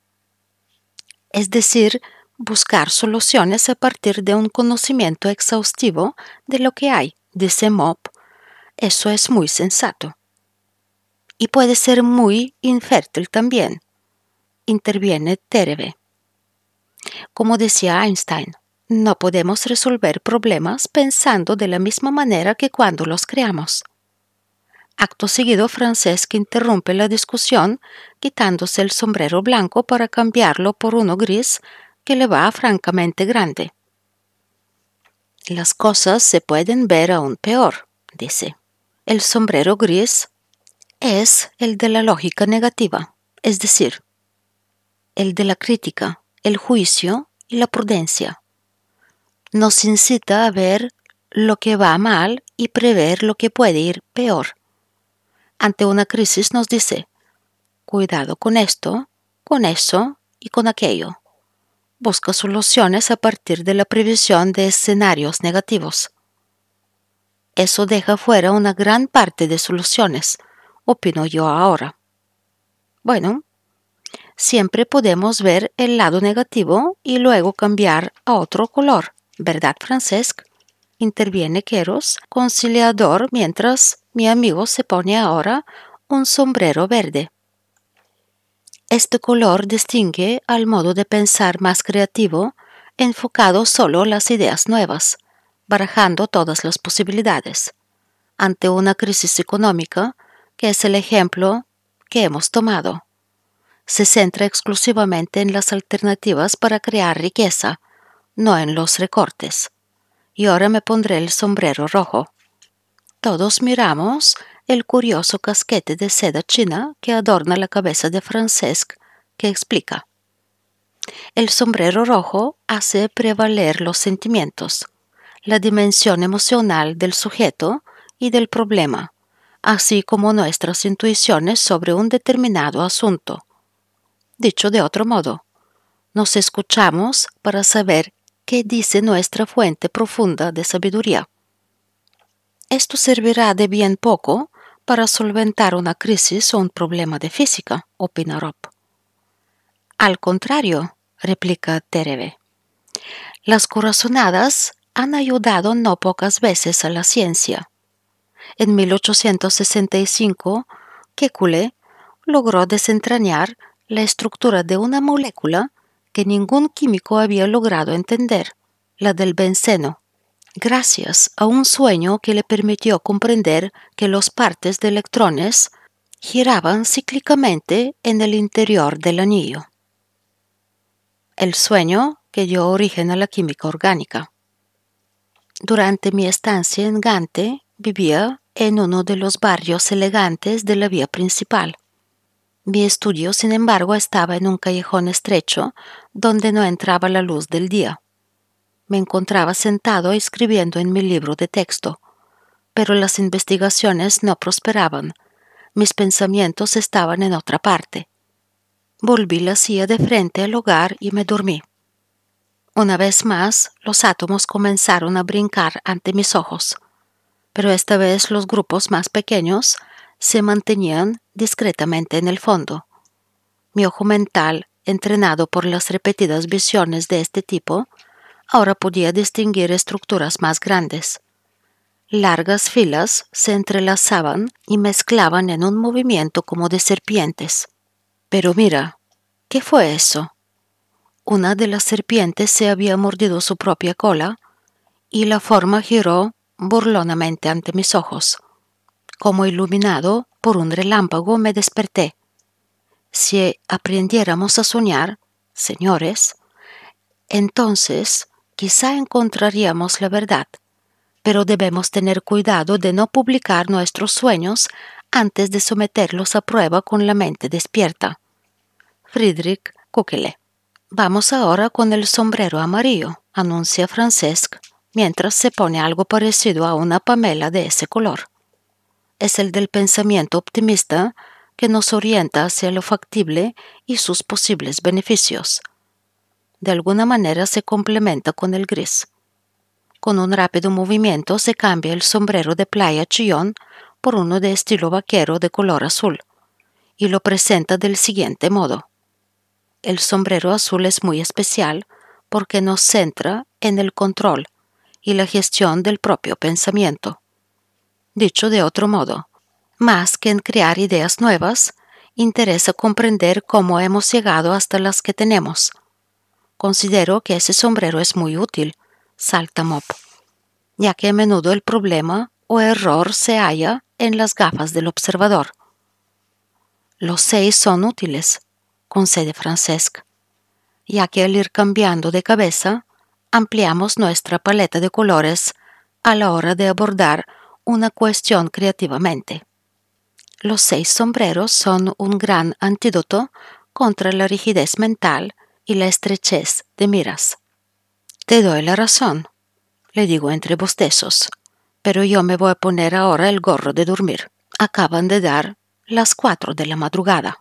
Es decir, buscar soluciones a partir de un conocimiento exhaustivo de lo que hay, dice Mop. Eso es muy sensato y puede ser muy infértil también, interviene Terebe. Como decía Einstein, no podemos resolver problemas pensando de la misma manera que cuando los creamos. Acto seguido, que interrumpe la discusión quitándose el sombrero blanco para cambiarlo por uno gris que le va francamente grande. Las cosas se pueden ver aún peor, dice. El sombrero gris es el de la lógica negativa, es decir, el de la crítica, el juicio y la prudencia. Nos incita a ver lo que va mal y prever lo que puede ir peor. Ante una crisis nos dice, cuidado con esto, con eso y con aquello. Busca soluciones a partir de la previsión de escenarios negativos. Eso deja fuera una gran parte de soluciones, opino yo ahora. Bueno, siempre podemos ver el lado negativo y luego cambiar a otro color, ¿verdad, Francesc? Interviene Queros, conciliador, mientras mi amigo se pone ahora un sombrero verde. Este color distingue al modo de pensar más creativo, enfocado solo las ideas nuevas, barajando todas las posibilidades. Ante una crisis económica, que es el ejemplo que hemos tomado. Se centra exclusivamente en las alternativas para crear riqueza, no en los recortes. Y ahora me pondré el sombrero rojo. Todos miramos el curioso casquete de seda china que adorna la cabeza de Francesc, que explica. El sombrero rojo hace prevaler los sentimientos, la dimensión emocional del sujeto y del problema, así como nuestras intuiciones sobre un determinado asunto. Dicho de otro modo, nos escuchamos para saber qué dice nuestra fuente profunda de sabiduría. Esto servirá de bien poco para solventar una crisis o un problema de física, opina Rob. Al contrario, replica Terebe, Las corazonadas han ayudado no pocas veces a la ciencia. En 1865, Kekule logró desentrañar la estructura de una molécula que ningún químico había logrado entender, la del benceno, gracias a un sueño que le permitió comprender que las partes de electrones giraban cíclicamente en el interior del anillo. El sueño que dio origen a la química orgánica. Durante mi estancia en Gante, vivía en uno de los barrios elegantes de la vía principal. Mi estudio, sin embargo, estaba en un callejón estrecho donde no entraba la luz del día. Me encontraba sentado escribiendo en mi libro de texto, pero las investigaciones no prosperaban. Mis pensamientos estaban en otra parte. Volví la silla de frente al hogar y me dormí. Una vez más, los átomos comenzaron a brincar ante mis ojos pero esta vez los grupos más pequeños se mantenían discretamente en el fondo. Mi ojo mental, entrenado por las repetidas visiones de este tipo, ahora podía distinguir estructuras más grandes. Largas filas se entrelazaban y mezclaban en un movimiento como de serpientes. Pero mira, ¿qué fue eso? Una de las serpientes se había mordido su propia cola y la forma giró burlonamente ante mis ojos. Como iluminado por un relámpago me desperté. Si aprendiéramos a soñar, señores, entonces quizá encontraríamos la verdad, pero debemos tener cuidado de no publicar nuestros sueños antes de someterlos a prueba con la mente despierta. Friedrich Kukele. Vamos ahora con el sombrero amarillo, anuncia Francesc mientras se pone algo parecido a una pamela de ese color. Es el del pensamiento optimista que nos orienta hacia lo factible y sus posibles beneficios. De alguna manera se complementa con el gris. Con un rápido movimiento se cambia el sombrero de playa chillón por uno de estilo vaquero de color azul y lo presenta del siguiente modo. El sombrero azul es muy especial porque nos centra en el control y la gestión del propio pensamiento. Dicho de otro modo, más que en crear ideas nuevas, interesa comprender cómo hemos llegado hasta las que tenemos. Considero que ese sombrero es muy útil, salta Mop, ya que a menudo el problema o error se halla en las gafas del observador. Los seis son útiles, concede Francesc, ya que al ir cambiando de cabeza ampliamos nuestra paleta de colores a la hora de abordar una cuestión creativamente. Los seis sombreros son un gran antídoto contra la rigidez mental y la estrechez de miras. Te doy la razón, le digo entre bostezos, pero yo me voy a poner ahora el gorro de dormir. Acaban de dar las cuatro de la madrugada.